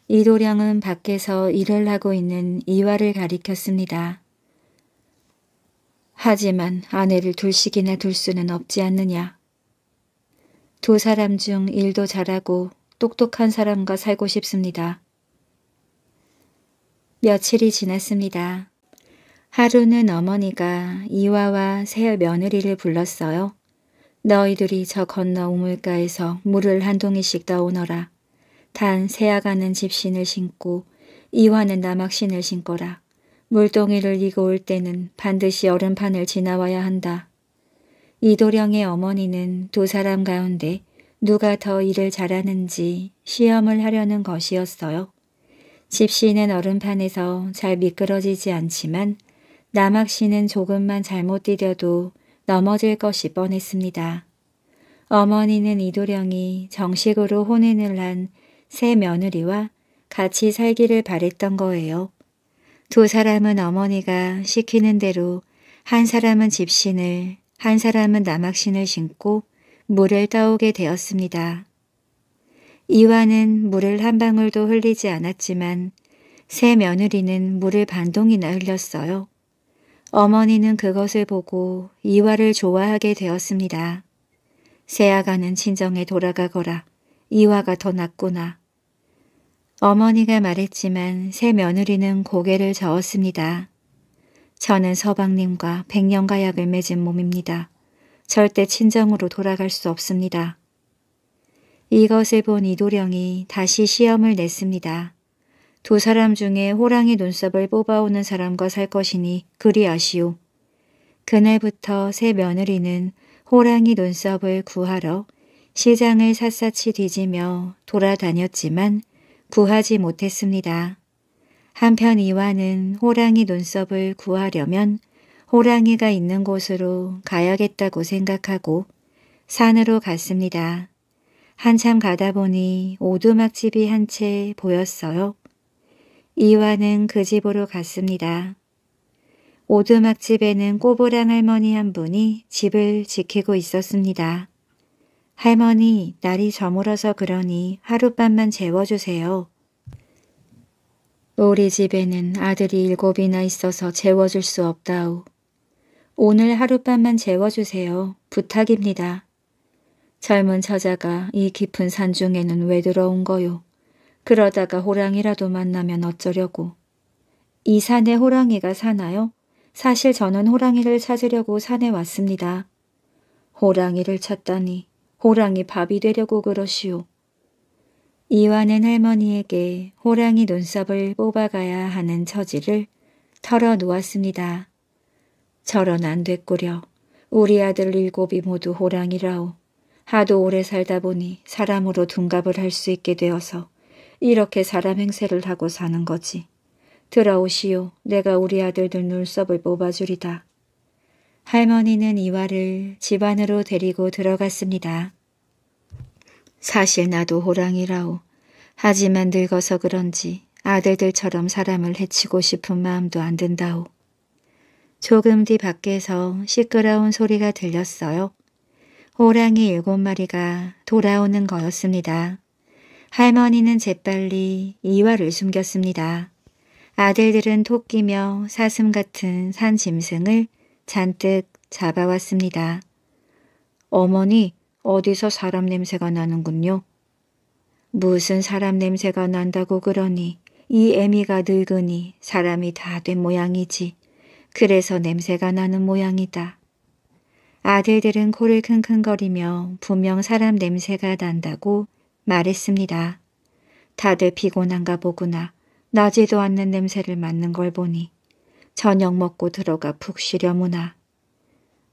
이도량은 밖에서 일을 하고 있는 이화를 가리켰습니다. 하지만 아내를 둘씩이나 둘 수는 없지 않느냐. 두 사람 중 일도 잘하고 똑똑한 사람과 살고 싶습니다. 며칠이 지났습니다. 하루는 어머니가 이화와 새 며느리를 불렀어요. 너희들이 저 건너 우물가에서 물을 한 동이씩 떠오너라. 단 새아가는 집신을 신고 이화는 남악신을 신거라. 물동이를 이고 올 때는 반드시 얼음판을 지나와야 한다. 이도령의 어머니는 두 사람 가운데 누가 더 일을 잘하는지 시험을 하려는 것이었어요. 집신은 얼음판에서 잘 미끄러지지 않지만 남악신은 조금만 잘못 디뎌도 넘어질 것이 뻔했습니다. 어머니는 이도령이 정식으로 혼인을 한 새 며느리와 같이 살기를 바랬던 거예요. 두 사람은 어머니가 시키는 대로 한 사람은 집신을 한 사람은 남학신을 신고 물을 떠오게 되었습니다. 이와는 물을 한 방울도 흘리지 않았지만 새 며느리는 물을 반동이나 흘렸어요. 어머니는 그것을 보고 이화를 좋아하게 되었습니다. 새아가는 친정에 돌아가거라. 이화가 더 낫구나. 어머니가 말했지만 새 며느리는 고개를 저었습니다. 저는 서방님과 백년가약을 맺은 몸입니다. 절대 친정으로 돌아갈 수 없습니다. 이것을 본 이도령이 다시 시험을 냈습니다. 두 사람 중에 호랑이 눈썹을 뽑아오는 사람과 살 것이니 그리 아시오. 그날부터 새 며느리는 호랑이 눈썹을 구하러 시장을 샅샅이 뒤지며 돌아다녔지만 구하지 못했습니다. 한편 이와는 호랑이 눈썹을 구하려면 호랑이가 있는 곳으로 가야겠다고 생각하고 산으로 갔습니다. 한참 가다 보니 오두막집이 한 채 보였어요. 이와는 그 집으로 갔습니다. 오두막집에는 꼬부랑 할머니 한 분이 집을 지키고 있었습니다. 할머니, 날이 저물어서 그러니 하룻밤만 재워주세요. 우리 집에는 아들이 일곱이나 있어서 재워줄 수 없다오. 오늘 하룻밤만 재워주세요. 부탁입니다. 젊은 처자가 이 깊은 산중에는 왜 들어온 거요? 그러다가 호랑이라도 만나면 어쩌려고. 이 산에 호랑이가 사나요? 사실 저는 호랑이를 찾으려고 산에 왔습니다. 호랑이를 찾다니 호랑이 밥이 되려고 그러시오. 이완는 할머니에게 호랑이 눈썹을 뽑아가야 하는 처지를 털어놓았습니다. 저런 안 됐구려. 우리 아들 일곱이 모두 호랑이라오. 하도 오래 살다 보니 사람으로 둔갑을 할 수 있게 되어서 이렇게 사람 행세를 하고 사는 거지. 들어오시오. 내가 우리 아들들 눈썹을 뽑아주리다. 할머니는 이화를 집 안으로 데리고 들어갔습니다. 사실 나도 호랑이라오. 하지만 늙어서 그런지 아들들처럼 사람을 해치고 싶은 마음도 안 든다오. 조금 뒤 밖에서 시끄러운 소리가 들렸어요. 호랑이 일곱 마리가 돌아오는 거였습니다. 할머니는 재빨리 이화를 숨겼습니다. 아들들은 토끼며 사슴 같은 산 짐승을 잔뜩 잡아왔습니다. 어머니, 어디서 사람 냄새가 나는군요. 무슨 사람 냄새가 난다고 그러니 이 애미가 늙으니 사람이 다 된 모양이지. 그래서 냄새가 나는 모양이다. 아들들은 코를 킁킁거리며 분명 사람 냄새가 난다고 말했습니다. 다들 피곤한가 보구나. 나지도 않는 냄새를 맡는 걸 보니 저녁 먹고 들어가 푹 쉬려무나.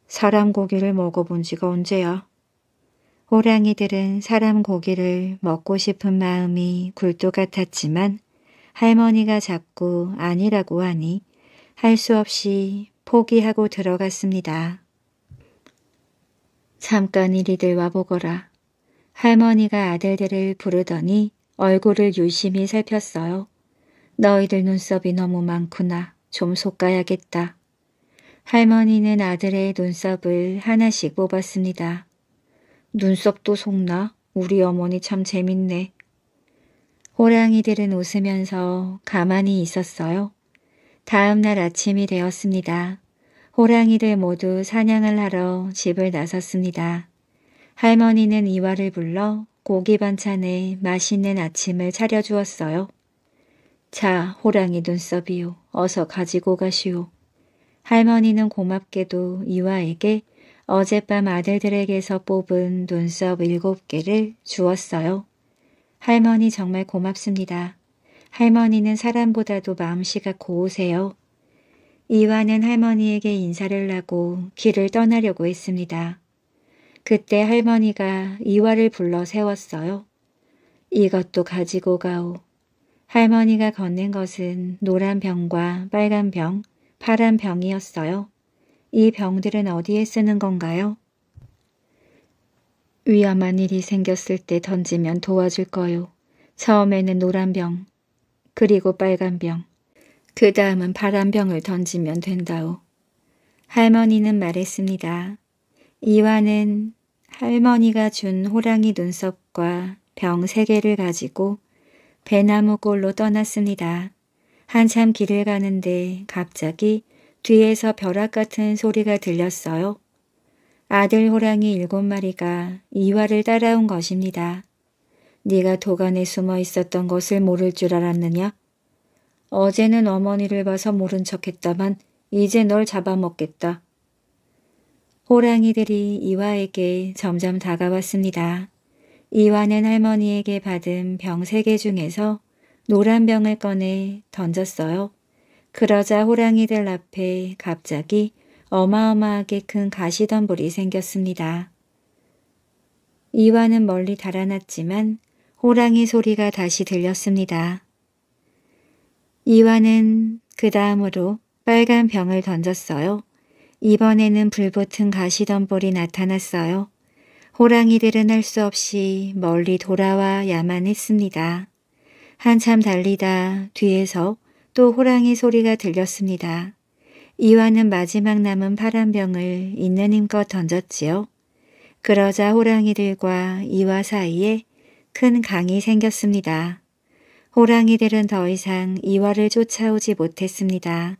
사람 고기를 먹어본 지가 언제야? 호랑이들은 사람 고기를 먹고 싶은 마음이 굴뚝 같았지만 할머니가 자꾸 아니라고 하니 할 수 없이 포기하고 들어갔습니다. 잠깐 이리들 와보거라. 할머니가 아들들을 부르더니 얼굴을 유심히 살폈어요. 너희들 눈썹이 너무 많구나. 좀 속가야겠다. 할머니는 아들의 눈썹을 하나씩 뽑았습니다. 눈썹도 속나? 우리 어머니 참 재밌네. 호랑이들은 웃으면서 가만히 있었어요. 다음 날 아침이 되었습니다. 호랑이들 모두 사냥을 하러 집을 나섰습니다. 할머니는 이화를 불러 고기 반찬에 맛있는 아침을 차려주었어요. 자, 호랑이 눈썹이요. 어서 가지고 가시오. 할머니는 고맙게도 이화에게 어젯밤 아들들에게서 뽑은 눈썹 일곱 개를 주었어요. 할머니 정말 고맙습니다. 할머니는 사람보다도 마음씨가 고우세요. 이화는 할머니에게 인사를 하고 길을 떠나려고 했습니다. 그때 할머니가 이화를 불러 세웠어요. 이것도 가지고 가오. 할머니가 건넨 것은 노란 병과 빨간 병, 파란 병이었어요. 이 병들은 어디에 쓰는 건가요? 위험한 일이 생겼을 때 던지면 도와줄 거요. 처음에는 노란 병, 그리고 빨간 병, 그 다음은 파란 병을 던지면 된다오. 할머니는 말했습니다. 이화는 할머니가 준 호랑이 눈썹과 병 세 개를 가지고 배나무 골로 떠났습니다. 한참 길을 가는데 갑자기 뒤에서 벼락 같은 소리가 들렸어요. 아들 호랑이 일곱 마리가 이화를 따라온 것입니다. 네가 도간에 숨어 있었던 것을 모를 줄 알았느냐? 어제는 어머니를 봐서 모른 척했다만 이제 널 잡아먹겠다. 호랑이들이 이화에게 점점 다가왔습니다. 이화는 할머니에게 받은 병 세 개 중에서 노란 병을 꺼내 던졌어요. 그러자 호랑이들 앞에 갑자기 어마어마하게 큰 가시덤불이 생겼습니다. 이화는 멀리 달아났지만 호랑이 소리가 다시 들렸습니다. 이화는 그 다음으로 빨간 병을 던졌어요. 이번에는 불붙은 가시덤불이 나타났어요. 호랑이들은 할 수 없이 멀리 돌아와야만 했습니다. 한참 달리다 뒤에서 또 호랑이 소리가 들렸습니다. 이와는 마지막 남은 파란 병을 있는 힘껏 던졌지요. 그러자 호랑이들과 이와 사이에 큰 강이 생겼습니다. 호랑이들은 더 이상 이와를 쫓아오지 못했습니다.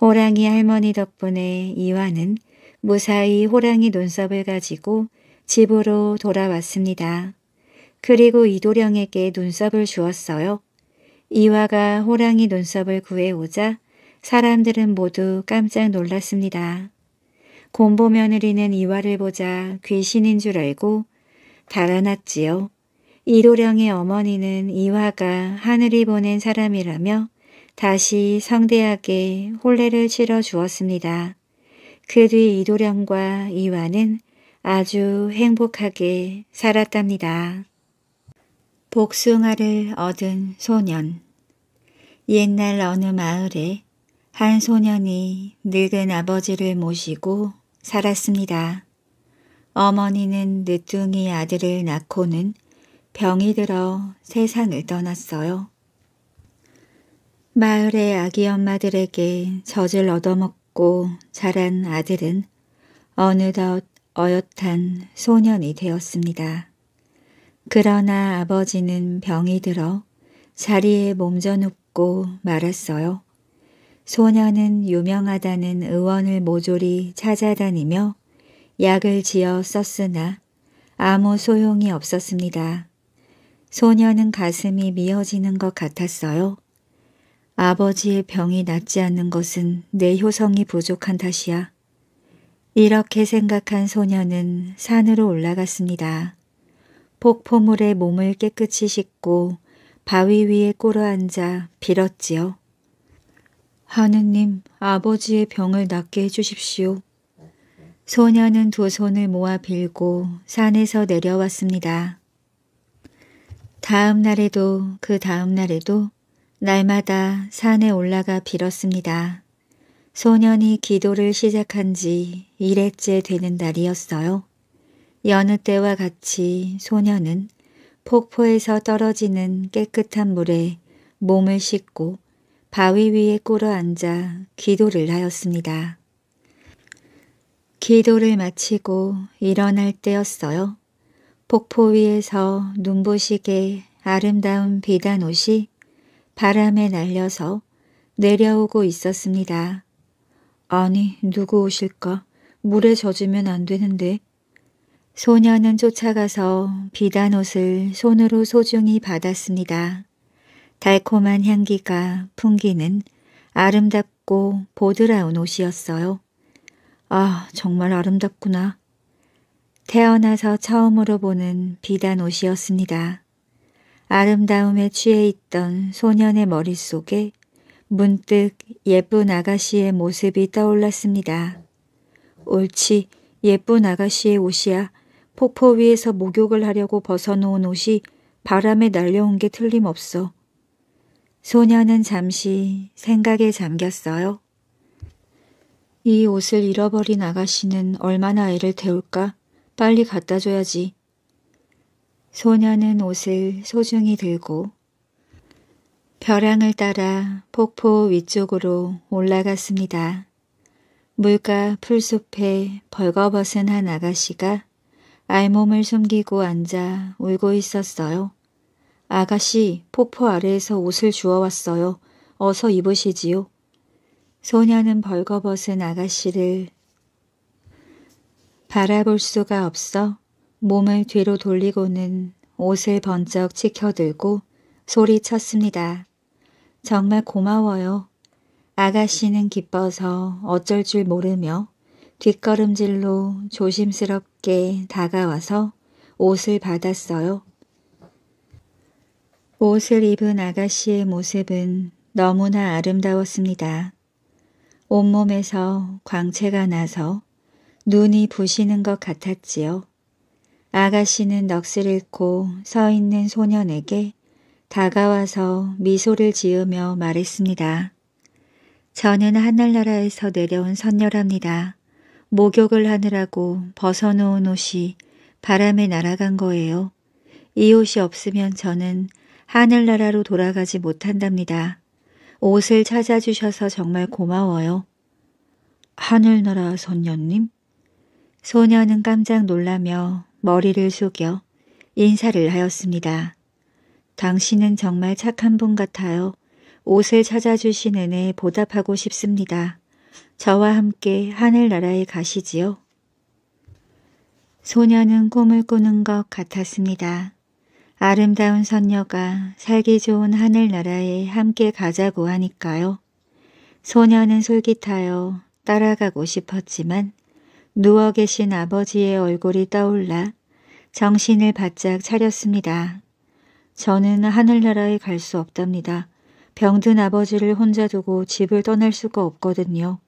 호랑이 할머니 덕분에 이화는 무사히 호랑이 눈썹을 가지고 집으로 돌아왔습니다. 그리고 이도령에게 눈썹을 주었어요. 이화가 호랑이 눈썹을 구해오자 사람들은 모두 깜짝 놀랐습니다. 곰보 며느리는 이화를 보자 귀신인 줄 알고 달아났지요. 이도령의 어머니는 이화가 하늘이 보낸 사람이라며 다시 성대하게 홀례를 치러 주었습니다. 그 뒤 이도령과 이완은 아주 행복하게 살았답니다. 복숭아를 얻은 소년 옛날 어느 마을에 한 소년이 늙은 아버지를 모시고 살았습니다. 어머니는 늦둥이 아들을 낳고는 병이 들어 세상을 떠났어요. 마을의 아기 엄마들에게 젖을 얻어먹고 자란 아들은 어느덧 어엿한 소년이 되었습니다. 그러나 아버지는 병이 들어 자리에 몸져 눕고 말았어요. 소년은 유명하다는 의원을 모조리 찾아다니며 약을 지어 썼으나 아무 소용이 없었습니다. 소년은 가슴이 미어지는 것 같았어요. 아버지의 병이 낫지 않는 것은 내 효성이 부족한 탓이야. 이렇게 생각한 소녀는 산으로 올라갔습니다. 폭포물에 몸을 깨끗이 씻고 바위 위에 꼬러앉아 빌었지요. 하느님, 아버지의 병을 낫게 해주십시오. 소녀는 두 손을 모아 빌고 산에서 내려왔습니다. 다음 날에도 그 다음 날에도 날마다 산에 올라가 빌었습니다. 소년이 기도를 시작한 지 1회째 되는 날이었어요. 여느 때와 같이 소년은 폭포에서 떨어지는 깨끗한 물에 몸을 씻고 바위 위에 꿇어앉아 기도를 하였습니다. 기도를 마치고 일어날 때였어요. 폭포 위에서 눈부시게 아름다운 비단 옷이 바람에 날려서 내려오고 있었습니다. 아니 누구 오실까? 물에 젖으면 안 되는데. 소녀는 쫓아가서 비단 옷을 손으로 소중히 받았습니다. 달콤한 향기가 풍기는 아름답고 보드라운 옷이었어요. 아, 정말 아름답구나. 태어나서 처음으로 보는 비단 옷이었습니다. 아름다움에 취해 있던 소년의 머릿속에 문득 예쁜 아가씨의 모습이 떠올랐습니다. 옳지 예쁜 아가씨의 옷이야 폭포 위에서 목욕을 하려고 벗어놓은 옷이 바람에 날려온 게 틀림없어. 소년은 잠시 생각에 잠겼어요. 이 옷을 잃어버린 아가씨는 얼마나 애를 태울까? 빨리 갖다 줘야지. 소녀는 옷을 소중히 들고 벼랑을 따라 폭포 위쪽으로 올라갔습니다. 물가 풀숲에 벌거벗은 한 아가씨가 알몸을 숨기고 앉아 울고 있었어요. 아가씨, 폭포 아래에서 옷을 주워왔어요. 어서 입으시지요. 소녀는 벌거벗은 아가씨를 바라볼 수가 없어 몸을 뒤로 돌리고는 옷을 번쩍 치켜들고 소리쳤습니다. 정말 고마워요. 아가씨는 기뻐서 어쩔 줄 모르며 뒷걸음질로 조심스럽게 다가와서 옷을 받았어요. 옷을 입은 아가씨의 모습은 너무나 아름다웠습니다. 온몸에서 광채가 나서 눈이 부시는 것 같았지요. 아가씨는 넋을 잃고 서 있는 소년에게 다가와서 미소를 지으며 말했습니다. 저는 하늘나라에서 내려온 선녀랍니다. 목욕을 하느라고 벗어놓은 옷이 바람에 날아간 거예요. 이 옷이 없으면 저는 하늘나라로 돌아가지 못한답니다. 옷을 찾아주셔서 정말 고마워요. 하늘나라 선녀님? 소녀는 깜짝 놀라며 머리를 숙여 인사를 하였습니다. 당신은 정말 착한 분 같아요. 옷을 찾아주신 은혜에 보답하고 싶습니다. 저와 함께 하늘나라에 가시지요. 소녀는 꿈을 꾸는 것 같았습니다. 아름다운 선녀가 살기 좋은 하늘나라에 함께 가자고 하니까요. 소녀는 솔깃하여 따라가고 싶었지만 누워 계신 아버지의 얼굴이 떠올라 정신을 바짝 차렸습니다. 저는 하늘나라에 갈 수 없답니다. 병든 아버지를 혼자 두고 집을 떠날 수가 없거든요.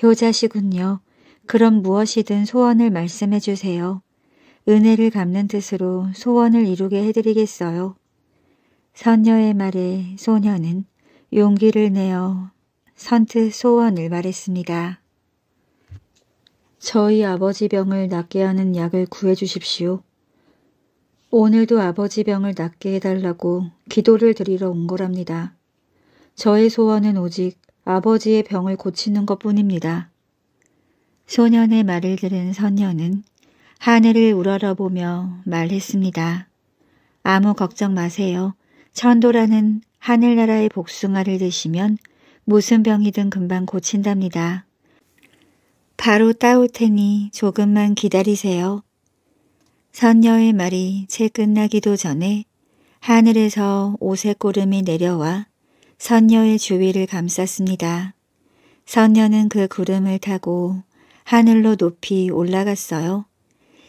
효자시군요. 그럼 무엇이든 소원을 말씀해 주세요. 은혜를 갚는 뜻으로 소원을 이루게 해드리겠어요. 선녀의 말에 소녀는 용기를 내어 선뜻 소원을 말했습니다. 저희 아버지 병을 낫게 하는 약을 구해주십시오. 오늘도 아버지 병을 낫게 해달라고 기도를 드리러 온 거랍니다. 저의 소원은 오직 아버지의 병을 고치는 것 뿐입니다. 소년의 말을 들은 선녀는 하늘을 우러러보며 말했습니다. 아무 걱정 마세요. 천도라는 하늘나라의 복숭아를 드시면 무슨 병이든 금방 고친답니다. 바로 따올 테니 조금만 기다리세요. 선녀의 말이 채 끝나기도 전에 하늘에서 오색 구름이 내려와 선녀의 주위를 감쌌습니다. 선녀는 그 구름을 타고 하늘로 높이 올라갔어요.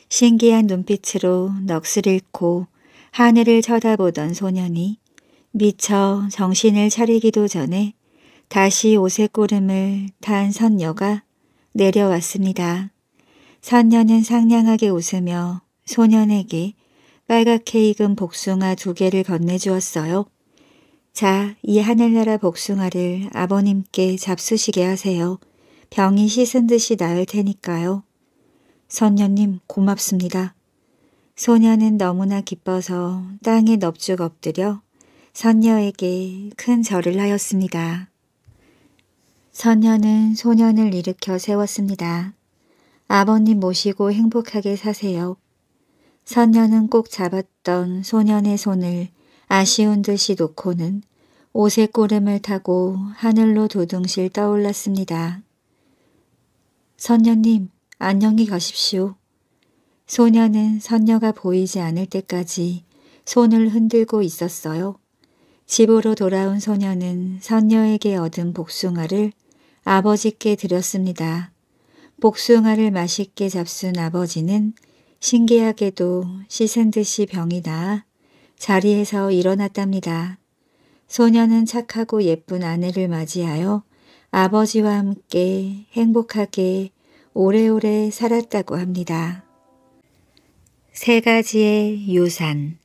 신기한 눈빛으로 넋을 잃고 하늘을 쳐다보던 소년이 미처 정신을 차리기도 전에 다시 오색 구름을 탄 선녀가 내려왔습니다. 선녀는 상냥하게 웃으며 소년에게 빨갛게 익은 복숭아 두 개를 건네주었어요. 자, 이 하늘나라 복숭아를 아버님께 잡수시게 하세요. 병이 씻은 듯이 나을 테니까요. 선녀님 고맙습니다. 소녀는 너무나 기뻐서 땅에 넙죽 엎드려 선녀에게 큰 절을 하였습니다. 선녀는 소년을 일으켜 세웠습니다. 아버님 모시고 행복하게 사세요. 선녀는 꼭 잡았던 소년의 손을 아쉬운 듯이 놓고는 오색 꼬름을 타고 하늘로 도둥실 떠올랐습니다. 선녀님, 안녕히 가십시오. 소녀는 선녀가 보이지 않을 때까지 손을 흔들고 있었어요. 집으로 돌아온 소녀는 선녀에게 얻은 복숭아를 아버지께 드렸습니다. 복숭아를 맛있게 잡순 아버지는 신기하게도 씻은 듯이 병이 나 자리에서 일어났답니다. 소녀는 착하고 예쁜 아내를 맞이하여 아버지와 함께 행복하게 오래오래 살았다고 합니다. 세 가지의 유산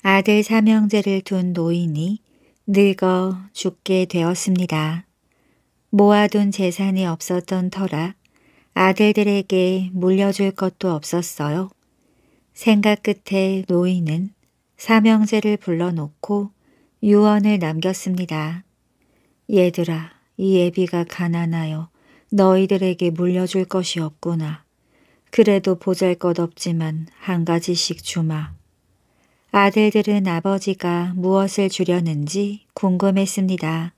아들 삼형제를 둔 노인이 늙어 죽게 되었습니다. 모아둔 재산이 없었던 터라 아들들에게 물려줄 것도 없었어요. 생각 끝에 노인은 사명제를 불러놓고 유언을 남겼습니다. 얘들아, 이 애비가 가난하여 너희들에게 물려줄 것이 없구나. 그래도 보잘것없지만 한 가지씩 주마. 아들들은 아버지가 무엇을 주려는지 궁금했습니다.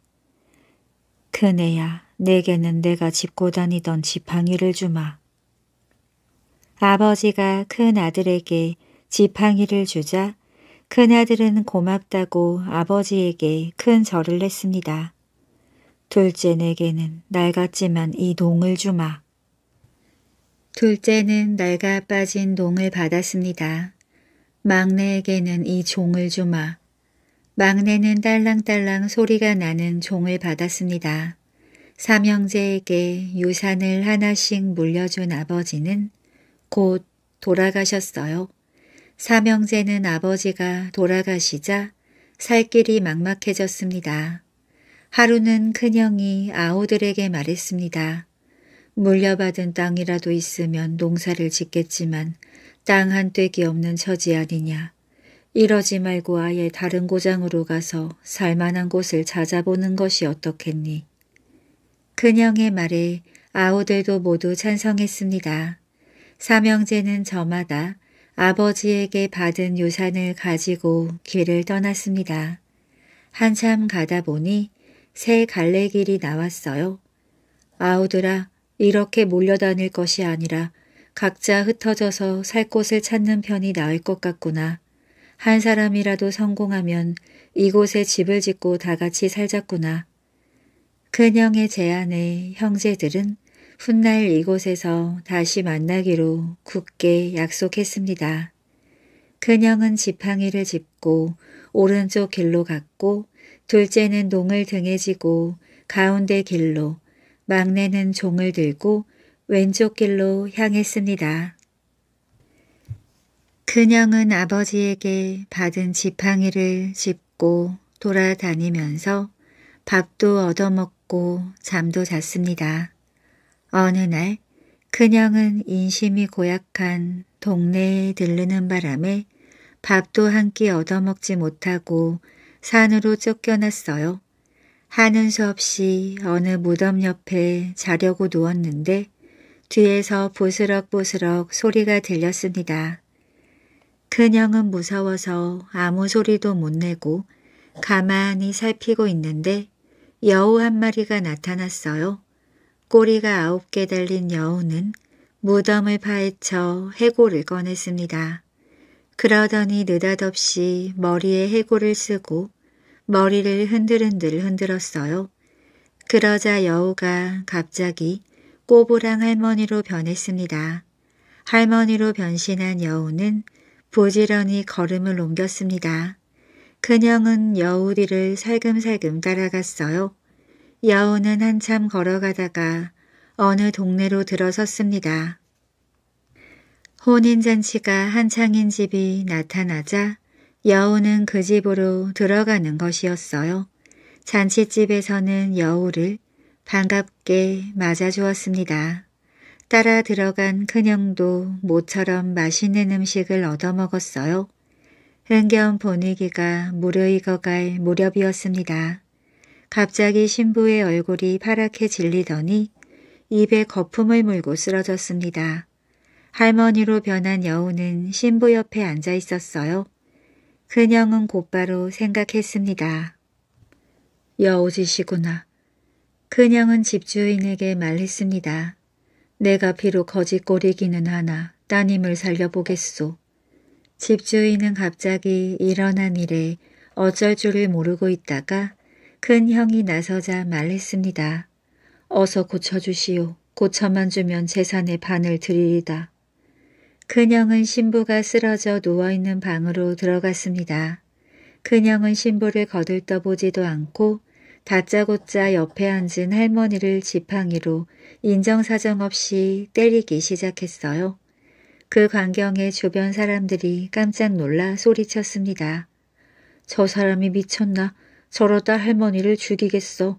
그네야 내게는 내가 짚고 다니던 지팡이를 주마. 아버지가 큰아들에게 지팡이를 주자 큰아들은 고맙다고 아버지에게 큰 절을 냈습니다. 둘째 내게는 낡았지만 이 농을 주마. 둘째는 낡아 빠진 농을 받았습니다. 막내에게는 이 종을 주마. 막내는 딸랑딸랑 소리가 나는 종을 받았습니다. 삼형제에게 유산을 하나씩 물려준 아버지는 곧 돌아가셨어요. 삼형제는 아버지가 돌아가시자 살 길이 막막해졌습니다. 하루는 큰형이 아우들에게 말했습니다. 물려받은 땅이라도 있으면 농사를 짓겠지만 땅한 떼기 없는 처지 아니냐. 이러지 말고 아예 다른 고장으로 가서 살만한 곳을 찾아보는 것이 어떻겠니. 그녀의 말에 아우들도 모두 찬성했습니다. 삼형제는 저마다 아버지에게 받은 유산을 가지고 길을 떠났습니다. 한참 가다 보니 새 갈래길이 나왔어요. 아우들아 이렇게 몰려다닐 것이 아니라 각자 흩어져서 살 곳을 찾는 편이 나을 것 같구나. 한 사람이라도 성공하면 이곳에 집을 짓고 다 같이 살자꾸나. 큰형의 제안에 형제들은 훗날 이곳에서 다시 만나기로 굳게 약속했습니다. 큰형은 지팡이를 짚고 오른쪽 길로 갔고 둘째는 농을 등에 지고 가운데 길로 막내는 종을 들고 왼쪽 길로 향했습니다. 그냥은 아버지에게 받은 지팡이를 짚고 돌아다니면서 밥도 얻어먹고 잠도 잤습니다. 어느 날 그냥은 인심이 고약한 동네에 들르는 바람에 밥도 한 끼 얻어먹지 못하고 산으로 쫓겨났어요. 하는 수 없이 어느 무덤 옆에 자려고 누웠는데 뒤에서 부스럭부스럭 소리가 들렸습니다. 그녀는 무서워서 아무 소리도 못 내고 가만히 살피고 있는데 여우 한 마리가 나타났어요. 꼬리가 아홉 개 달린 여우는 무덤을 파헤쳐 해골을 꺼냈습니다. 그러더니 느닷없이 머리에 해골을 쓰고 머리를 흔들흔들 흔들었어요. 그러자 여우가 갑자기 꼬부랑 할머니로 변했습니다. 할머니로 변신한 여우는 부지런히 걸음을 옮겼습니다. 그녀는 여우리를 살금살금 따라갔어요. 여우는 한참 걸어가다가 어느 동네로 들어섰습니다. 혼인잔치가 한창인 집이 나타나자 여우는 그 집으로 들어가는 것이었어요. 잔치집에서는 여우를 반갑게 맞아주었습니다. 따라 들어간 큰형도 모처럼 맛있는 음식을 얻어먹었어요. 흥겨운 분위기가 무르익어갈 무렵이었습니다. 갑자기 신부의 얼굴이 파랗게 질리더니 입에 거품을 물고 쓰러졌습니다. 할머니로 변한 여우는 신부 옆에 앉아 있었어요. 큰형은 곧바로 생각했습니다. 여우지시구나 큰형은 집주인에게 말했습니다. 내가 비록 거짓꼴이기는 하나 따님을 살려보겠소. 집주인은 갑자기 일어난 일에 어쩔 줄을 모르고 있다가 큰 형이 나서자 말했습니다. 어서 고쳐주시오. 고쳐만 주면 재산의 반을 드리리다. 큰형은 신부가 쓰러져 누워있는 방으로 들어갔습니다. 큰형은 신부를 거들떠보지도 않고 다짜고짜 옆에 앉은 할머니를 지팡이로 인정사정 없이 때리기 시작했어요. 그 광경에 주변 사람들이 깜짝 놀라 소리쳤습니다. 저 사람이 미쳤나? 저러다 할머니를 죽이겠어.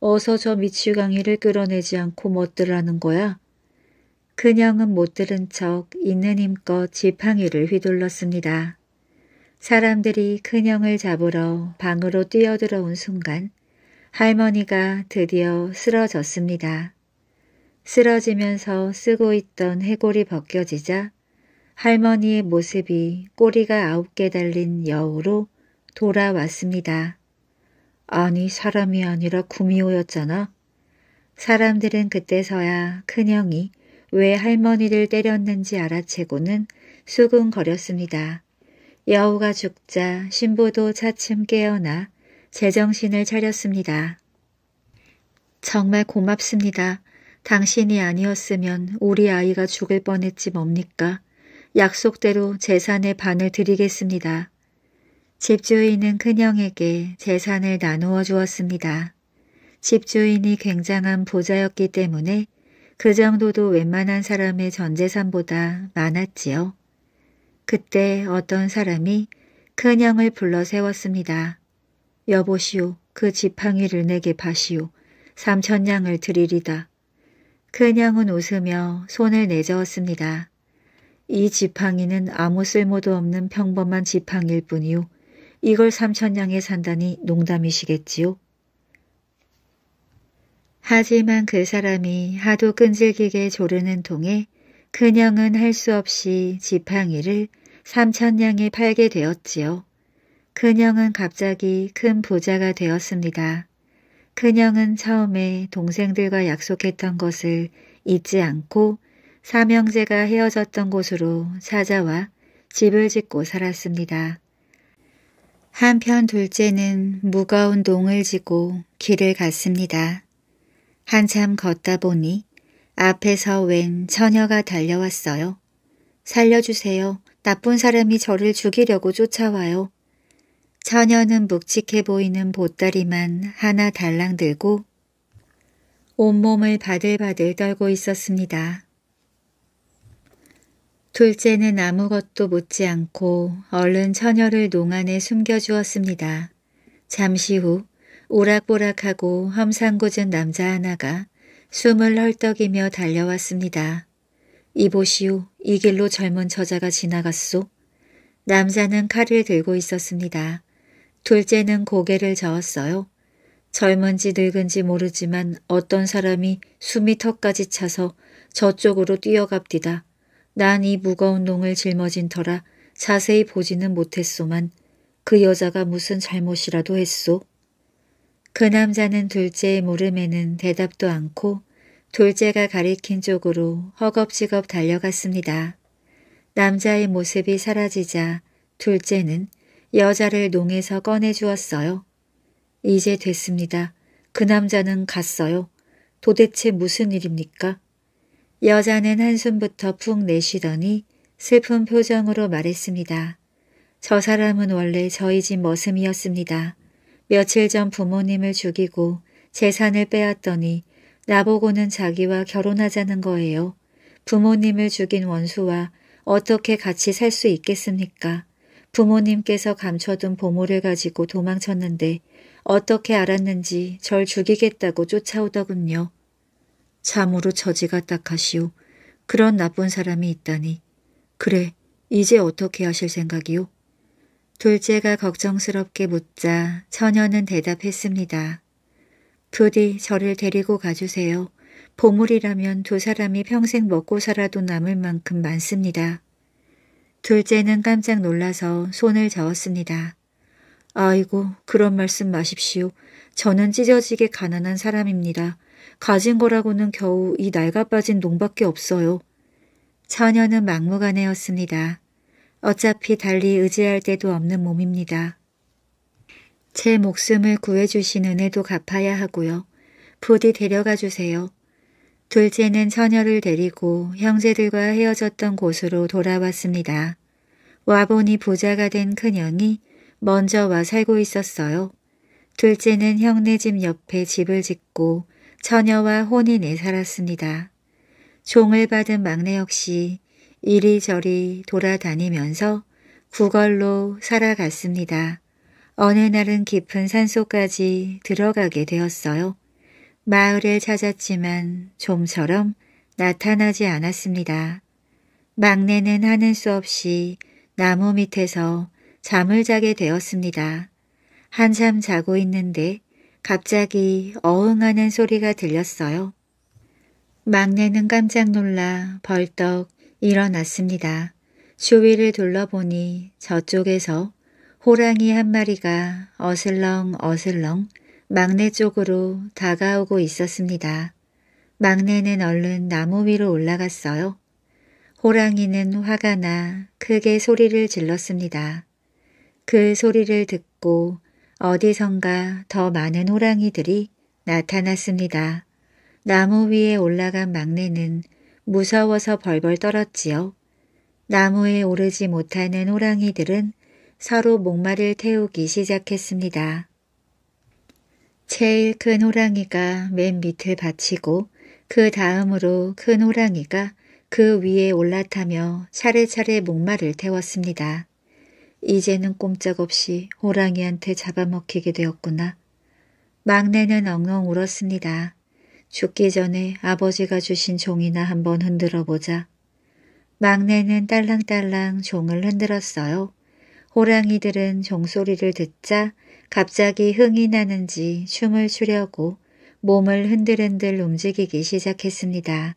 어서 저미추광이를 끌어내지 않고 멋들라는 거야? 그냥은 못 들은 척 있는 힘껏 지팡이를 휘둘렀습니다. 사람들이 큰형을 잡으러 방으로 뛰어들어온 순간 할머니가 드디어 쓰러졌습니다. 쓰러지면서 쓰고 있던 해골이 벗겨지자 할머니의 모습이 꼬리가 아홉 개 달린 여우로 돌아왔습니다. 아니 사람이 아니라 구미호였잖아. 사람들은 그때서야 큰형이 왜 할머니를 때렸는지 알아채고는 수군거렸습니다. 여우가 죽자 신부도 차츰 깨어나 제정신을 차렸습니다. 정말 고맙습니다. 당신이 아니었으면 우리 아이가 죽을 뻔했지 뭡니까? 약속대로 재산의 반을 드리겠습니다. 집주인은 큰형에게 재산을 나누어 주었습니다. 집주인이 굉장한 부자였기 때문에 그 정도도 웬만한 사람의 전재산보다 많았지요. 그때 어떤 사람이 큰형을 불러 세웠습니다. 여보시오, 그 지팡이를 내게 바시오. 삼천냥을 드리리다. 큰형은 웃으며 손을 내저었습니다. 이 지팡이는 아무 쓸모도 없는 평범한 지팡일 뿐이요. 이걸 삼천냥에 산다니 농담이시겠지요. 하지만 그 사람이 하도 끈질기게 조르는 통에 큰형은할 수 없이 지팡이를 삼천냥에 팔게 되었지요. 큰형은 갑자기 큰 부자가 되었습니다. 큰형은 처음에 동생들과 약속했던 것을 잊지 않고 삼형제가 헤어졌던 곳으로 찾아와 집을 짓고 살았습니다. 한편 둘째는 무거운 농을 지고 길을 갔습니다. 한참 걷다 보니 앞에서 웬 처녀가 달려왔어요. 살려주세요. 나쁜 사람이 저를 죽이려고 쫓아와요. 처녀는 묵직해 보이는 보따리만 하나 달랑 들고 온몸을 바들바들 떨고 있었습니다. 둘째는 아무것도 묻지 않고 얼른 처녀를 농안에 숨겨주었습니다. 잠시 후 오락보락하고 험상궂은 남자 하나가 숨을 헐떡이며 달려왔습니다. 이보시오, 이 길로 젊은 처자가 지나갔소. 남자는 칼을 들고 있었습니다. 둘째는 고개를 저었어요. 젊은지 늙은지 모르지만 어떤 사람이 숨이 턱까지 차서 저쪽으로 뛰어갑디다. 난 이 무거운 농을 짊어진 터라 자세히 보지는 못했소만 그 여자가 무슨 잘못이라도 했소. 그 남자는 둘째의 물음에는 대답도 않고 둘째가 가리킨 쪽으로 허겁지겁 달려갔습니다. 남자의 모습이 사라지자 둘째는 여자를 농에서 꺼내 주었어요. 이제 됐습니다. 그 남자는 갔어요. 도대체 무슨 일입니까? 여자는 한숨부터 푹 내쉬더니 슬픈 표정으로 말했습니다. 저 사람은 원래 저희 집 머슴이었습니다. 며칠 전 부모님을 죽이고 재산을 빼앗더니 나보고는 자기와 결혼하자는 거예요. 부모님을 죽인 원수와 어떻게 같이 살 수 있겠습니까? 부모님께서 감춰둔 보물을 가지고 도망쳤는데 어떻게 알았는지 절 죽이겠다고 쫓아오더군요. 참으로 처지가 딱하시오. 그런 나쁜 사람이 있다니. 그래, 이제 어떻게 하실 생각이오? 둘째가 걱정스럽게 묻자 처녀는 대답했습니다. 부디 저를 데리고 가주세요. 보물이라면 두 사람이 평생 먹고 살아도 남을 만큼 많습니다. 둘째는 깜짝 놀라서 손을 저었습니다. 아이고 그런 말씀 마십시오. 저는 찢어지게 가난한 사람입니다. 가진 거라고는 겨우 이 낡아 빠진 농밖에 없어요. 처녀는 막무가내였습니다. 어차피 달리 의지할 데도 없는 몸입니다. 제 목숨을 구해주신 은혜도 갚아야 하고요. 부디 데려가 주세요. 둘째는 처녀를 데리고 형제들과 헤어졌던 곳으로 돌아왔습니다. 와보니 부자가 된 큰형이 먼저 와 살고 있었어요. 둘째는 형네 집 옆에 집을 짓고 처녀와 혼인해 살았습니다. 종을 받은 막내 역시 이리저리 돌아다니면서 구걸로 살아갔습니다. 어느 날은 깊은 산속까지 들어가게 되었어요. 마을을 찾았지만 좀처럼 나타나지 않았습니다. 막내는 하는 수 없이 나무 밑에서 잠을 자게 되었습니다. 한참 자고 있는데 갑자기 어흥하는 소리가 들렸어요. 막내는 깜짝 놀라 벌떡 일어났습니다. 주위를 둘러보니 저쪽에서 호랑이 한 마리가 어슬렁 어슬렁 막내 쪽으로 다가오고 있었습니다. 막내는 얼른 나무 위로 올라갔어요. 호랑이는 화가 나 크게 소리를 질렀습니다. 그 소리를 듣고 어디선가 더 많은 호랑이들이 나타났습니다. 나무 위에 올라간 막내는 무서워서 벌벌 떨었지요. 나무에 오르지 못하는 호랑이들은 서로 목마를 태우기 시작했습니다. 제일 큰 호랑이가 맨 밑을 받치고 그 다음으로 큰 호랑이가 그 위에 올라타며 차례차례 목마를 태웠습니다. 이제는 꼼짝없이 호랑이한테 잡아먹히게 되었구나. 막내는 엉엉 울었습니다. 죽기 전에 아버지가 주신 종이나 한번 흔들어 보자. 막내는 딸랑딸랑 종을 흔들었어요. 호랑이들은 종소리를 듣자 갑자기 흥이 나는지 춤을 추려고 몸을 흔들흔들 움직이기 시작했습니다.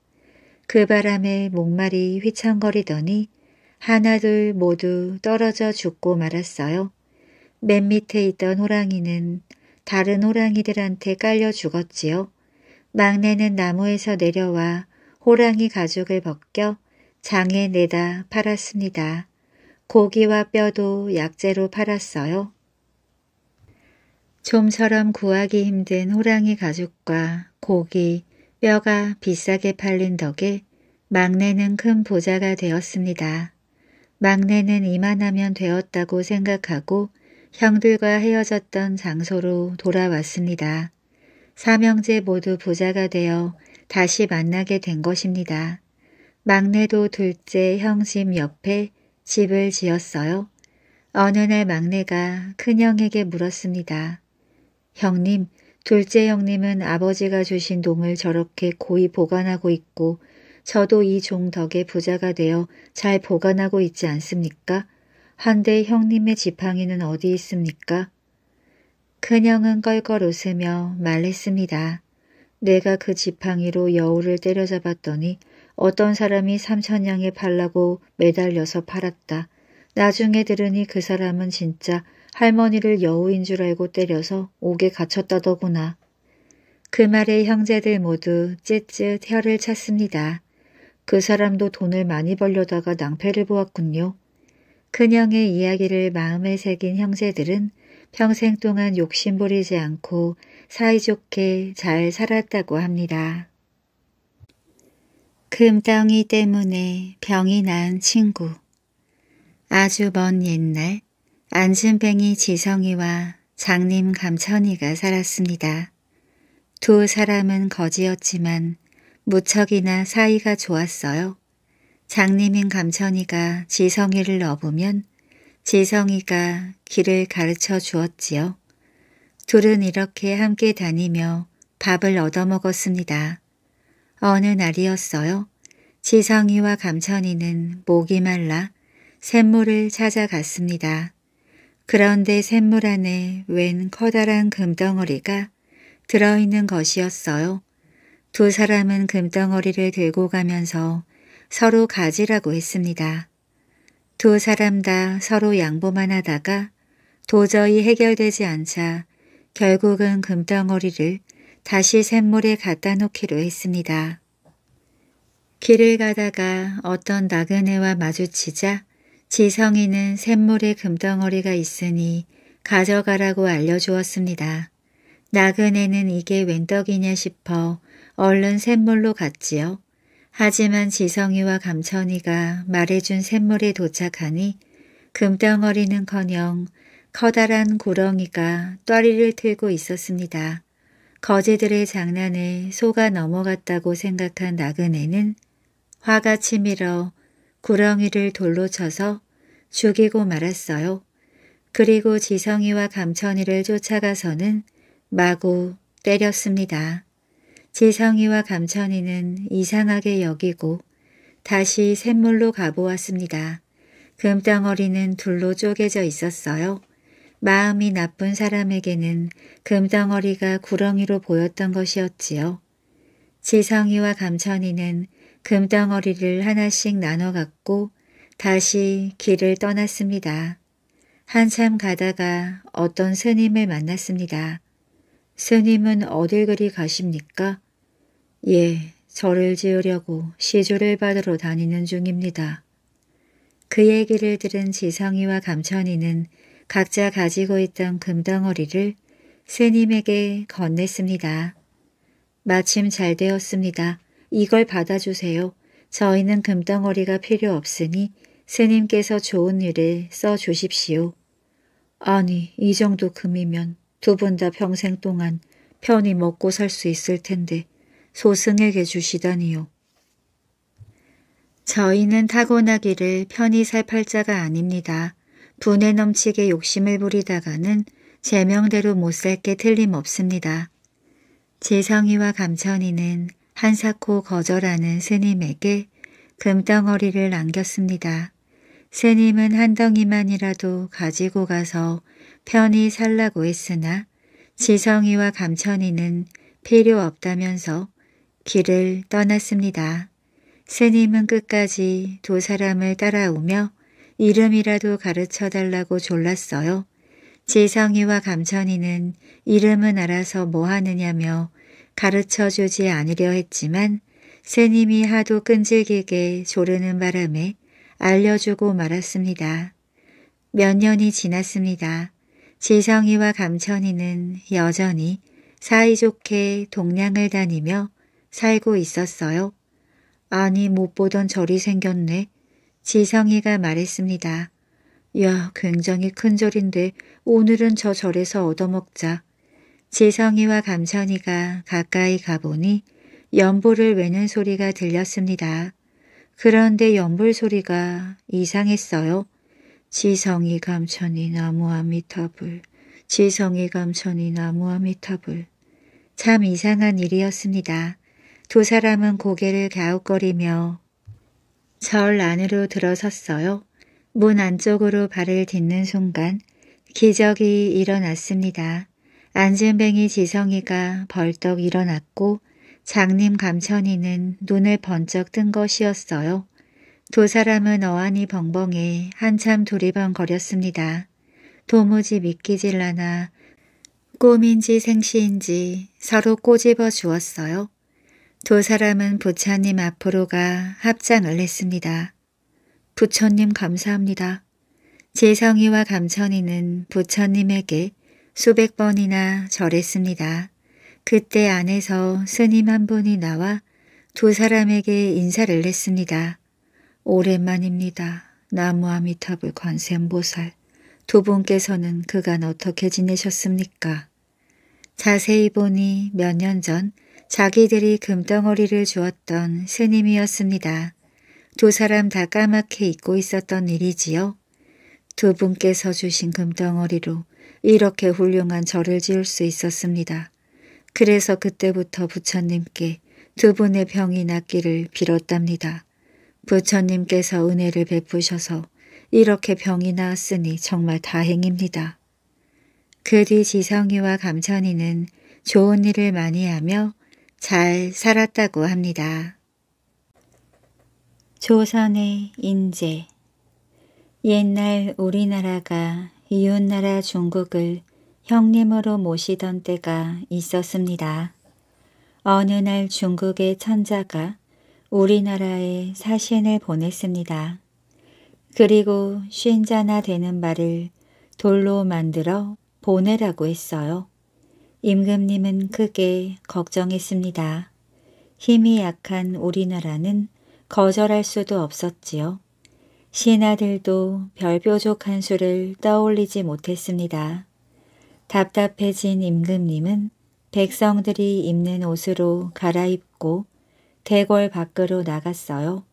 그 바람에 목말이 휘청거리더니 하나둘 모두 떨어져 죽고 말았어요. 맨 밑에 있던 호랑이는 다른 호랑이들한테 깔려 죽었지요. 막내는 나무에서 내려와 호랑이 가죽을 벗겨 장에 내다 팔았습니다. 고기와 뼈도 약재로 팔았어요. 좀처럼 구하기 힘든 호랑이 가죽과 고기, 뼈가 비싸게 팔린 덕에 막내는 큰 부자가 되었습니다. 막내는 이만하면 되었다고 생각하고 형들과 헤어졌던 장소로 돌아왔습니다. 사명제 모두 부자가 되어 다시 만나게 된 것입니다. 막내도 둘째 형 집 옆에 집을 지었어요. 어느 날 막내가 큰형에게 물었습니다. 형님, 둘째 형님은 아버지가 주신 농을 저렇게 고이 보관하고 있고 저도 이 종 덕에 부자가 되어 잘 보관하고 있지 않습니까? 한데 형님의 지팡이는 어디 있습니까? 큰형은 껄껄 웃으며 말했습니다. 내가 그 지팡이로 여우를 때려잡았더니 어떤 사람이 삼천냥에 팔라고 매달려서 팔았다. 나중에 들으니 그 사람은 진짜 할머니를 여우인 줄 알고 때려서 옥에 갇혔다더구나. 그 말에 형제들 모두 쯧쯧 혀를 찼습니다. 그 사람도 돈을 많이 벌려다가 낭패를 보았군요. 큰형의 이야기를 마음에 새긴 형제들은 평생 동안 욕심 부리지 않고 사이좋게 잘 살았다고 합니다. 금덩이 때문에 병이 난 친구 아주 먼 옛날 안순뱅이 지성이와 장님 감천이가 살았습니다. 두 사람은 거지였지만 무척이나 사이가 좋았어요. 장님인 감천이가 지성이를 업으면 지성이가 길을 가르쳐 주었지요. 둘은 이렇게 함께 다니며 밥을 얻어먹었습니다. 어느 날이었어요. 지성이와 감천이는 목이 말라 샘물을 찾아갔습니다. 그런데 샘물 안에 웬 커다란 금덩어리가 들어있는 것이었어요. 두 사람은 금덩어리를 들고 가면서 서로 가지라고 했습니다. 두 사람 다 서로 양보만 하다가 도저히 해결되지 않자 결국은 금덩어리를 다시 샘물에 갖다 놓기로 했습니다. 길을 가다가 어떤 나그네와 마주치자 지성이는 샘물에 금덩어리가 있으니 가져가라고 알려주었습니다. 나그네는 이게 웬 떡이냐 싶어 얼른 샘물로 갔지요. 하지만 지성이와 감천이가 말해준 샘물에 도착하니 금덩어리는커녕 커다란 구렁이가 떠리를 틀고 있었습니다. 거지들의 장난에 속아 넘어갔다고 생각한 나그네는 화가 치밀어 구렁이를 돌로 쳐서 죽이고 말았어요. 그리고 지성이와 감천이를 쫓아가서는 마구 때렸습니다. 지성이와 감천이는 이상하게 여기고 다시 샘물로 가보았습니다. 금덩어리는 둘로 쪼개져 있었어요. 마음이 나쁜 사람에게는 금덩어리가 구렁이로 보였던 것이었지요. 지성이와 감천이는 금덩어리를 하나씩 나눠 갖고 다시 길을 떠났습니다. 한참 가다가 어떤 스님을 만났습니다. 스님은 어딜 그리 가십니까? 예, 절을 지으려고 시조를 받으러 다니는 중입니다. 그 얘기를 들은 지성이와 감천이는 각자 가지고 있던 금덩어리를 스님에게 건넸습니다. 마침 잘 되었습니다. 이걸 받아주세요. 저희는 금덩어리가 필요 없으니 스님께서 좋은 일을 써 주십시오. 아니, 이 정도 금이면 두 분 다 평생 동안 편히 먹고 살 수 있을 텐데 소승에게 주시다니요. 저희는 타고나기를 편히 살 팔자가 아닙니다. 분에 넘치게 욕심을 부리다가는 제명대로 못 살 게 틀림없습니다. 재성이와 감천이는 한사코 거절하는 스님에게 금덩어리를 남겼습니다. 스님은 한 덩이만이라도 가지고 가서 편히 살라고 했으나 지성이와 감천이는 필요 없다면서 길을 떠났습니다. 스님은 끝까지 두 사람을 따라오며 이름이라도 가르쳐달라고 졸랐어요. 지성이와 감천이는 이름은 알아서 뭐하느냐며 가르쳐 주지 않으려 했지만 스님이 하도 끈질기게 조르는 바람에 알려주고 말았습니다. 몇 년이 지났습니다. 지성이와 감천이는 여전히 사이좋게 동양을 다니며 살고 있었어요. 아니 못 보던 절이 생겼네. 지성이가 말했습니다. 야 굉장히 큰 절인데 오늘은 저 절에서 얻어먹자. 지성이와 감선이가 가까이 가보니 연보를 외는 소리가 들렸습니다. 그런데 연불 소리가 이상했어요. 지성이 감천이 나무아미타불, 지성이 감천이 나무아미타불. 참 이상한 일이었습니다. 두 사람은 고개를 갸웃거리며 절 안으로 들어섰어요. 문 안쪽으로 발을 딛는 순간 기적이 일어났습니다. 안진뱅이 지성이가 벌떡 일어났고 장님 감천이는 눈을 번쩍 뜬 것이었어요. 두 사람은 어안이 벙벙해 한참 두리번거렸습니다. 도무지 믿기질 않아 꿈인지 생시인지 서로 꼬집어 주었어요. 두 사람은 부처님 앞으로 가 합장을 했습니다. 부처님 감사합니다. 지성이와 감천이는 부처님에게 수백 번이나 절했습니다. 그때 안에서 스님 한 분이 나와 두 사람에게 인사를 했습니다. 오랜만입니다. 나무아미타불 관세음보살. 두 분께서는 그간 어떻게 지내셨습니까? 자세히 보니 몇 년 전 자기들이 금덩어리를 주었던 스님이었습니다. 두 사람 다 까맣게 잊고 있었던 일이지요. 두 분께서 주신 금덩어리로 이렇게 훌륭한 절을 지을 수 있었습니다. 그래서 그때부터 부처님께 두 분의 병이 낫기를 빌었답니다. 부처님께서 은혜를 베푸셔서 이렇게 병이 나았으니 정말 다행입니다. 그 뒤 지성이와 감천이는 좋은 일을 많이 하며 잘 살았다고 합니다. 조선의 인재 옛날 우리나라가 이웃나라 중국을 형님으로 모시던 때가 있었습니다. 어느 날 중국의 천자가 우리나라에 사신을 보냈습니다. 그리고 쉰자나 되는 말을 돌로 만들어 보내라고 했어요. 임금님은 크게 걱정했습니다. 힘이 약한 우리나라는 거절할 수도 없었지요. 신하들도 별 뾰족한 수를 떠올리지 못했습니다. 답답해진 임금님은 백성들이 입는 옷으로 갈아입고 대궐 밖으로 나갔어요.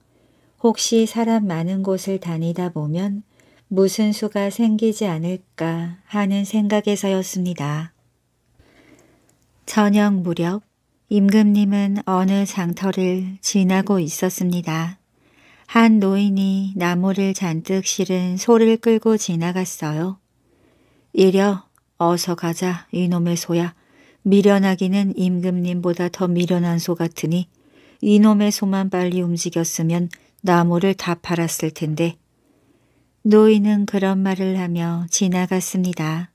혹시 사람 많은 곳을 다니다 보면 무슨 수가 생기지 않을까 하는 생각에서였습니다. 저녁 무렵 임금님은 어느 장터를 지나고 있었습니다. 한 노인이 나무를 잔뜩 실은 소를 끌고 지나갔어요. 이려 어서 가자 이놈의 소야. 미련하기는 임금님보다 더 미련한 소 같으니 이놈의 소만 빨리 움직였으면 나무를 다 팔았을 텐데. 노인은 그런 말을 하며 지나갔습니다.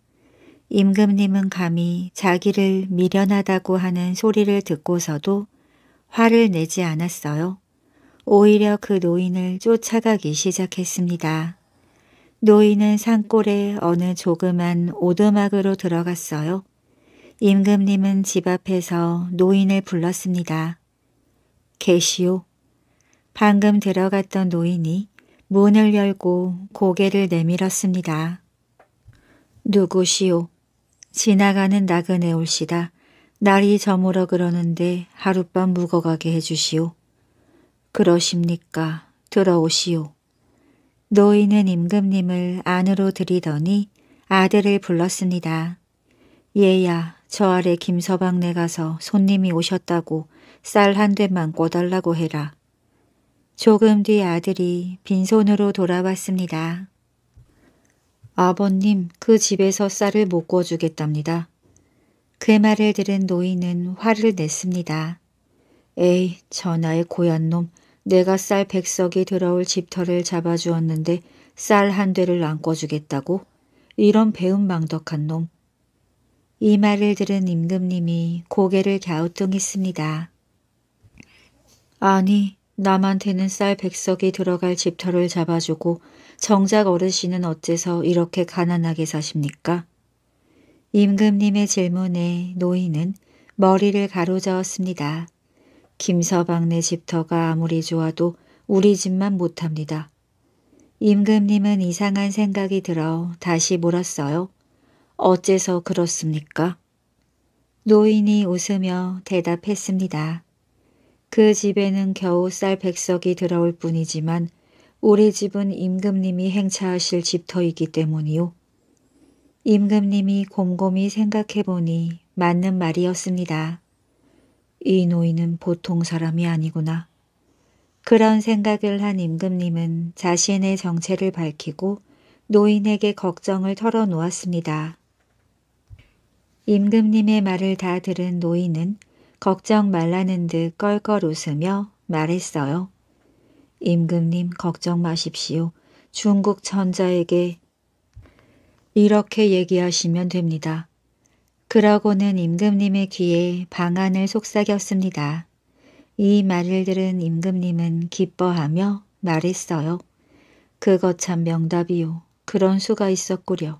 임금님은 감히 자기를 미련하다고 하는 소리를 듣고서도 화를 내지 않았어요. 오히려 그 노인을 쫓아가기 시작했습니다. 노인은 산골에 어느 조그만 오두막으로 들어갔어요. 임금님은 집 앞에서 노인을 불렀습니다. 계시오. 방금 들어갔던 노인이 문을 열고 고개를 내밀었습니다. 누구시오? 지나가는 나그네 올시다. 날이 저물어 그러는데 하룻밤 묵어가게 해주시오. 그러십니까? 들어오시오. 노인은 임금님을 안으로 들이더니 아들을 불렀습니다. 얘야, 저 아래 김서방네 가서 손님이 오셨다고 쌀 한 대만 꿔달라고 해라. 조금 뒤 아들이 빈손으로 돌아왔습니다. 아버님, 그 집에서 쌀을 못 구워주겠답니다. 그 말을 들은 노인은 화를 냈습니다. 에이, 전 나의 고얀 놈, 내가 쌀 백석이 들어올 집터를 잡아주었는데 쌀 한 대를 안 꿔주겠다고? 이런 배은망덕한 놈. 이 말을 들은 임금님이 고개를 갸우뚱했습니다. 아니, 남한테는 쌀 백석이 들어갈 집터를 잡아주고 정작 어르신은 어째서 이렇게 가난하게 사십니까? 임금님의 질문에 노인은 머리를 가로저었습니다. 김서방네 집터가 아무리 좋아도 우리 집만 못합니다. 임금님은 이상한 생각이 들어 다시 물었어요. 어째서 그렇습니까? 노인이 웃으며 대답했습니다. 그 집에는 겨우 쌀 백석이 들어올 뿐이지만 우리 집은 임금님이 행차하실 집터이기 때문이요. 임금님이 곰곰이 생각해보니 맞는 말이었습니다. 이 노인은 보통 사람이 아니구나. 그런 생각을 한 임금님은 자신의 정체를 밝히고 노인에게 걱정을 털어놓았습니다. 임금님의 말을 다 들은 노인은 걱정 말라는 듯 껄껄 웃으며 말했어요. 임금님 걱정 마십시오. 중국 천자에게 이렇게 얘기하시면 됩니다. 그러고는 임금님의 귀에 방안을 속삭였습니다. 이 말을 들은 임금님은 기뻐하며 말했어요. 그것 참 명답이요. 그런 수가 있었구려.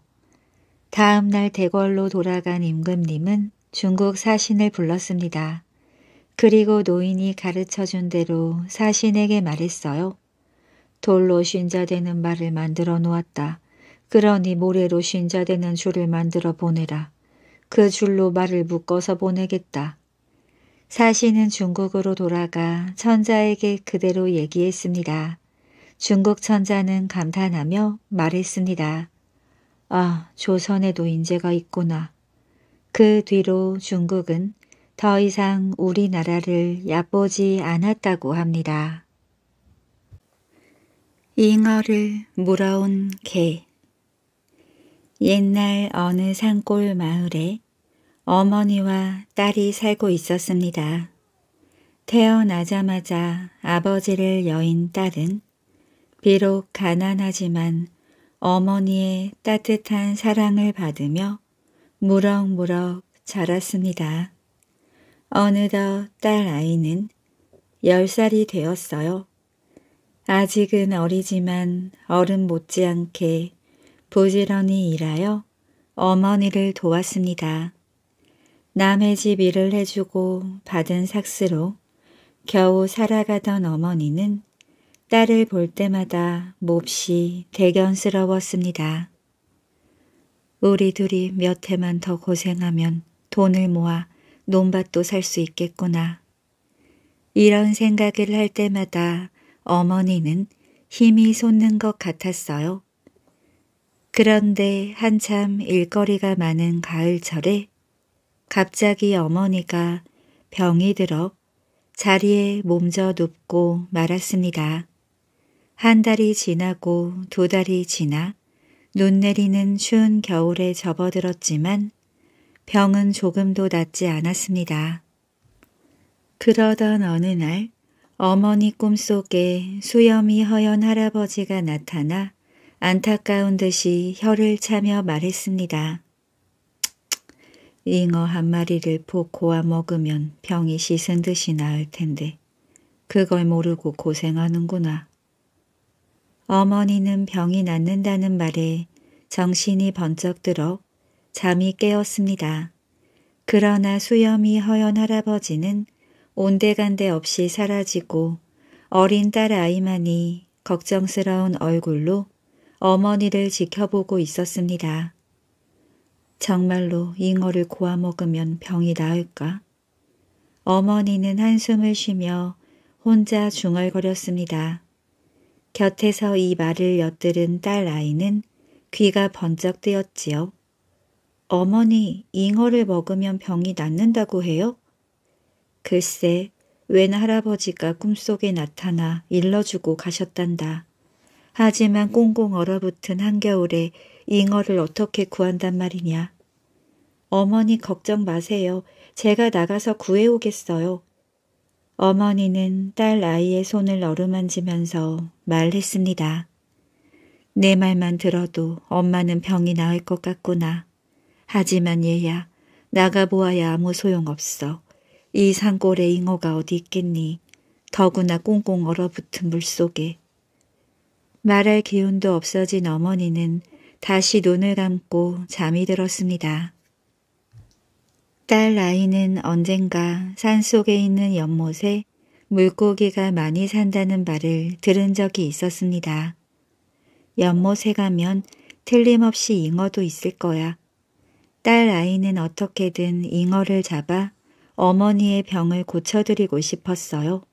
다음 날 대궐로 돌아간 임금님은 중국 사신을 불렀습니다. 그리고 노인이 가르쳐준 대로 사신에게 말했어요. 돌로 신자되는 말을 만들어 놓았다. 그러니 모래로 신자되는 줄을 만들어 보내라. 그 줄로 말을 묶어서 보내겠다. 사시는 중국으로 돌아가 천자에게 그대로 얘기했습니다. 중국 천자는 감탄하며 말했습니다. 아, 조선에도 인재가 있구나. 그 뒤로 중국은 더 이상 우리나라를 얕보지 않았다고 합니다. 잉어를 물어온 개 옛날 어느 산골 마을에 어머니와 딸이 살고 있었습니다. 태어나자마자 아버지를 여인 딸은 비록 가난하지만 어머니의 따뜻한 사랑을 받으며 무럭무럭 자랐습니다. 어느덧 딸 아이는 10살이 되었어요. 아직은 어리지만 어른 못지않게 부지런히 일하여 어머니를 도왔습니다. 남의 집 일을 해주고 받은 삭스로 겨우 살아가던 어머니는 딸을 볼 때마다 몹시 대견스러웠습니다. 우리 둘이 몇 해만 더 고생하면 돈을 모아 논밭도 살 수 있겠구나. 이런 생각을 할 때마다 어머니는 힘이 솟는 것 같았어요. 그런데 한참 일거리가 많은 가을철에 갑자기 어머니가 병이 들어 자리에 몸져 눕고 말았습니다. 한 달이 지나고 두 달이 지나 눈 내리는 추운 겨울에 접어들었지만 병은 조금도 낫지 않았습니다. 그러던 어느 날 어머니 꿈속에 수염이 허연 할아버지가 나타나 안타까운 듯이 혀를 차며 말했습니다. 잉어 한 마리를 폭 고아 먹으면 병이 씻은 듯이 나을 텐데 그걸 모르고 고생하는구나. 어머니는 병이 낫는다는 말에 정신이 번쩍 들어 잠이 깨었습니다. 그러나 수염이 허연 할아버지는 온데간데 없이 사라지고 어린 딸 아이만이 걱정스러운 얼굴로 어머니를 지켜보고 있었습니다. 정말로 잉어를 고아 먹으면 병이 나을까? 어머니는 한숨을 쉬며 혼자 중얼거렸습니다. 곁에서 이 말을 엿들은 딸 아이는 귀가 번쩍 뜨였지요. 어머니, 잉어를 먹으면 병이 낫는다고 해요? 글쎄, 웬 할아버지가 꿈속에 나타나 일러주고 가셨단다. 하지만 꽁꽁 얼어붙은 한겨울에 잉어를 어떻게 구한단 말이냐. 어머니 걱정 마세요. 제가 나가서 구해오겠어요. 어머니는 딸 아이의 손을 어루만지면서 말했습니다. 내 말만 들어도 엄마는 병이 나을 것 같구나. 하지만 얘야, 나가보아야 아무 소용없어. 이 산골에 잉어가 어디 있겠니? 더구나 꽁꽁 얼어붙은 물속에. 말할 기운도 없어진 어머니는 다시 눈을 감고 잠이 들었습니다. 딸 아이는 언젠가 산속에 있는 연못에 물고기가 많이 산다는 말을 들은 적이 있었습니다. 연못에 가면 틀림없이 잉어도 있을 거야. 딸 아이는 어떻게든 잉어를 잡아 어머니의 병을 고쳐드리고 싶었어요.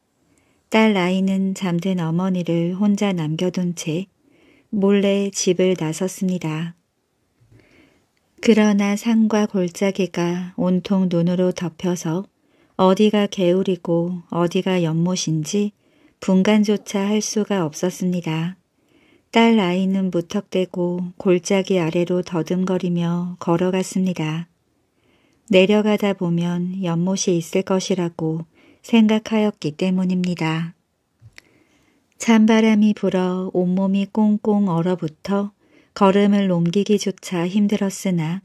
딸 라이는 잠든 어머니를 혼자 남겨둔 채 몰래 집을 나섰습니다. 그러나 산과 골짜기가 온통 눈으로 덮여서 어디가 개울이고 어디가 연못인지 분간조차 할 수가 없었습니다. 딸 아이는 무턱대고 골짜기 아래로 더듬거리며 걸어갔습니다. 내려가다 보면 연못이 있을 것이라고 생각하였기 때문입니다. 찬바람이 불어 온몸이 꽁꽁 얼어붙어 걸음을 옮기기조차 힘들었으나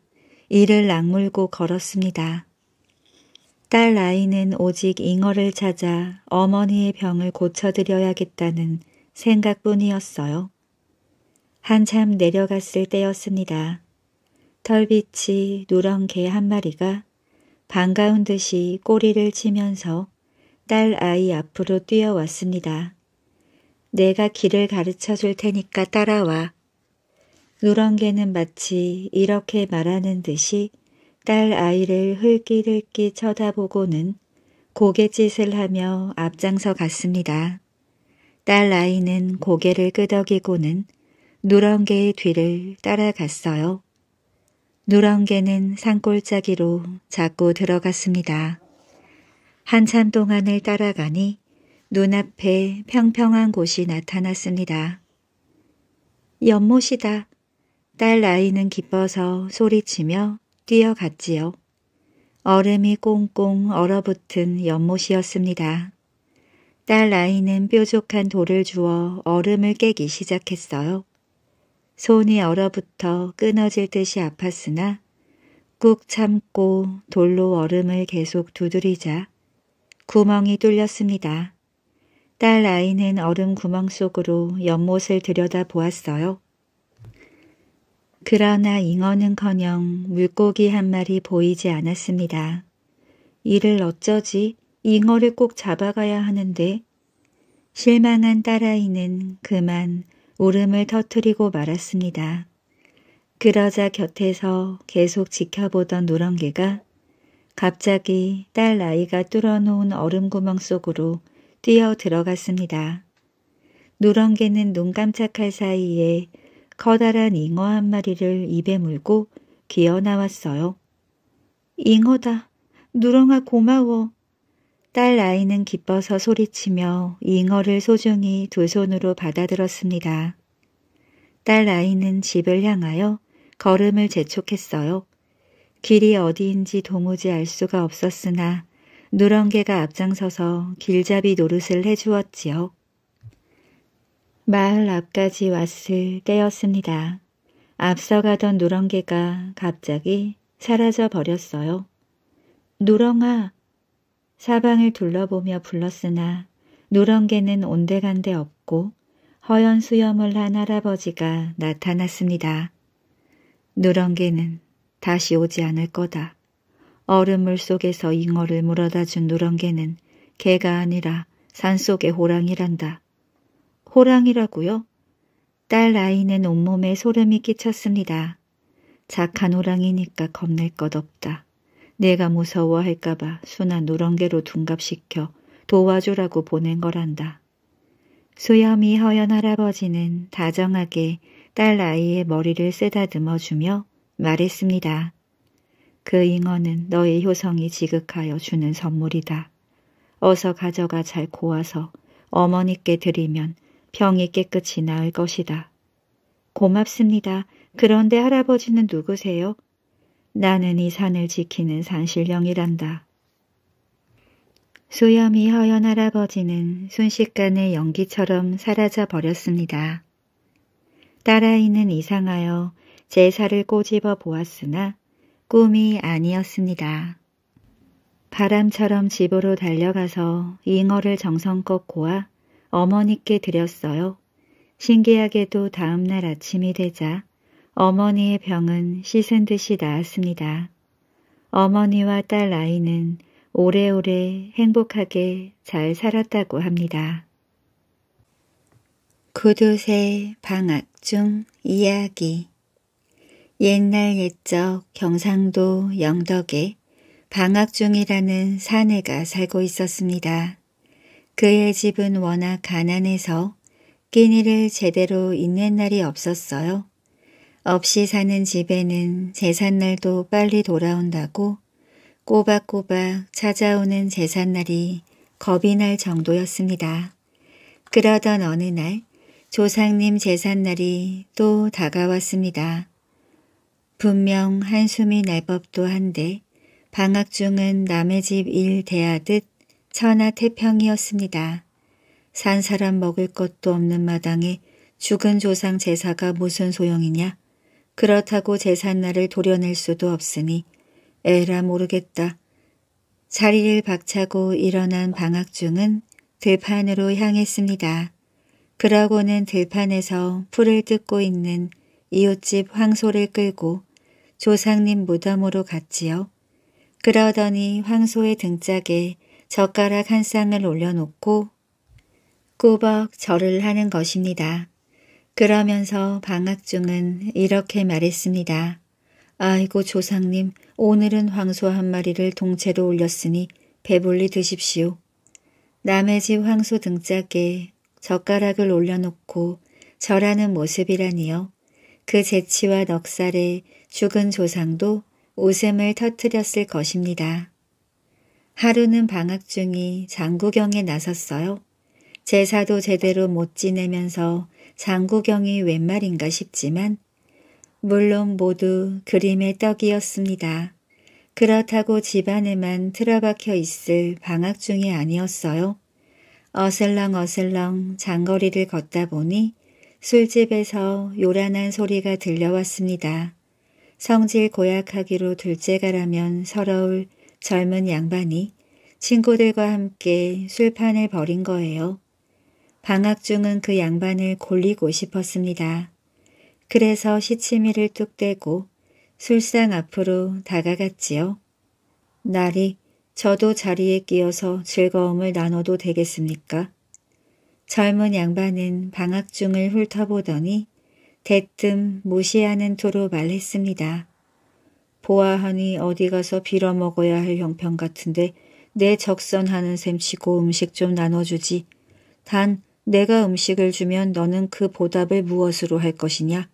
이를 악물고 걸었습니다. 딸 아이는 오직 잉어를 찾아 어머니의 병을 고쳐드려야겠다는 생각뿐이었어요. 한참 내려갔을 때였습니다. 털빛이 누런 개 한 마리가 반가운 듯이 꼬리를 치면서 딸 아이 앞으로 뛰어왔습니다. 내가 길을 가르쳐 줄 테니까 따라와. 누렁개는 마치 이렇게 말하는 듯이 딸 아이를 흘끼흘끼 쳐다보고는 고개짓을 하며 앞장서 갔습니다. 딸 아이는 고개를 끄덕이고는 누렁개의 뒤를 따라갔어요. 누렁개는 산골짜기로 자꾸 들어갔습니다. 한참 동안을 따라가니 눈앞에 평평한 곳이 나타났습니다. 연못이다. 딸 아이는 기뻐서 소리치며 뛰어갔지요. 얼음이 꽁꽁 얼어붙은 연못이었습니다. 딸 아이는 뾰족한 돌을 주어 얼음을 깨기 시작했어요. 손이 얼어붙어 끊어질 듯이 아팠으나 꾹 참고 돌로 얼음을 계속 두드리자 구멍이 뚫렸습니다. 딸 아이는 얼음 구멍 속으로 연못을 들여다 보았어요. 그러나 잉어는커녕 물고기 한 마리 보이지 않았습니다. 이를 어쩌지 잉어를 꼭 잡아가야 하는데 실망한 딸아이는 그만 울음을 터트리고 말았습니다. 그러자 곁에서 계속 지켜보던 노랑개가 갑자기 딸 아이가 뚫어놓은 얼음구멍 속으로 뛰어 들어갔습니다. 누렁개는 눈 깜짝할 사이에 커다란 잉어 한 마리를 입에 물고 기어 나왔어요. 잉어다. 누렁아 고마워. 딸 아이는 기뻐서 소리치며 잉어를 소중히 두 손으로 받아들었습니다. 딸 아이는 집을 향하여 걸음을 재촉했어요. 길이 어디인지 도무지 알 수가 없었으나 누렁개가 앞장서서 길잡이 노릇을 해주었지요. 마을 앞까지 왔을 때였습니다. 앞서가던 누렁개가 갑자기 사라져 버렸어요. 누렁아! 사방을 둘러보며 불렀으나 누렁개는 온데간데 없고 허연수염을 한 할아버지가 나타났습니다. 누렁개는 다시 오지 않을 거다. 얼음물 속에서 잉어를 물어다 준 누렁개는 개가 아니라 산속의 호랑이란다. 호랑이라고요? 딸 아이는 온몸에 소름이 끼쳤습니다. 착한 호랑이니까 겁낼 것 없다. 내가 무서워할까봐 순한 누렁개로 둔갑시켜 도와주라고 보낸 거란다. 수염이 허연 할아버지는 다정하게 딸 아이의 머리를 쓰다듬어주며 말했습니다. 그 잉어는 너의 효성이 지극하여 주는 선물이다. 어서 가져가 잘고와서 어머니께 드리면 병이 깨끗이 나을 것이다. 고맙습니다. 그런데 할아버지는 누구세요? 나는 이 산을 지키는 산신령이란다. 수염이 허연 할아버지는 순식간에 연기처럼 사라져 버렸습니다. 딸아이는 이상하여 제사를 꼬집어 보았으나 꿈이 아니었습니다. 바람처럼 집으로 달려가서 잉어를 정성껏 고아 어머니께 드렸어요. 신기하게도 다음날 아침이 되자 어머니의 병은 씻은 듯이 나았습니다. 어머니와 딸 아이는 오래오래 행복하게 잘 살았다고 합니다. 구두쇠 방학 중 이야기 옛날 옛적 경상도 영덕에 방학 중이라는 사내가 살고 있었습니다. 그의 집은 워낙 가난해서 끼니를 제대로 있는 날이 없었어요. 없이 사는 집에는 제삿날도 빨리 돌아온다고 꼬박꼬박 찾아오는 제삿날이 겁이 날 정도였습니다. 그러던 어느 날 조상님 제삿날이 또 다가왔습니다. 분명 한숨이 날 법도 한데 방학 중은 남의 집 일 대하듯 천하태평이었습니다. 산 사람 먹을 것도 없는 마당에 죽은 조상 제사가 무슨 소용이냐. 그렇다고 제삿날을 도려낼 수도 없으니 에라 모르겠다. 자리를 박차고 일어난 방학중은 들판으로 향했습니다. 그러고는 들판에서 풀을 뜯고 있는 이웃집 황소를 끌고 조상님 무덤으로 갔지요. 그러더니 황소의 등짝에 젓가락 한 쌍을 올려놓고 꾸벅 절을 하는 것입니다. 그러면서 방학중은 이렇게 말했습니다. 아이고 조상님 오늘은 황소 한 마리를 동체로 올렸으니 배불리 드십시오. 남의 집 황소 등짝에 젓가락을 올려놓고 절하는 모습이라니요. 그 재치와 넉살에 죽은 조상도 오샘을 터뜨렸을 것입니다. 하루는 방학 중이 장구경에 나섰어요. 제사도 제대로 못 지내면서 장구경이 웬 말인가 싶지만 물론 모두 그림의 떡이었습니다. 그렇다고 집안에만 틀어박혀 있을 방학 중이 아니었어요. 어슬렁 어슬렁 장거리를 걷다 보니 술집에서 요란한 소리가 들려왔습니다. 성질 고약하기로 둘째가라면 서러울 젊은 양반이 친구들과 함께 술판을 벌인 거예요. 방학 중은 그 양반을 골리고 싶었습니다. 그래서 시치미를 뚝 떼고 술상 앞으로 다가갔지요. 날이 저도 자리에 끼어서 즐거움을 나눠도 되겠습니까? 젊은 양반은 방학 중을 훑어보더니 대뜸 무시하는 토로 말했습니다. 보아하니 어디 가서 빌어먹어야 할 형편 같은데 내 적선하는 셈치고 음식 좀 나눠주지. 단 내가 음식을 주면 너는 그 보답을 무엇으로 할 것이냐?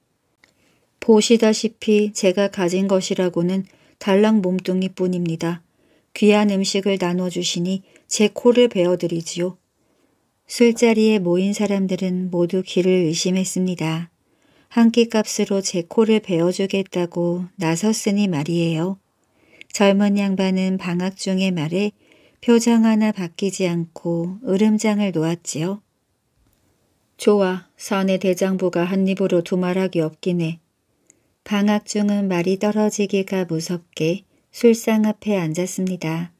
보시다시피 제가 가진 것이라고는 달랑 몸뚱이뿐입니다. 귀한 음식을 나눠주시니 제 코를 베어드리지요. 술자리에 모인 사람들은 모두 귀를 의심했습니다. 한 끼값으로 제 코를 베어주겠다고 나섰으니 말이에요. 젊은 양반은 방학 중에 말에 표정 하나 바뀌지 않고 으름장을 놓았지요. 좋아, 선의 대장부가 한 입으로 두말하기 없긴 해. 방학 중은 말이 떨어지기가 무섭게 술상 앞에 앉았습니다.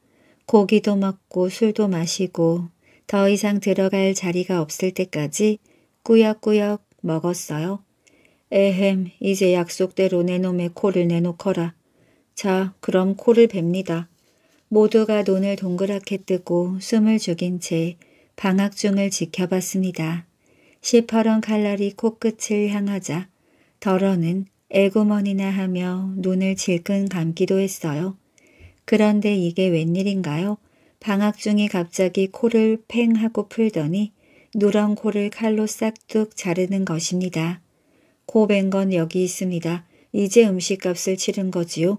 고기도 먹고 술도 마시고 더 이상 들어갈 자리가 없을 때까지 꾸역꾸역 먹었어요. 에헴, 이제 약속대로 내 놈의 코를 내놓거라. 자, 그럼 코를 뱁니다. 모두가 눈을 동그랗게 뜨고 숨을 죽인 채 방학중을 지켜봤습니다. 시퍼런 칼날이 코끝을 향하자 더러는 애구머니나 하며 눈을 질끈 감기도 했어요. 그런데 이게 웬일인가요? 방학중이 갑자기 코를 팽 하고 풀더니 누런 코를 칼로 싹둑 자르는 것입니다. 고된 건 여기 있습니다. 이제 음식값을 치른 거지요.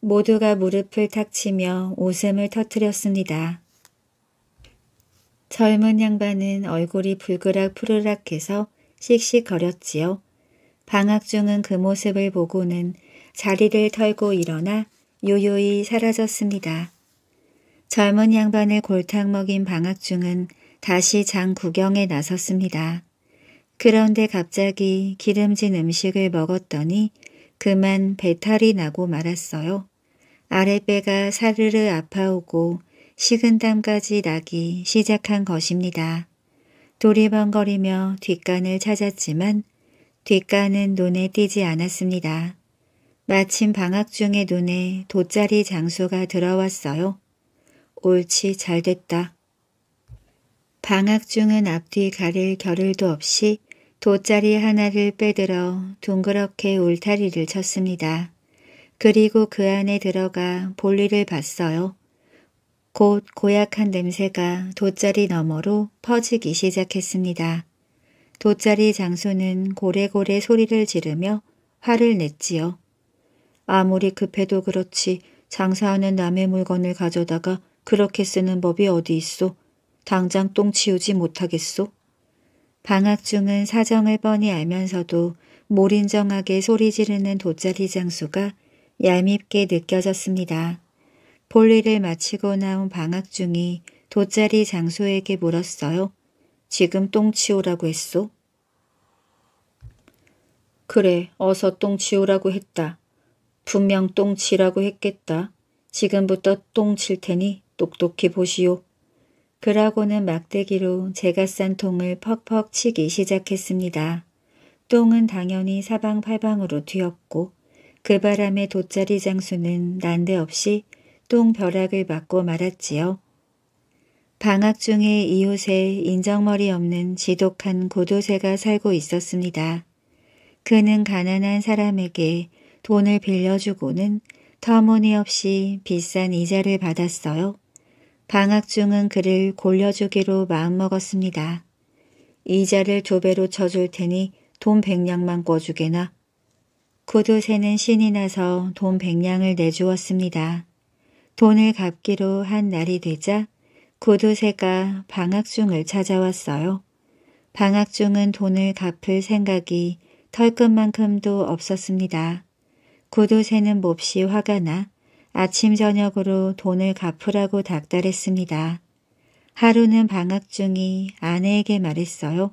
모두가 무릎을 탁 치며 웃음을 터뜨렸습니다. 젊은 양반은 얼굴이 붉으락 푸르락해서 씩씩거렸지요. 방학 중은 그 모습을 보고는 자리를 털고 일어나 요요히 사라졌습니다. 젊은 양반의 골탕 먹인 방학 중은 다시 장 구경에 나섰습니다. 그런데 갑자기 기름진 음식을 먹었더니 그만 배탈이 나고 말았어요. 아랫배가 사르르 아파오고 식은땀까지 나기 시작한 것입니다. 도리번거리며 뒷간을 찾았지만 뒷간은 눈에 띄지 않았습니다. 마침 방학 중에 눈에 돗자리 장소가 들어왔어요. 옳지 잘됐다. 방학 중은 앞뒤 가릴 겨를도 없이 돗자리 하나를 빼들어 둥그렇게 울타리를 쳤습니다. 그리고 그 안에 들어가 볼일을 봤어요. 곧 고약한 냄새가 돗자리 너머로 퍼지기 시작했습니다. 돗자리 장수는 고래고래 소리를 지르며 화를 냈지요. 아무리 급해도 그렇지 장사하는 남의 물건을 가져다가 그렇게 쓰는 법이 어디 있어 당장 똥 치우지 못하겠소. 방학중은 사정을 뻔히 알면서도 몰인정하게 소리 지르는 돗자리 장수가 얄밉게 느껴졌습니다. 볼일을 마치고 나온 방학중이 돗자리 장수에게 물었어요. 지금 똥 치우라고 했소? 그래, 어서 똥 치우라고 했다. 분명 똥 치라고 했겠다. 지금부터 똥 칠 테니 똑똑히 보시오. 그러고는 막대기로 제가 싼 통을 퍽퍽 치기 시작했습니다. 똥은 당연히 사방팔방으로 튀었고 그 바람에 돗자리 장수는 난데없이 똥 벼락을 맞고 말았지요. 방학 중에 이웃에 인정머리 없는 지독한 고도새가 살고 있었습니다. 그는 가난한 사람에게 돈을 빌려주고는 터무니없이 비싼 이자를 받았어요. 방학중은 그를 골려주기로 마음먹었습니다. 이자를 두 배로 쳐줄 테니 돈 백냥만 꿔주게나. 구두새는 신이 나서 돈 백냥을 내주었습니다. 돈을 갚기로 한 날이 되자 구두새가 방학중을 찾아왔어요. 방학중은 돈을 갚을 생각이 털끝만큼도 없었습니다. 구두새는 몹시 화가 나 아침 저녁으로 돈을 갚으라고 닥달했습니다. 하루는 방학 중이 아내에게 말했어요.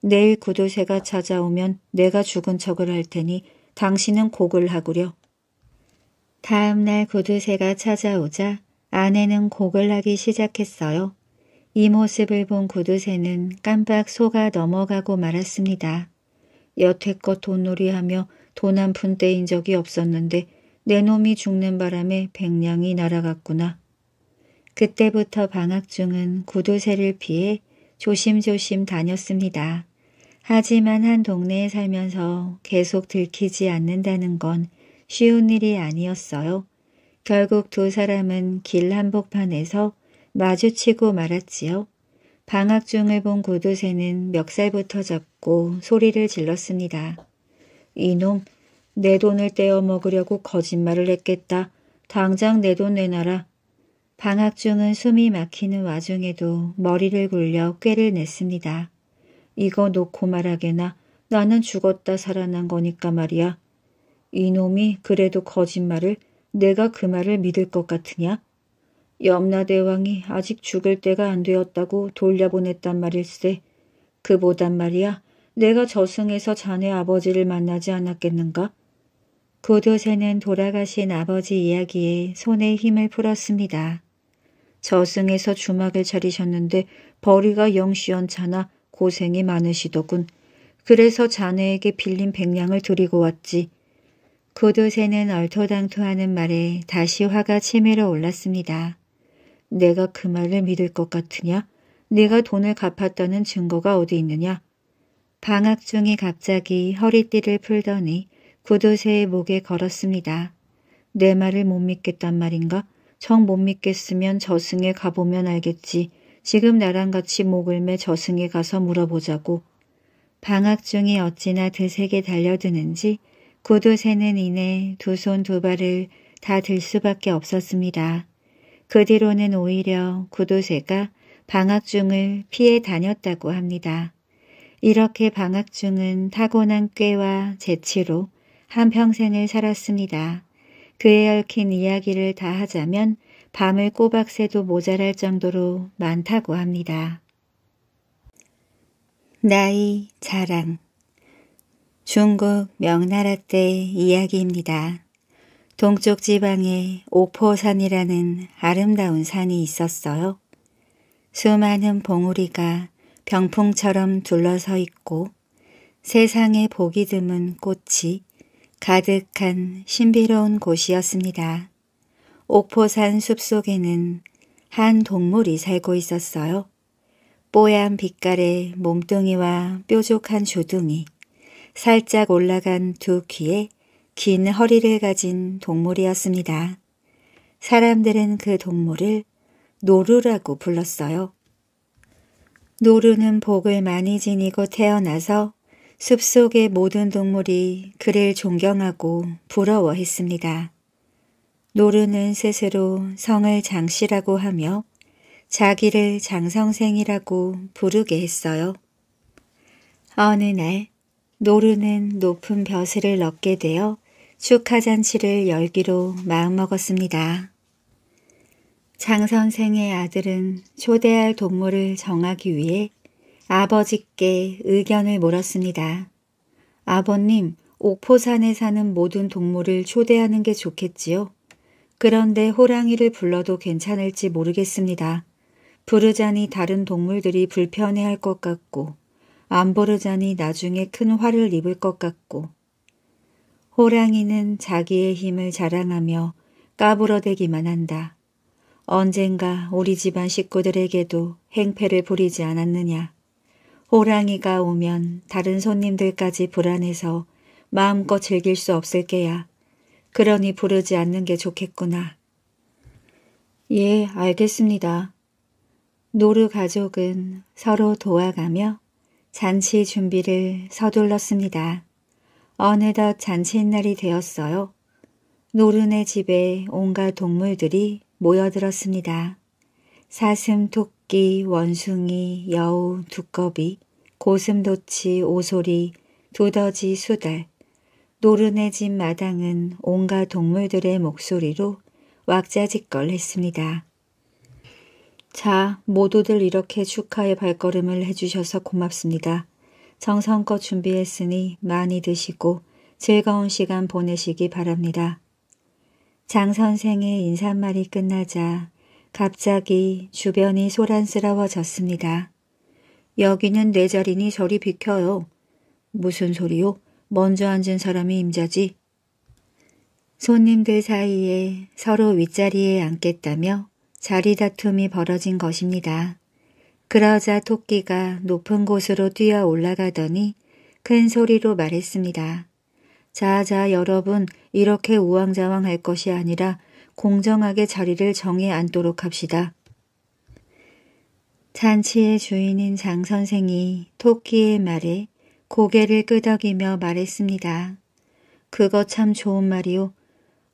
내일 구도쇠가 찾아오면 내가 죽은 척을 할 테니 당신은 곡을 하구려. 다음 날 구두쇠가 찾아오자 아내는 곡을 하기 시작했어요. 이 모습을 본 구두쇠는 깜빡 소가 넘어가고 말았습니다. 여태껏 돈놀이하며 돈 한푼 떼인 적이 없었는데 내 놈이 죽는 바람에 백냥이 날아갔구나. 그때부터 방학 중은 구두쇠를 피해 조심조심 다녔습니다. 하지만 한 동네에 살면서 계속 들키지 않는다는 건 쉬운 일이 아니었어요. 결국 두 사람은 길 한복판에서 마주치고 말았지요. 방학 중을 본 구두쇠는 멱살부터 잡고 소리를 질렀습니다. 이놈 내 돈을 떼어 먹으려고 거짓말을 했겠다. 당장 내 돈 내놔라. 방학중은 숨이 막히는 와중에도 머리를 굴려 꾀를 냈습니다. 이거 놓고 말하게나 나는 죽었다 살아난 거니까 말이야. 이놈이 그래도 거짓말을 내가 그 말을 믿을 것 같으냐? 염라대왕이 아직 죽을 때가 안 되었다고 돌려보냈단 말일세. 그보단 말이야 내가 저승에서 자네 아버지를 만나지 않았겠는가? 도도새는 돌아가신 아버지 이야기에 손에 힘을 풀었습니다. 저승에서 주막을 차리셨는데 벌이가 영시원찮아 고생이 많으시더군. 그래서 자네에게 빌린 백량을 드리고 왔지. 고두새는 얼토당토하는 말에 다시 화가 치밀어 올랐습니다. 내가 그 말을 믿을 것 같으냐? 네가 돈을 갚았다는 증거가 어디 있느냐? 방학중이 갑자기 허리띠를 풀더니 구두쇠의 목에 걸었습니다. 내 말을 못 믿겠단 말인가? 정 못 믿겠으면 저승에 가보면 알겠지. 지금 나랑 같이 목을 매 저승에 가서 물어보자고. 방학 중이 어찌나 드세게 달려드는지 구두쇠는 이내 두 손 두 발을 다 들 수밖에 없었습니다. 그 뒤로는 오히려 구두쇠가 방학 중을 피해 다녔다고 합니다. 이렇게 방학 중은 타고난 꾀와 재치로 한평생을 살았습니다. 그에 얽힌 이야기를 다 하자면 밤을 꼬박 새도 모자랄 정도로 많다고 합니다. 나이 자랑 중국 명나라 때 이야기입니다. 동쪽 지방에 오포산이라는 아름다운 산이 있었어요. 수많은 봉우리가 병풍처럼 둘러서 있고 세상에 보기 드문 꽃이 가득한 신비로운 곳이었습니다. 옥포산 숲속에는 한 동물이 살고 있었어요. 뽀얀 빛깔의 몸뚱이와 뾰족한 조둥이, 살짝 올라간 두 귀에 긴 허리를 가진 동물이었습니다. 사람들은 그 동물을 노루라고 불렀어요. 노루는 복을 많이 지니고 태어나서 숲속의 모든 동물이 그를 존경하고 부러워했습니다. 노르는 스스로 성을 장씨라고 하며 자기를 장성생이라고 부르게 했어요. 어느 날 노르는 높은 벼슬을 넣게 되어 축하잔치를 열기로 마음먹었습니다. 장선생의 아들은 초대할 동물을 정하기 위해 아버지께 의견을 물었습니다. 아버님, 옥포산에 사는 모든 동물을 초대하는 게 좋겠지요? 그런데 호랑이를 불러도 괜찮을지 모르겠습니다. 부르자니 다른 동물들이 불편해할 것 같고 안 부르자니 나중에 큰 화를 입을 것 같고 호랑이는 자기의 힘을 자랑하며 까불어대기만 한다. 언젠가 우리 집안 식구들에게도 행패를 부리지 않았느냐. 호랑이가 오면 다른 손님들까지 불안해서 마음껏 즐길 수 없을 게야. 그러니 부르지 않는 게 좋겠구나. 예, 알겠습니다. 노르 가족은 서로 도와가며 잔치 준비를 서둘렀습니다. 어느덧 잔칫날이 되었어요. 노른의 집에 온갖 동물들이 모여들었습니다. 사슴, 토끼, 토끼, 원숭이, 여우, 두꺼비, 고슴도치, 오소리, 두더지, 수달, 노른해진 마당은 온갖 동물들의 목소리로 왁자지껄했습니다. 자, 모두들 이렇게 축하의 발걸음을 해주셔서 고맙습니다. 정성껏 준비했으니 많이 드시고 즐거운 시간 보내시기 바랍니다. 장 선생의 인사말이 끝나자 갑자기 주변이 소란스러워졌습니다. 여기는 내 자리니 저리 비켜요. 무슨 소리요? 먼저 앉은 사람이 임자지. 손님들 사이에 서로 윗자리에 앉겠다며 자리 다툼이 벌어진 것입니다. 그러자 토끼가 높은 곳으로 뛰어 올라가더니 큰 소리로 말했습니다. 자자 여러분 이렇게 우왕좌왕 할 것이 아니라 공정하게 자리를 정해 앉도록 합시다. 잔치의 주인인 장 선생이 토끼의 말에 고개를 끄덕이며 말했습니다. 그거 참 좋은 말이오.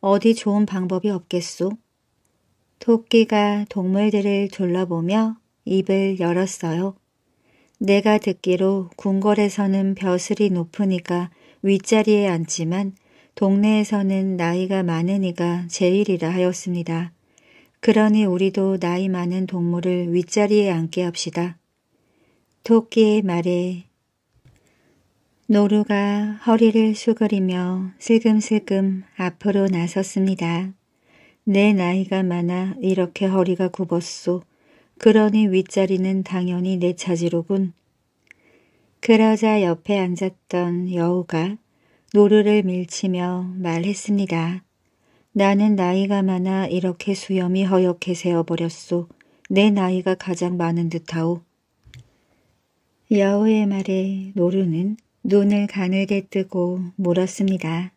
어디 좋은 방법이 없겠소? 토끼가 동물들을 둘러보며 입을 열었어요. 내가 듣기로 궁궐에서는 벼슬이 높으니까 윗자리에 앉지만 동네에서는 나이가 많은 이가 제일이라 하였습니다. 그러니 우리도 나이 많은 동물을 윗자리에 앉게 합시다. 토끼의 말에 노루가 허리를 수그리며 슬금슬금 앞으로 나섰습니다. 내 나이가 많아 이렇게 허리가 굽었소. 그러니 윗자리는 당연히 내 차지로군. 그러자 옆에 앉았던 여우가 노르를 밀치며 말했습니다. 나는 나이가 많아 이렇게 수염이 허옇게 새어버렸소. 내 나이가 가장 많은 듯하오. 여우의 말에 노르는 눈을 가늘게 뜨고 물었습니다.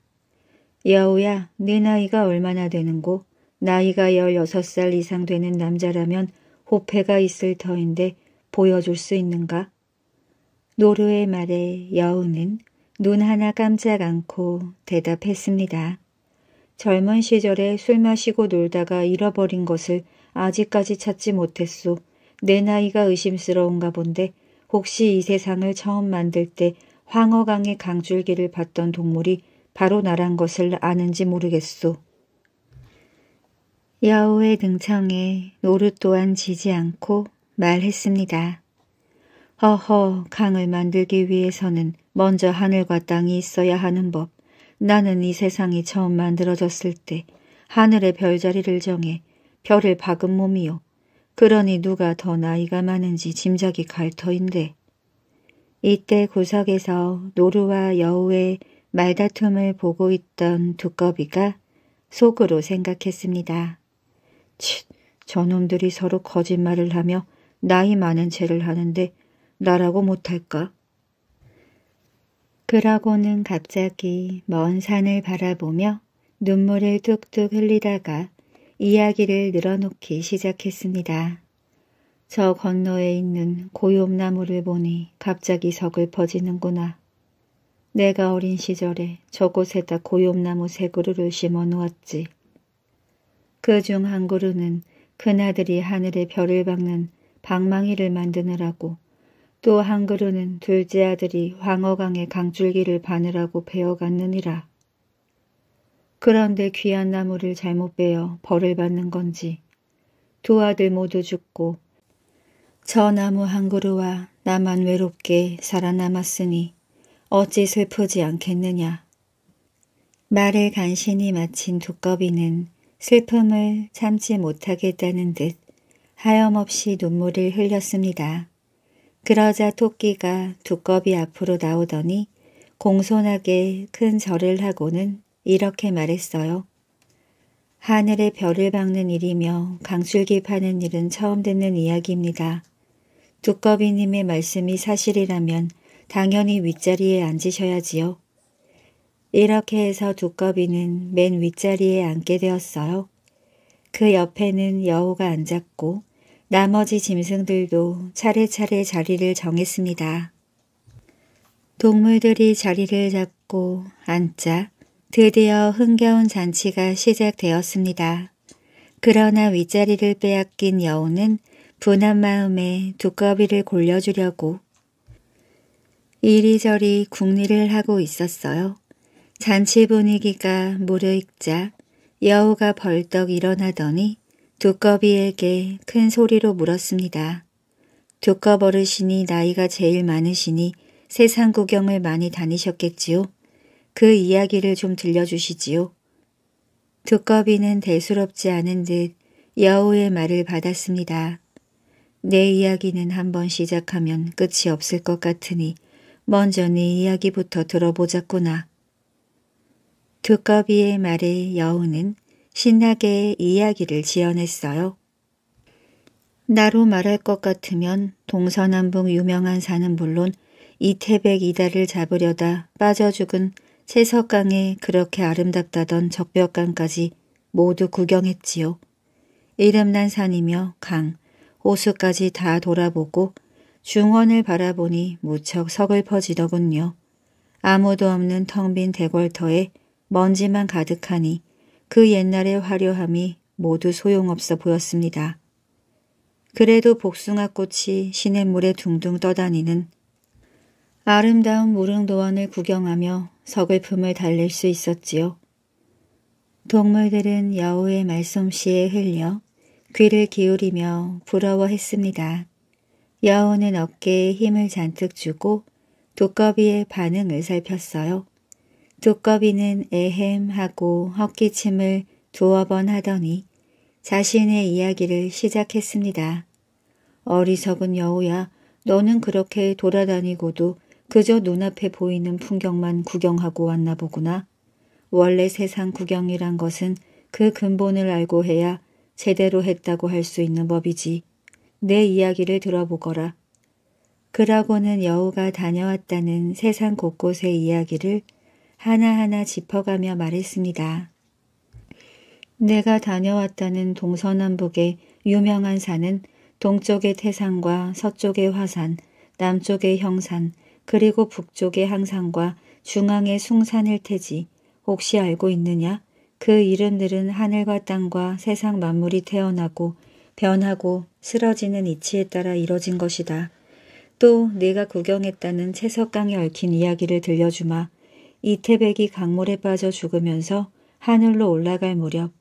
여우야, 네 나이가 얼마나 되는고? 나이가 16살 이상 되는 남자라면 호패가 있을 터인데 보여줄 수 있는가? 노르의 말에 여우는 눈 하나 깜짝 않고 대답했습니다. 젊은 시절에 술 마시고 놀다가 잃어버린 것을 아직까지 찾지 못했소. 내 나이가 의심스러운가 본데 혹시 이 세상을 처음 만들 때 황어강의 강줄기를 봤던 동물이 바로 나란 것을 아는지 모르겠소. 야호의 능창에 노릇 또한 지지 않고 말했습니다. 허허 강을 만들기 위해서는 먼저 하늘과 땅이 있어야 하는 법. 나는 이 세상이 처음 만들어졌을 때 하늘의 별자리를 정해 별을 박은 몸이요. 그러니 누가 더 나이가 많은지 짐작이 갈 터인데. 이때 구석에서 노루와 여우의 말다툼을 보고 있던 두꺼비가 속으로 생각했습니다. 칫, 저놈들이 서로 거짓말을 하며 나이 많은 채를 하는데 나라고 못할까? 그러고는 갑자기 먼 산을 바라보며 눈물을 뚝뚝 흘리다가 이야기를 늘어놓기 시작했습니다. 저 건너에 있는 고요나무를 보니 갑자기 서글퍼지는구나. 내가 어린 시절에 저곳에다 고요나무 세 그루를 심어 놓았지. 그 중 한 그루는 그나들이 하늘에 별을 박는 방망이를 만드느라고 또한 그루는 둘째 아들이 황어강의 강줄기를 바느라고 베어갔느니라. 그런데 귀한 나무를 잘못 베어 벌을 받는 건지 두 아들 모두 죽고 저 나무 한 그루와 나만 외롭게 살아남았으니 어찌 슬프지 않겠느냐. 말을 간신히 마친 두꺼비는 슬픔을 참지 못하겠다는 듯 하염없이 눈물을 흘렸습니다. 그러자 토끼가 두꺼비 앞으로 나오더니 공손하게 큰 절을 하고는 이렇게 말했어요. 하늘의 별을 박는 일이며 강술기 파는 일은 처음 듣는 이야기입니다. 두꺼비님의 말씀이 사실이라면 당연히 윗자리에 앉으셔야지요. 이렇게 해서 두꺼비는 맨 윗자리에 앉게 되었어요. 그 옆에는 여우가 앉았고 나머지 짐승들도 차례차례 자리를 정했습니다. 동물들이 자리를 잡고 앉자 드디어 흥겨운 잔치가 시작되었습니다. 그러나 윗자리를 빼앗긴 여우는 분한 마음에 두꺼비를 골려주려고 이리저리 궁리를 하고 있었어요. 잔치 분위기가 무르익자 여우가 벌떡 일어나더니 두꺼비에게 큰 소리로 물었습니다. 두꺼 버르신이 나이가 제일 많으시니 세상 구경을 많이 다니셨겠지요. 그 이야기를 좀 들려주시지요. 두꺼비는 대수롭지 않은 듯 여우의 말을 받았습니다. 내 이야기는 한번 시작하면 끝이 없을 것 같으니 먼저 네 이야기부터 들어보자꾸나. 두꺼비의 말에 여우는 신나게 이야기를 지어냈어요. 나로 말할 것 같으면 동서남북 유명한 산은 물론 이태백 이다를 잡으려다 빠져 죽은 채석강에 그렇게 아름답다던 적벽강까지 모두 구경했지요. 이름난 산이며 강, 호수까지 다 돌아보고 중원을 바라보니 무척 서글퍼지더군요. 아무도 없는 텅 빈 대궐터에 먼지만 가득하니 그 옛날의 화려함이 모두 소용없어 보였습니다. 그래도 복숭아꽃이 시냇물에 둥둥 떠다니는 아름다운 무릉도원을 구경하며 서글픔을 달랠 수 있었지요. 동물들은 여우의 말솜씨에 흘려 귀를 기울이며 부러워했습니다. 여우는 어깨에 힘을 잔뜩 주고 두꺼비의 반응을 살폈어요. 두꺼비는 에헴하고 헛기침을 두어 번 하더니 자신의 이야기를 시작했습니다. 어리석은 여우야 너는 그렇게 돌아다니고도 그저 눈앞에 보이는 풍경만 구경하고 왔나 보구나. 원래 세상 구경이란 것은 그 근본을 알고 해야 제대로 했다고 할 수 있는 법이지. 내 이야기를 들어보거라. 그러고는 여우가 다녀왔다는 세상 곳곳의 이야기를 하나하나 짚어가며 말했습니다. 내가 다녀왔다는 동서남북의 유명한 산은 동쪽의 태산과 서쪽의 화산, 남쪽의 형산, 그리고 북쪽의 항산과 중앙의 숭산일 테지. 혹시 알고 있느냐? 그 이름들은 하늘과 땅과 세상 만물이 태어나고 변하고 쓰러지는 이치에 따라 이뤄진 것이다. 또 네가 구경했다는 채석강에 얽힌 이야기를 들려주마. 이태백이 강물에 빠져 죽으면서 하늘로 올라갈 무렵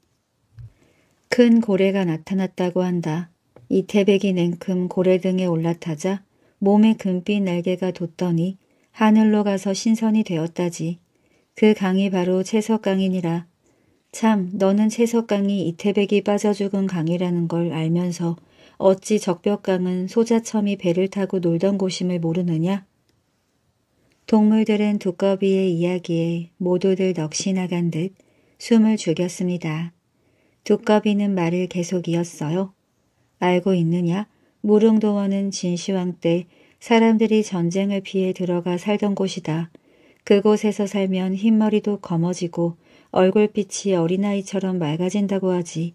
큰 고래가 나타났다고 한다. 이태백이 냉큼 고래 등에 올라타자 몸에 금빛 날개가 돋더니 하늘로 가서 신선이 되었다지. 그 강이 바로 채석강이니라. 참 너는 채석강이 이태백이 빠져 죽은 강이라는 걸 알면서 어찌 적벽강은 소자첨이 배를 타고 놀던 곳임을 모르느냐? 동물들은 두꺼비의 이야기에 모두들 넋이 나간 듯 숨을 죽였습니다. 두꺼비는 말을 계속 이었어요. 알고 있느냐? 무릉도원은 진시황 때 사람들이 전쟁을 피해 들어가 살던 곳이다. 그곳에서 살면 흰머리도 검어지고 얼굴빛이 어린아이처럼 맑아진다고 하지.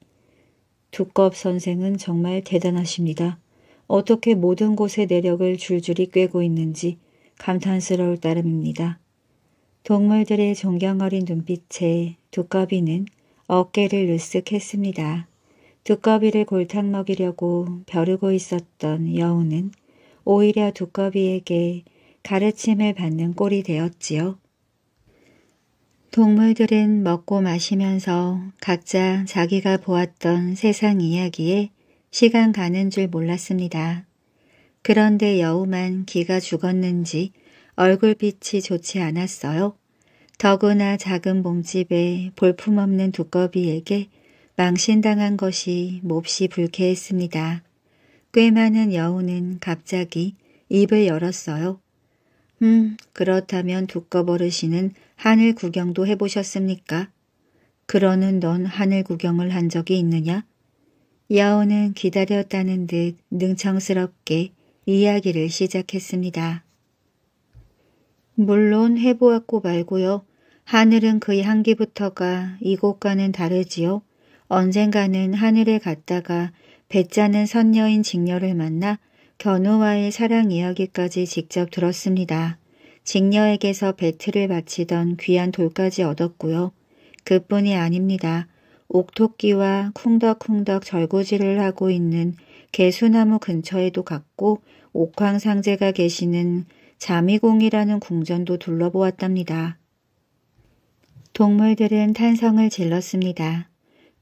두껍 선생은 정말 대단하십니다. 어떻게 모든 곳의 내력을 줄줄이 꿰고 있는지 감탄스러울 따름입니다. 동물들의 존경어린 눈빛에 두꺼비는 어깨를 으쓱했습니다. 두꺼비를 골탕 먹이려고 벼르고 있었던 여우는 오히려 두꺼비에게 가르침을 받는 꼴이 되었지요. 동물들은 먹고 마시면서 각자 자기가 보았던 세상 이야기에 시간 가는 줄 몰랐습니다. 그런데 여우만 기가 죽었는지 얼굴빛이 좋지 않았어요. 더구나 작은 몸집에 볼품없는 두꺼비에게 망신당한 것이 몹시 불쾌했습니다. 꽤 많은 여우는 갑자기 입을 열었어요. 음, 그렇다면 두꺼버릇이는 하늘 구경도 해보셨습니까? 그러는 넌 하늘 구경을 한 적이 있느냐? 여우는 기다렸다는 듯 능청스럽게 이야기를 시작했습니다. 물론 해보았고 말고요. 하늘은 그의 한기부터가 이곳과는 다르지요. 언젠가는 하늘에 갔다가 배짜는 선녀인 직녀를 만나 견우와의 사랑 이야기까지 직접 들었습니다. 직녀에게서 배틀을 바치던 귀한 돌까지 얻었고요. 그뿐이 아닙니다. 옥토끼와 쿵덕쿵덕 절구질을 하고 있는 개수나무 근처에도 갔고 옥황 상제가 계시는 자미공이라는 궁전도 둘러보았답니다. 동물들은 탄성을 질렀습니다.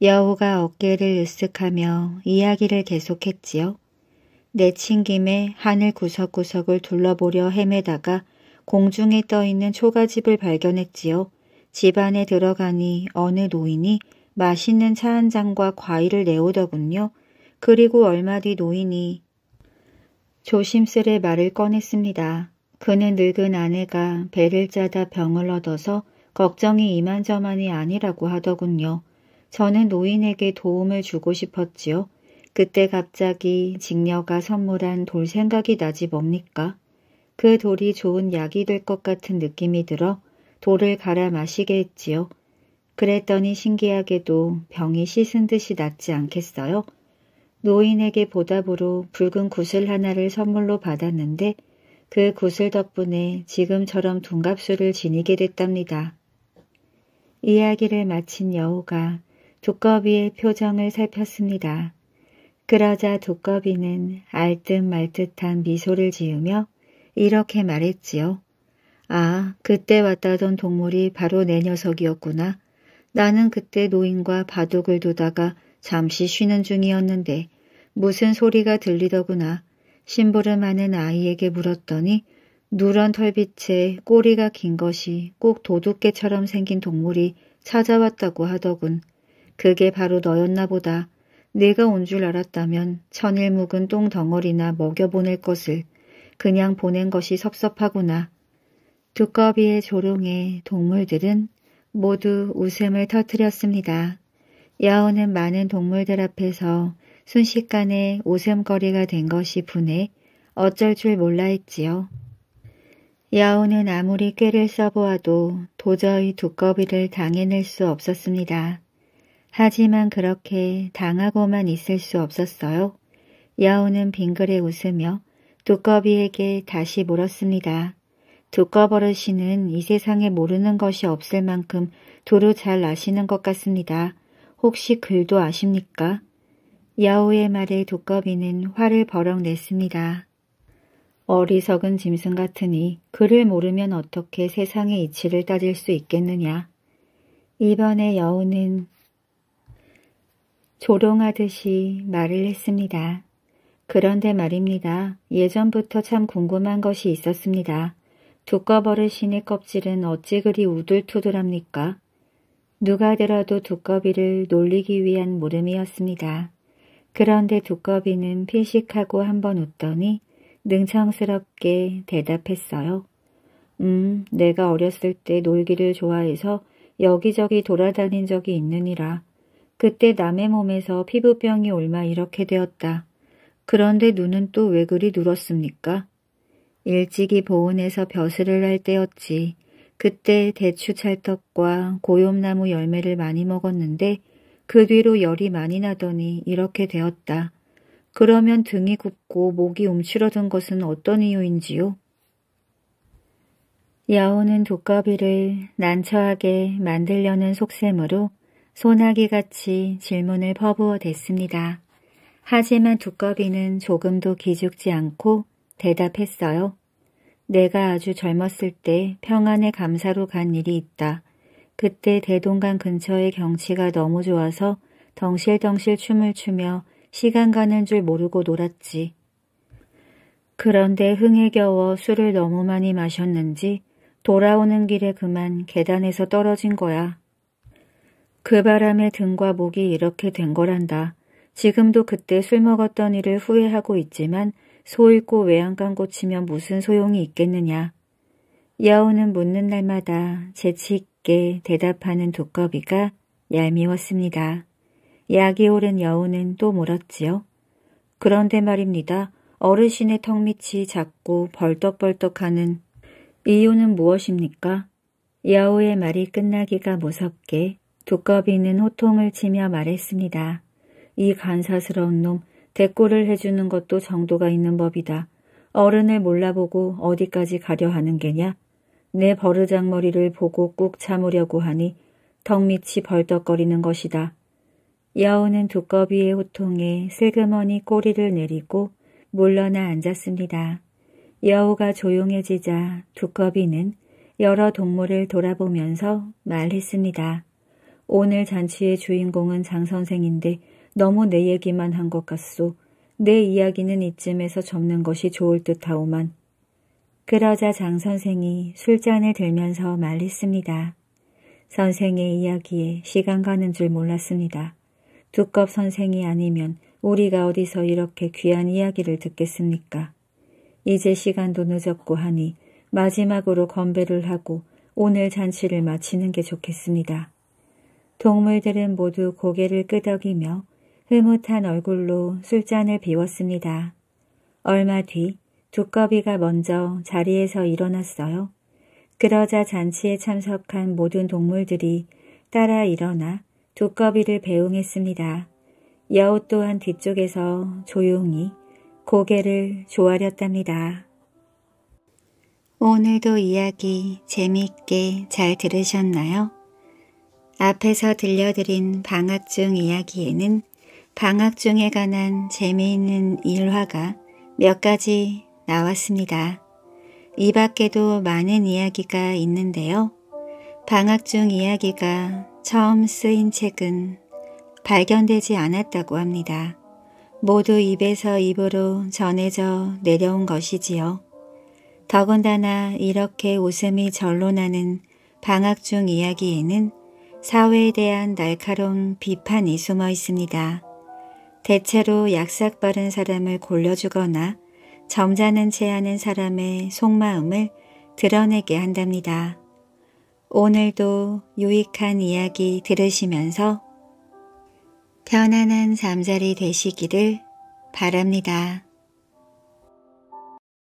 여우가 어깨를 으쓱하며 이야기를 계속했지요. 내친 김에 하늘 구석구석을 둘러보려 헤매다가 공중에 떠있는 초가집을 발견했지요. 집 안에 들어가니 어느 노인이 맛있는 차 한 잔과 과일을 내오더군요. 그리고 얼마 뒤 노인이 조심스레 말을 꺼냈습니다. 그는 늙은 아내가 배를 짜다 병을 얻어서 걱정이 이만저만이 아니라고 하더군요. 저는 노인에게 도움을 주고 싶었지요. 그때 갑자기 직녀가 선물한 돌 생각이 나지 뭡니까? 그 돌이 좋은 약이 될 것 같은 느낌이 들어 돌을 갈아 마시게 했지요. 그랬더니 신기하게도 병이 씻은 듯이 낫지 않겠어요? 노인에게 보답으로 붉은 구슬 하나를 선물로 받았는데 그 구슬 덕분에 지금처럼 돈갑수를 지니게 됐답니다. 이야기를 마친 여우가 두꺼비의 표정을 살폈습니다. 그러자 두꺼비는 알듯 말듯한 미소를 지으며 이렇게 말했지요. 아, 그때 왔다던 동물이 바로 내 녀석이었구나. 나는 그때 노인과 바둑을 두다가 잠시 쉬는 중이었는데 무슨 소리가 들리더구나. 심부름하는 아이에게 물었더니 누런 털빛에 꼬리가 긴 것이 꼭 도둑개처럼 생긴 동물이 찾아왔다고 하더군. 그게 바로 너였나 보다. 내가 온 줄 알았다면 천일 묵은 똥덩어리나 먹여보낼 것을 그냥 보낸 것이 섭섭하구나. 두꺼비의 조롱에 동물들은 모두 웃음을 터뜨렸습니다. 야호는 많은 동물들 앞에서 순식간에 웃음거리가 된 것이 분해 어쩔 줄 몰라 했지요. 야오는 아무리 꾀를 써보아도 도저히 두꺼비를 당해낼 수 없었습니다. 하지만 그렇게 당하고만 있을 수 없었어요. 야오는 빙그레 웃으며 두꺼비에게 다시 물었습니다. 두꺼버릇이는 이 세상에 모르는 것이 없을 만큼 도루 잘 아시는 것 같습니다. 혹시 글도 아십니까? 여우의 말에 두꺼비는 화를 버럭 냈습니다. 어리석은 짐승 같으니 그를 모르면 어떻게 세상의 이치를 따질 수 있겠느냐. 이번에 여우는 조롱하듯이 말을 했습니다. 그런데 말입니다. 예전부터 참 궁금한 것이 있었습니다. 두꺼버릇 신의 껍질은 어찌 그리 우둘투둘합니까? 누가 들어도 두꺼비를 놀리기 위한 물음이었습니다. 그런데 두꺼비는 피식하고 한번 웃더니 능청스럽게 대답했어요. 음, 내가 어렸을 때 놀기를 좋아해서 여기저기 돌아다닌 적이 있느니라. 그때 남의 몸에서 피부병이 올마 이렇게 되었다. 그런데 눈은 또 왜 그리 눌었습니까 일찍이 보온에서 벼슬을 할 때였지. 그때 대추 찰떡과 고염나무 열매를 많이 먹었는데 그 뒤로 열이 많이 나더니 이렇게 되었다. 그러면 등이 굽고 목이 움츠러든 것은 어떤 이유인지요? 야호는 두꺼비를 난처하게 만들려는 속셈으로 소나기같이 질문을 퍼부어 댔습니다. 하지만 두꺼비는 조금도 기죽지 않고 대답했어요. 내가 아주 젊었을 때 평안의 감사로 간 일이 있다. 그때 대동강 근처의 경치가 너무 좋아서 덩실덩실 춤을 추며 시간 가는 줄 모르고 놀았지. 그런데 흥에 겨워 술을 너무 많이 마셨는지 돌아오는 길에 그만 계단에서 떨어진 거야. 그 바람에 등과 목이 이렇게 된 거란다. 지금도 그때 술 먹었던 일을 후회하고 있지만 소 잃고 외양간 고치면 무슨 소용이 있겠느냐. 야우는 묻는 날마다 재치 있게 얄게 대답하는 두꺼비가 얄미웠습니다. 약이 오른 여우는 또 물었지요. 그런데 말입니다. 어르신의 턱밑이 작고 벌떡벌떡하는 이유는 무엇입니까? 여우의 말이 끝나기가 무섭게 두꺼비는 호통을 치며 말했습니다. 이 간사스러운 놈 대꾸를 해주는 것도 정도가 있는 법이다. 어른을 몰라보고 어디까지 가려 하는 게냐? 내 버르장머리를 보고 꾹 참으려고 하니 턱밑이 벌떡거리는 것이다. 여우는 두꺼비의 호통에 슬그머니 꼬리를 내리고 물러나 앉았습니다. 여우가 조용해지자 두꺼비는 여러 동물을 돌아보면서 말했습니다. 오늘 잔치의 주인공은 장선생인데 너무 내 얘기만 한 것 같소. 내 이야기는 이쯤에서 접는 것이 좋을 듯 하오만 그러자 장 선생이 술잔을 들면서 말했습니다. 선생의 이야기에 시간 가는 줄 몰랐습니다. 두껍 선생이 아니면 우리가 어디서 이렇게 귀한 이야기를 듣겠습니까? 이제 시간도 늦었고 하니 마지막으로 건배를 하고 오늘 잔치를 마치는 게 좋겠습니다. 동물들은 모두 고개를 끄덕이며 흐뭇한 얼굴로 술잔을 비웠습니다. 얼마 뒤 두꺼비가 먼저 자리에서 일어났어요. 그러자 잔치에 참석한 모든 동물들이 따라 일어나 두꺼비를 배웅했습니다. 여우 또한 뒤쪽에서 조용히 고개를 조아렸답니다. 오늘도 이야기 재미있게 잘 들으셨나요? 앞에서 들려드린 방학중 이야기에는 방학중에 관한 재미있는 일화가 몇 가지 나왔습니다. 이 밖에도 많은 이야기가 있는데요. 방학 중 이야기가 처음 쓰인 책은 발견되지 않았다고 합니다. 모두 입에서 입으로 전해져 내려온 것이지요. 더군다나 이렇게 웃음이 절로 나는 방학 중 이야기에는 사회에 대한 날카로운 비판이 숨어 있습니다. 대체로 약삭 바른 사람을 골려주거나 점잖은 채 하는 사람의 속마음을 드러내게 한답니다. 오늘도 유익한 이야기 들으시면서 편안한 잠자리 되시기를 바랍니다.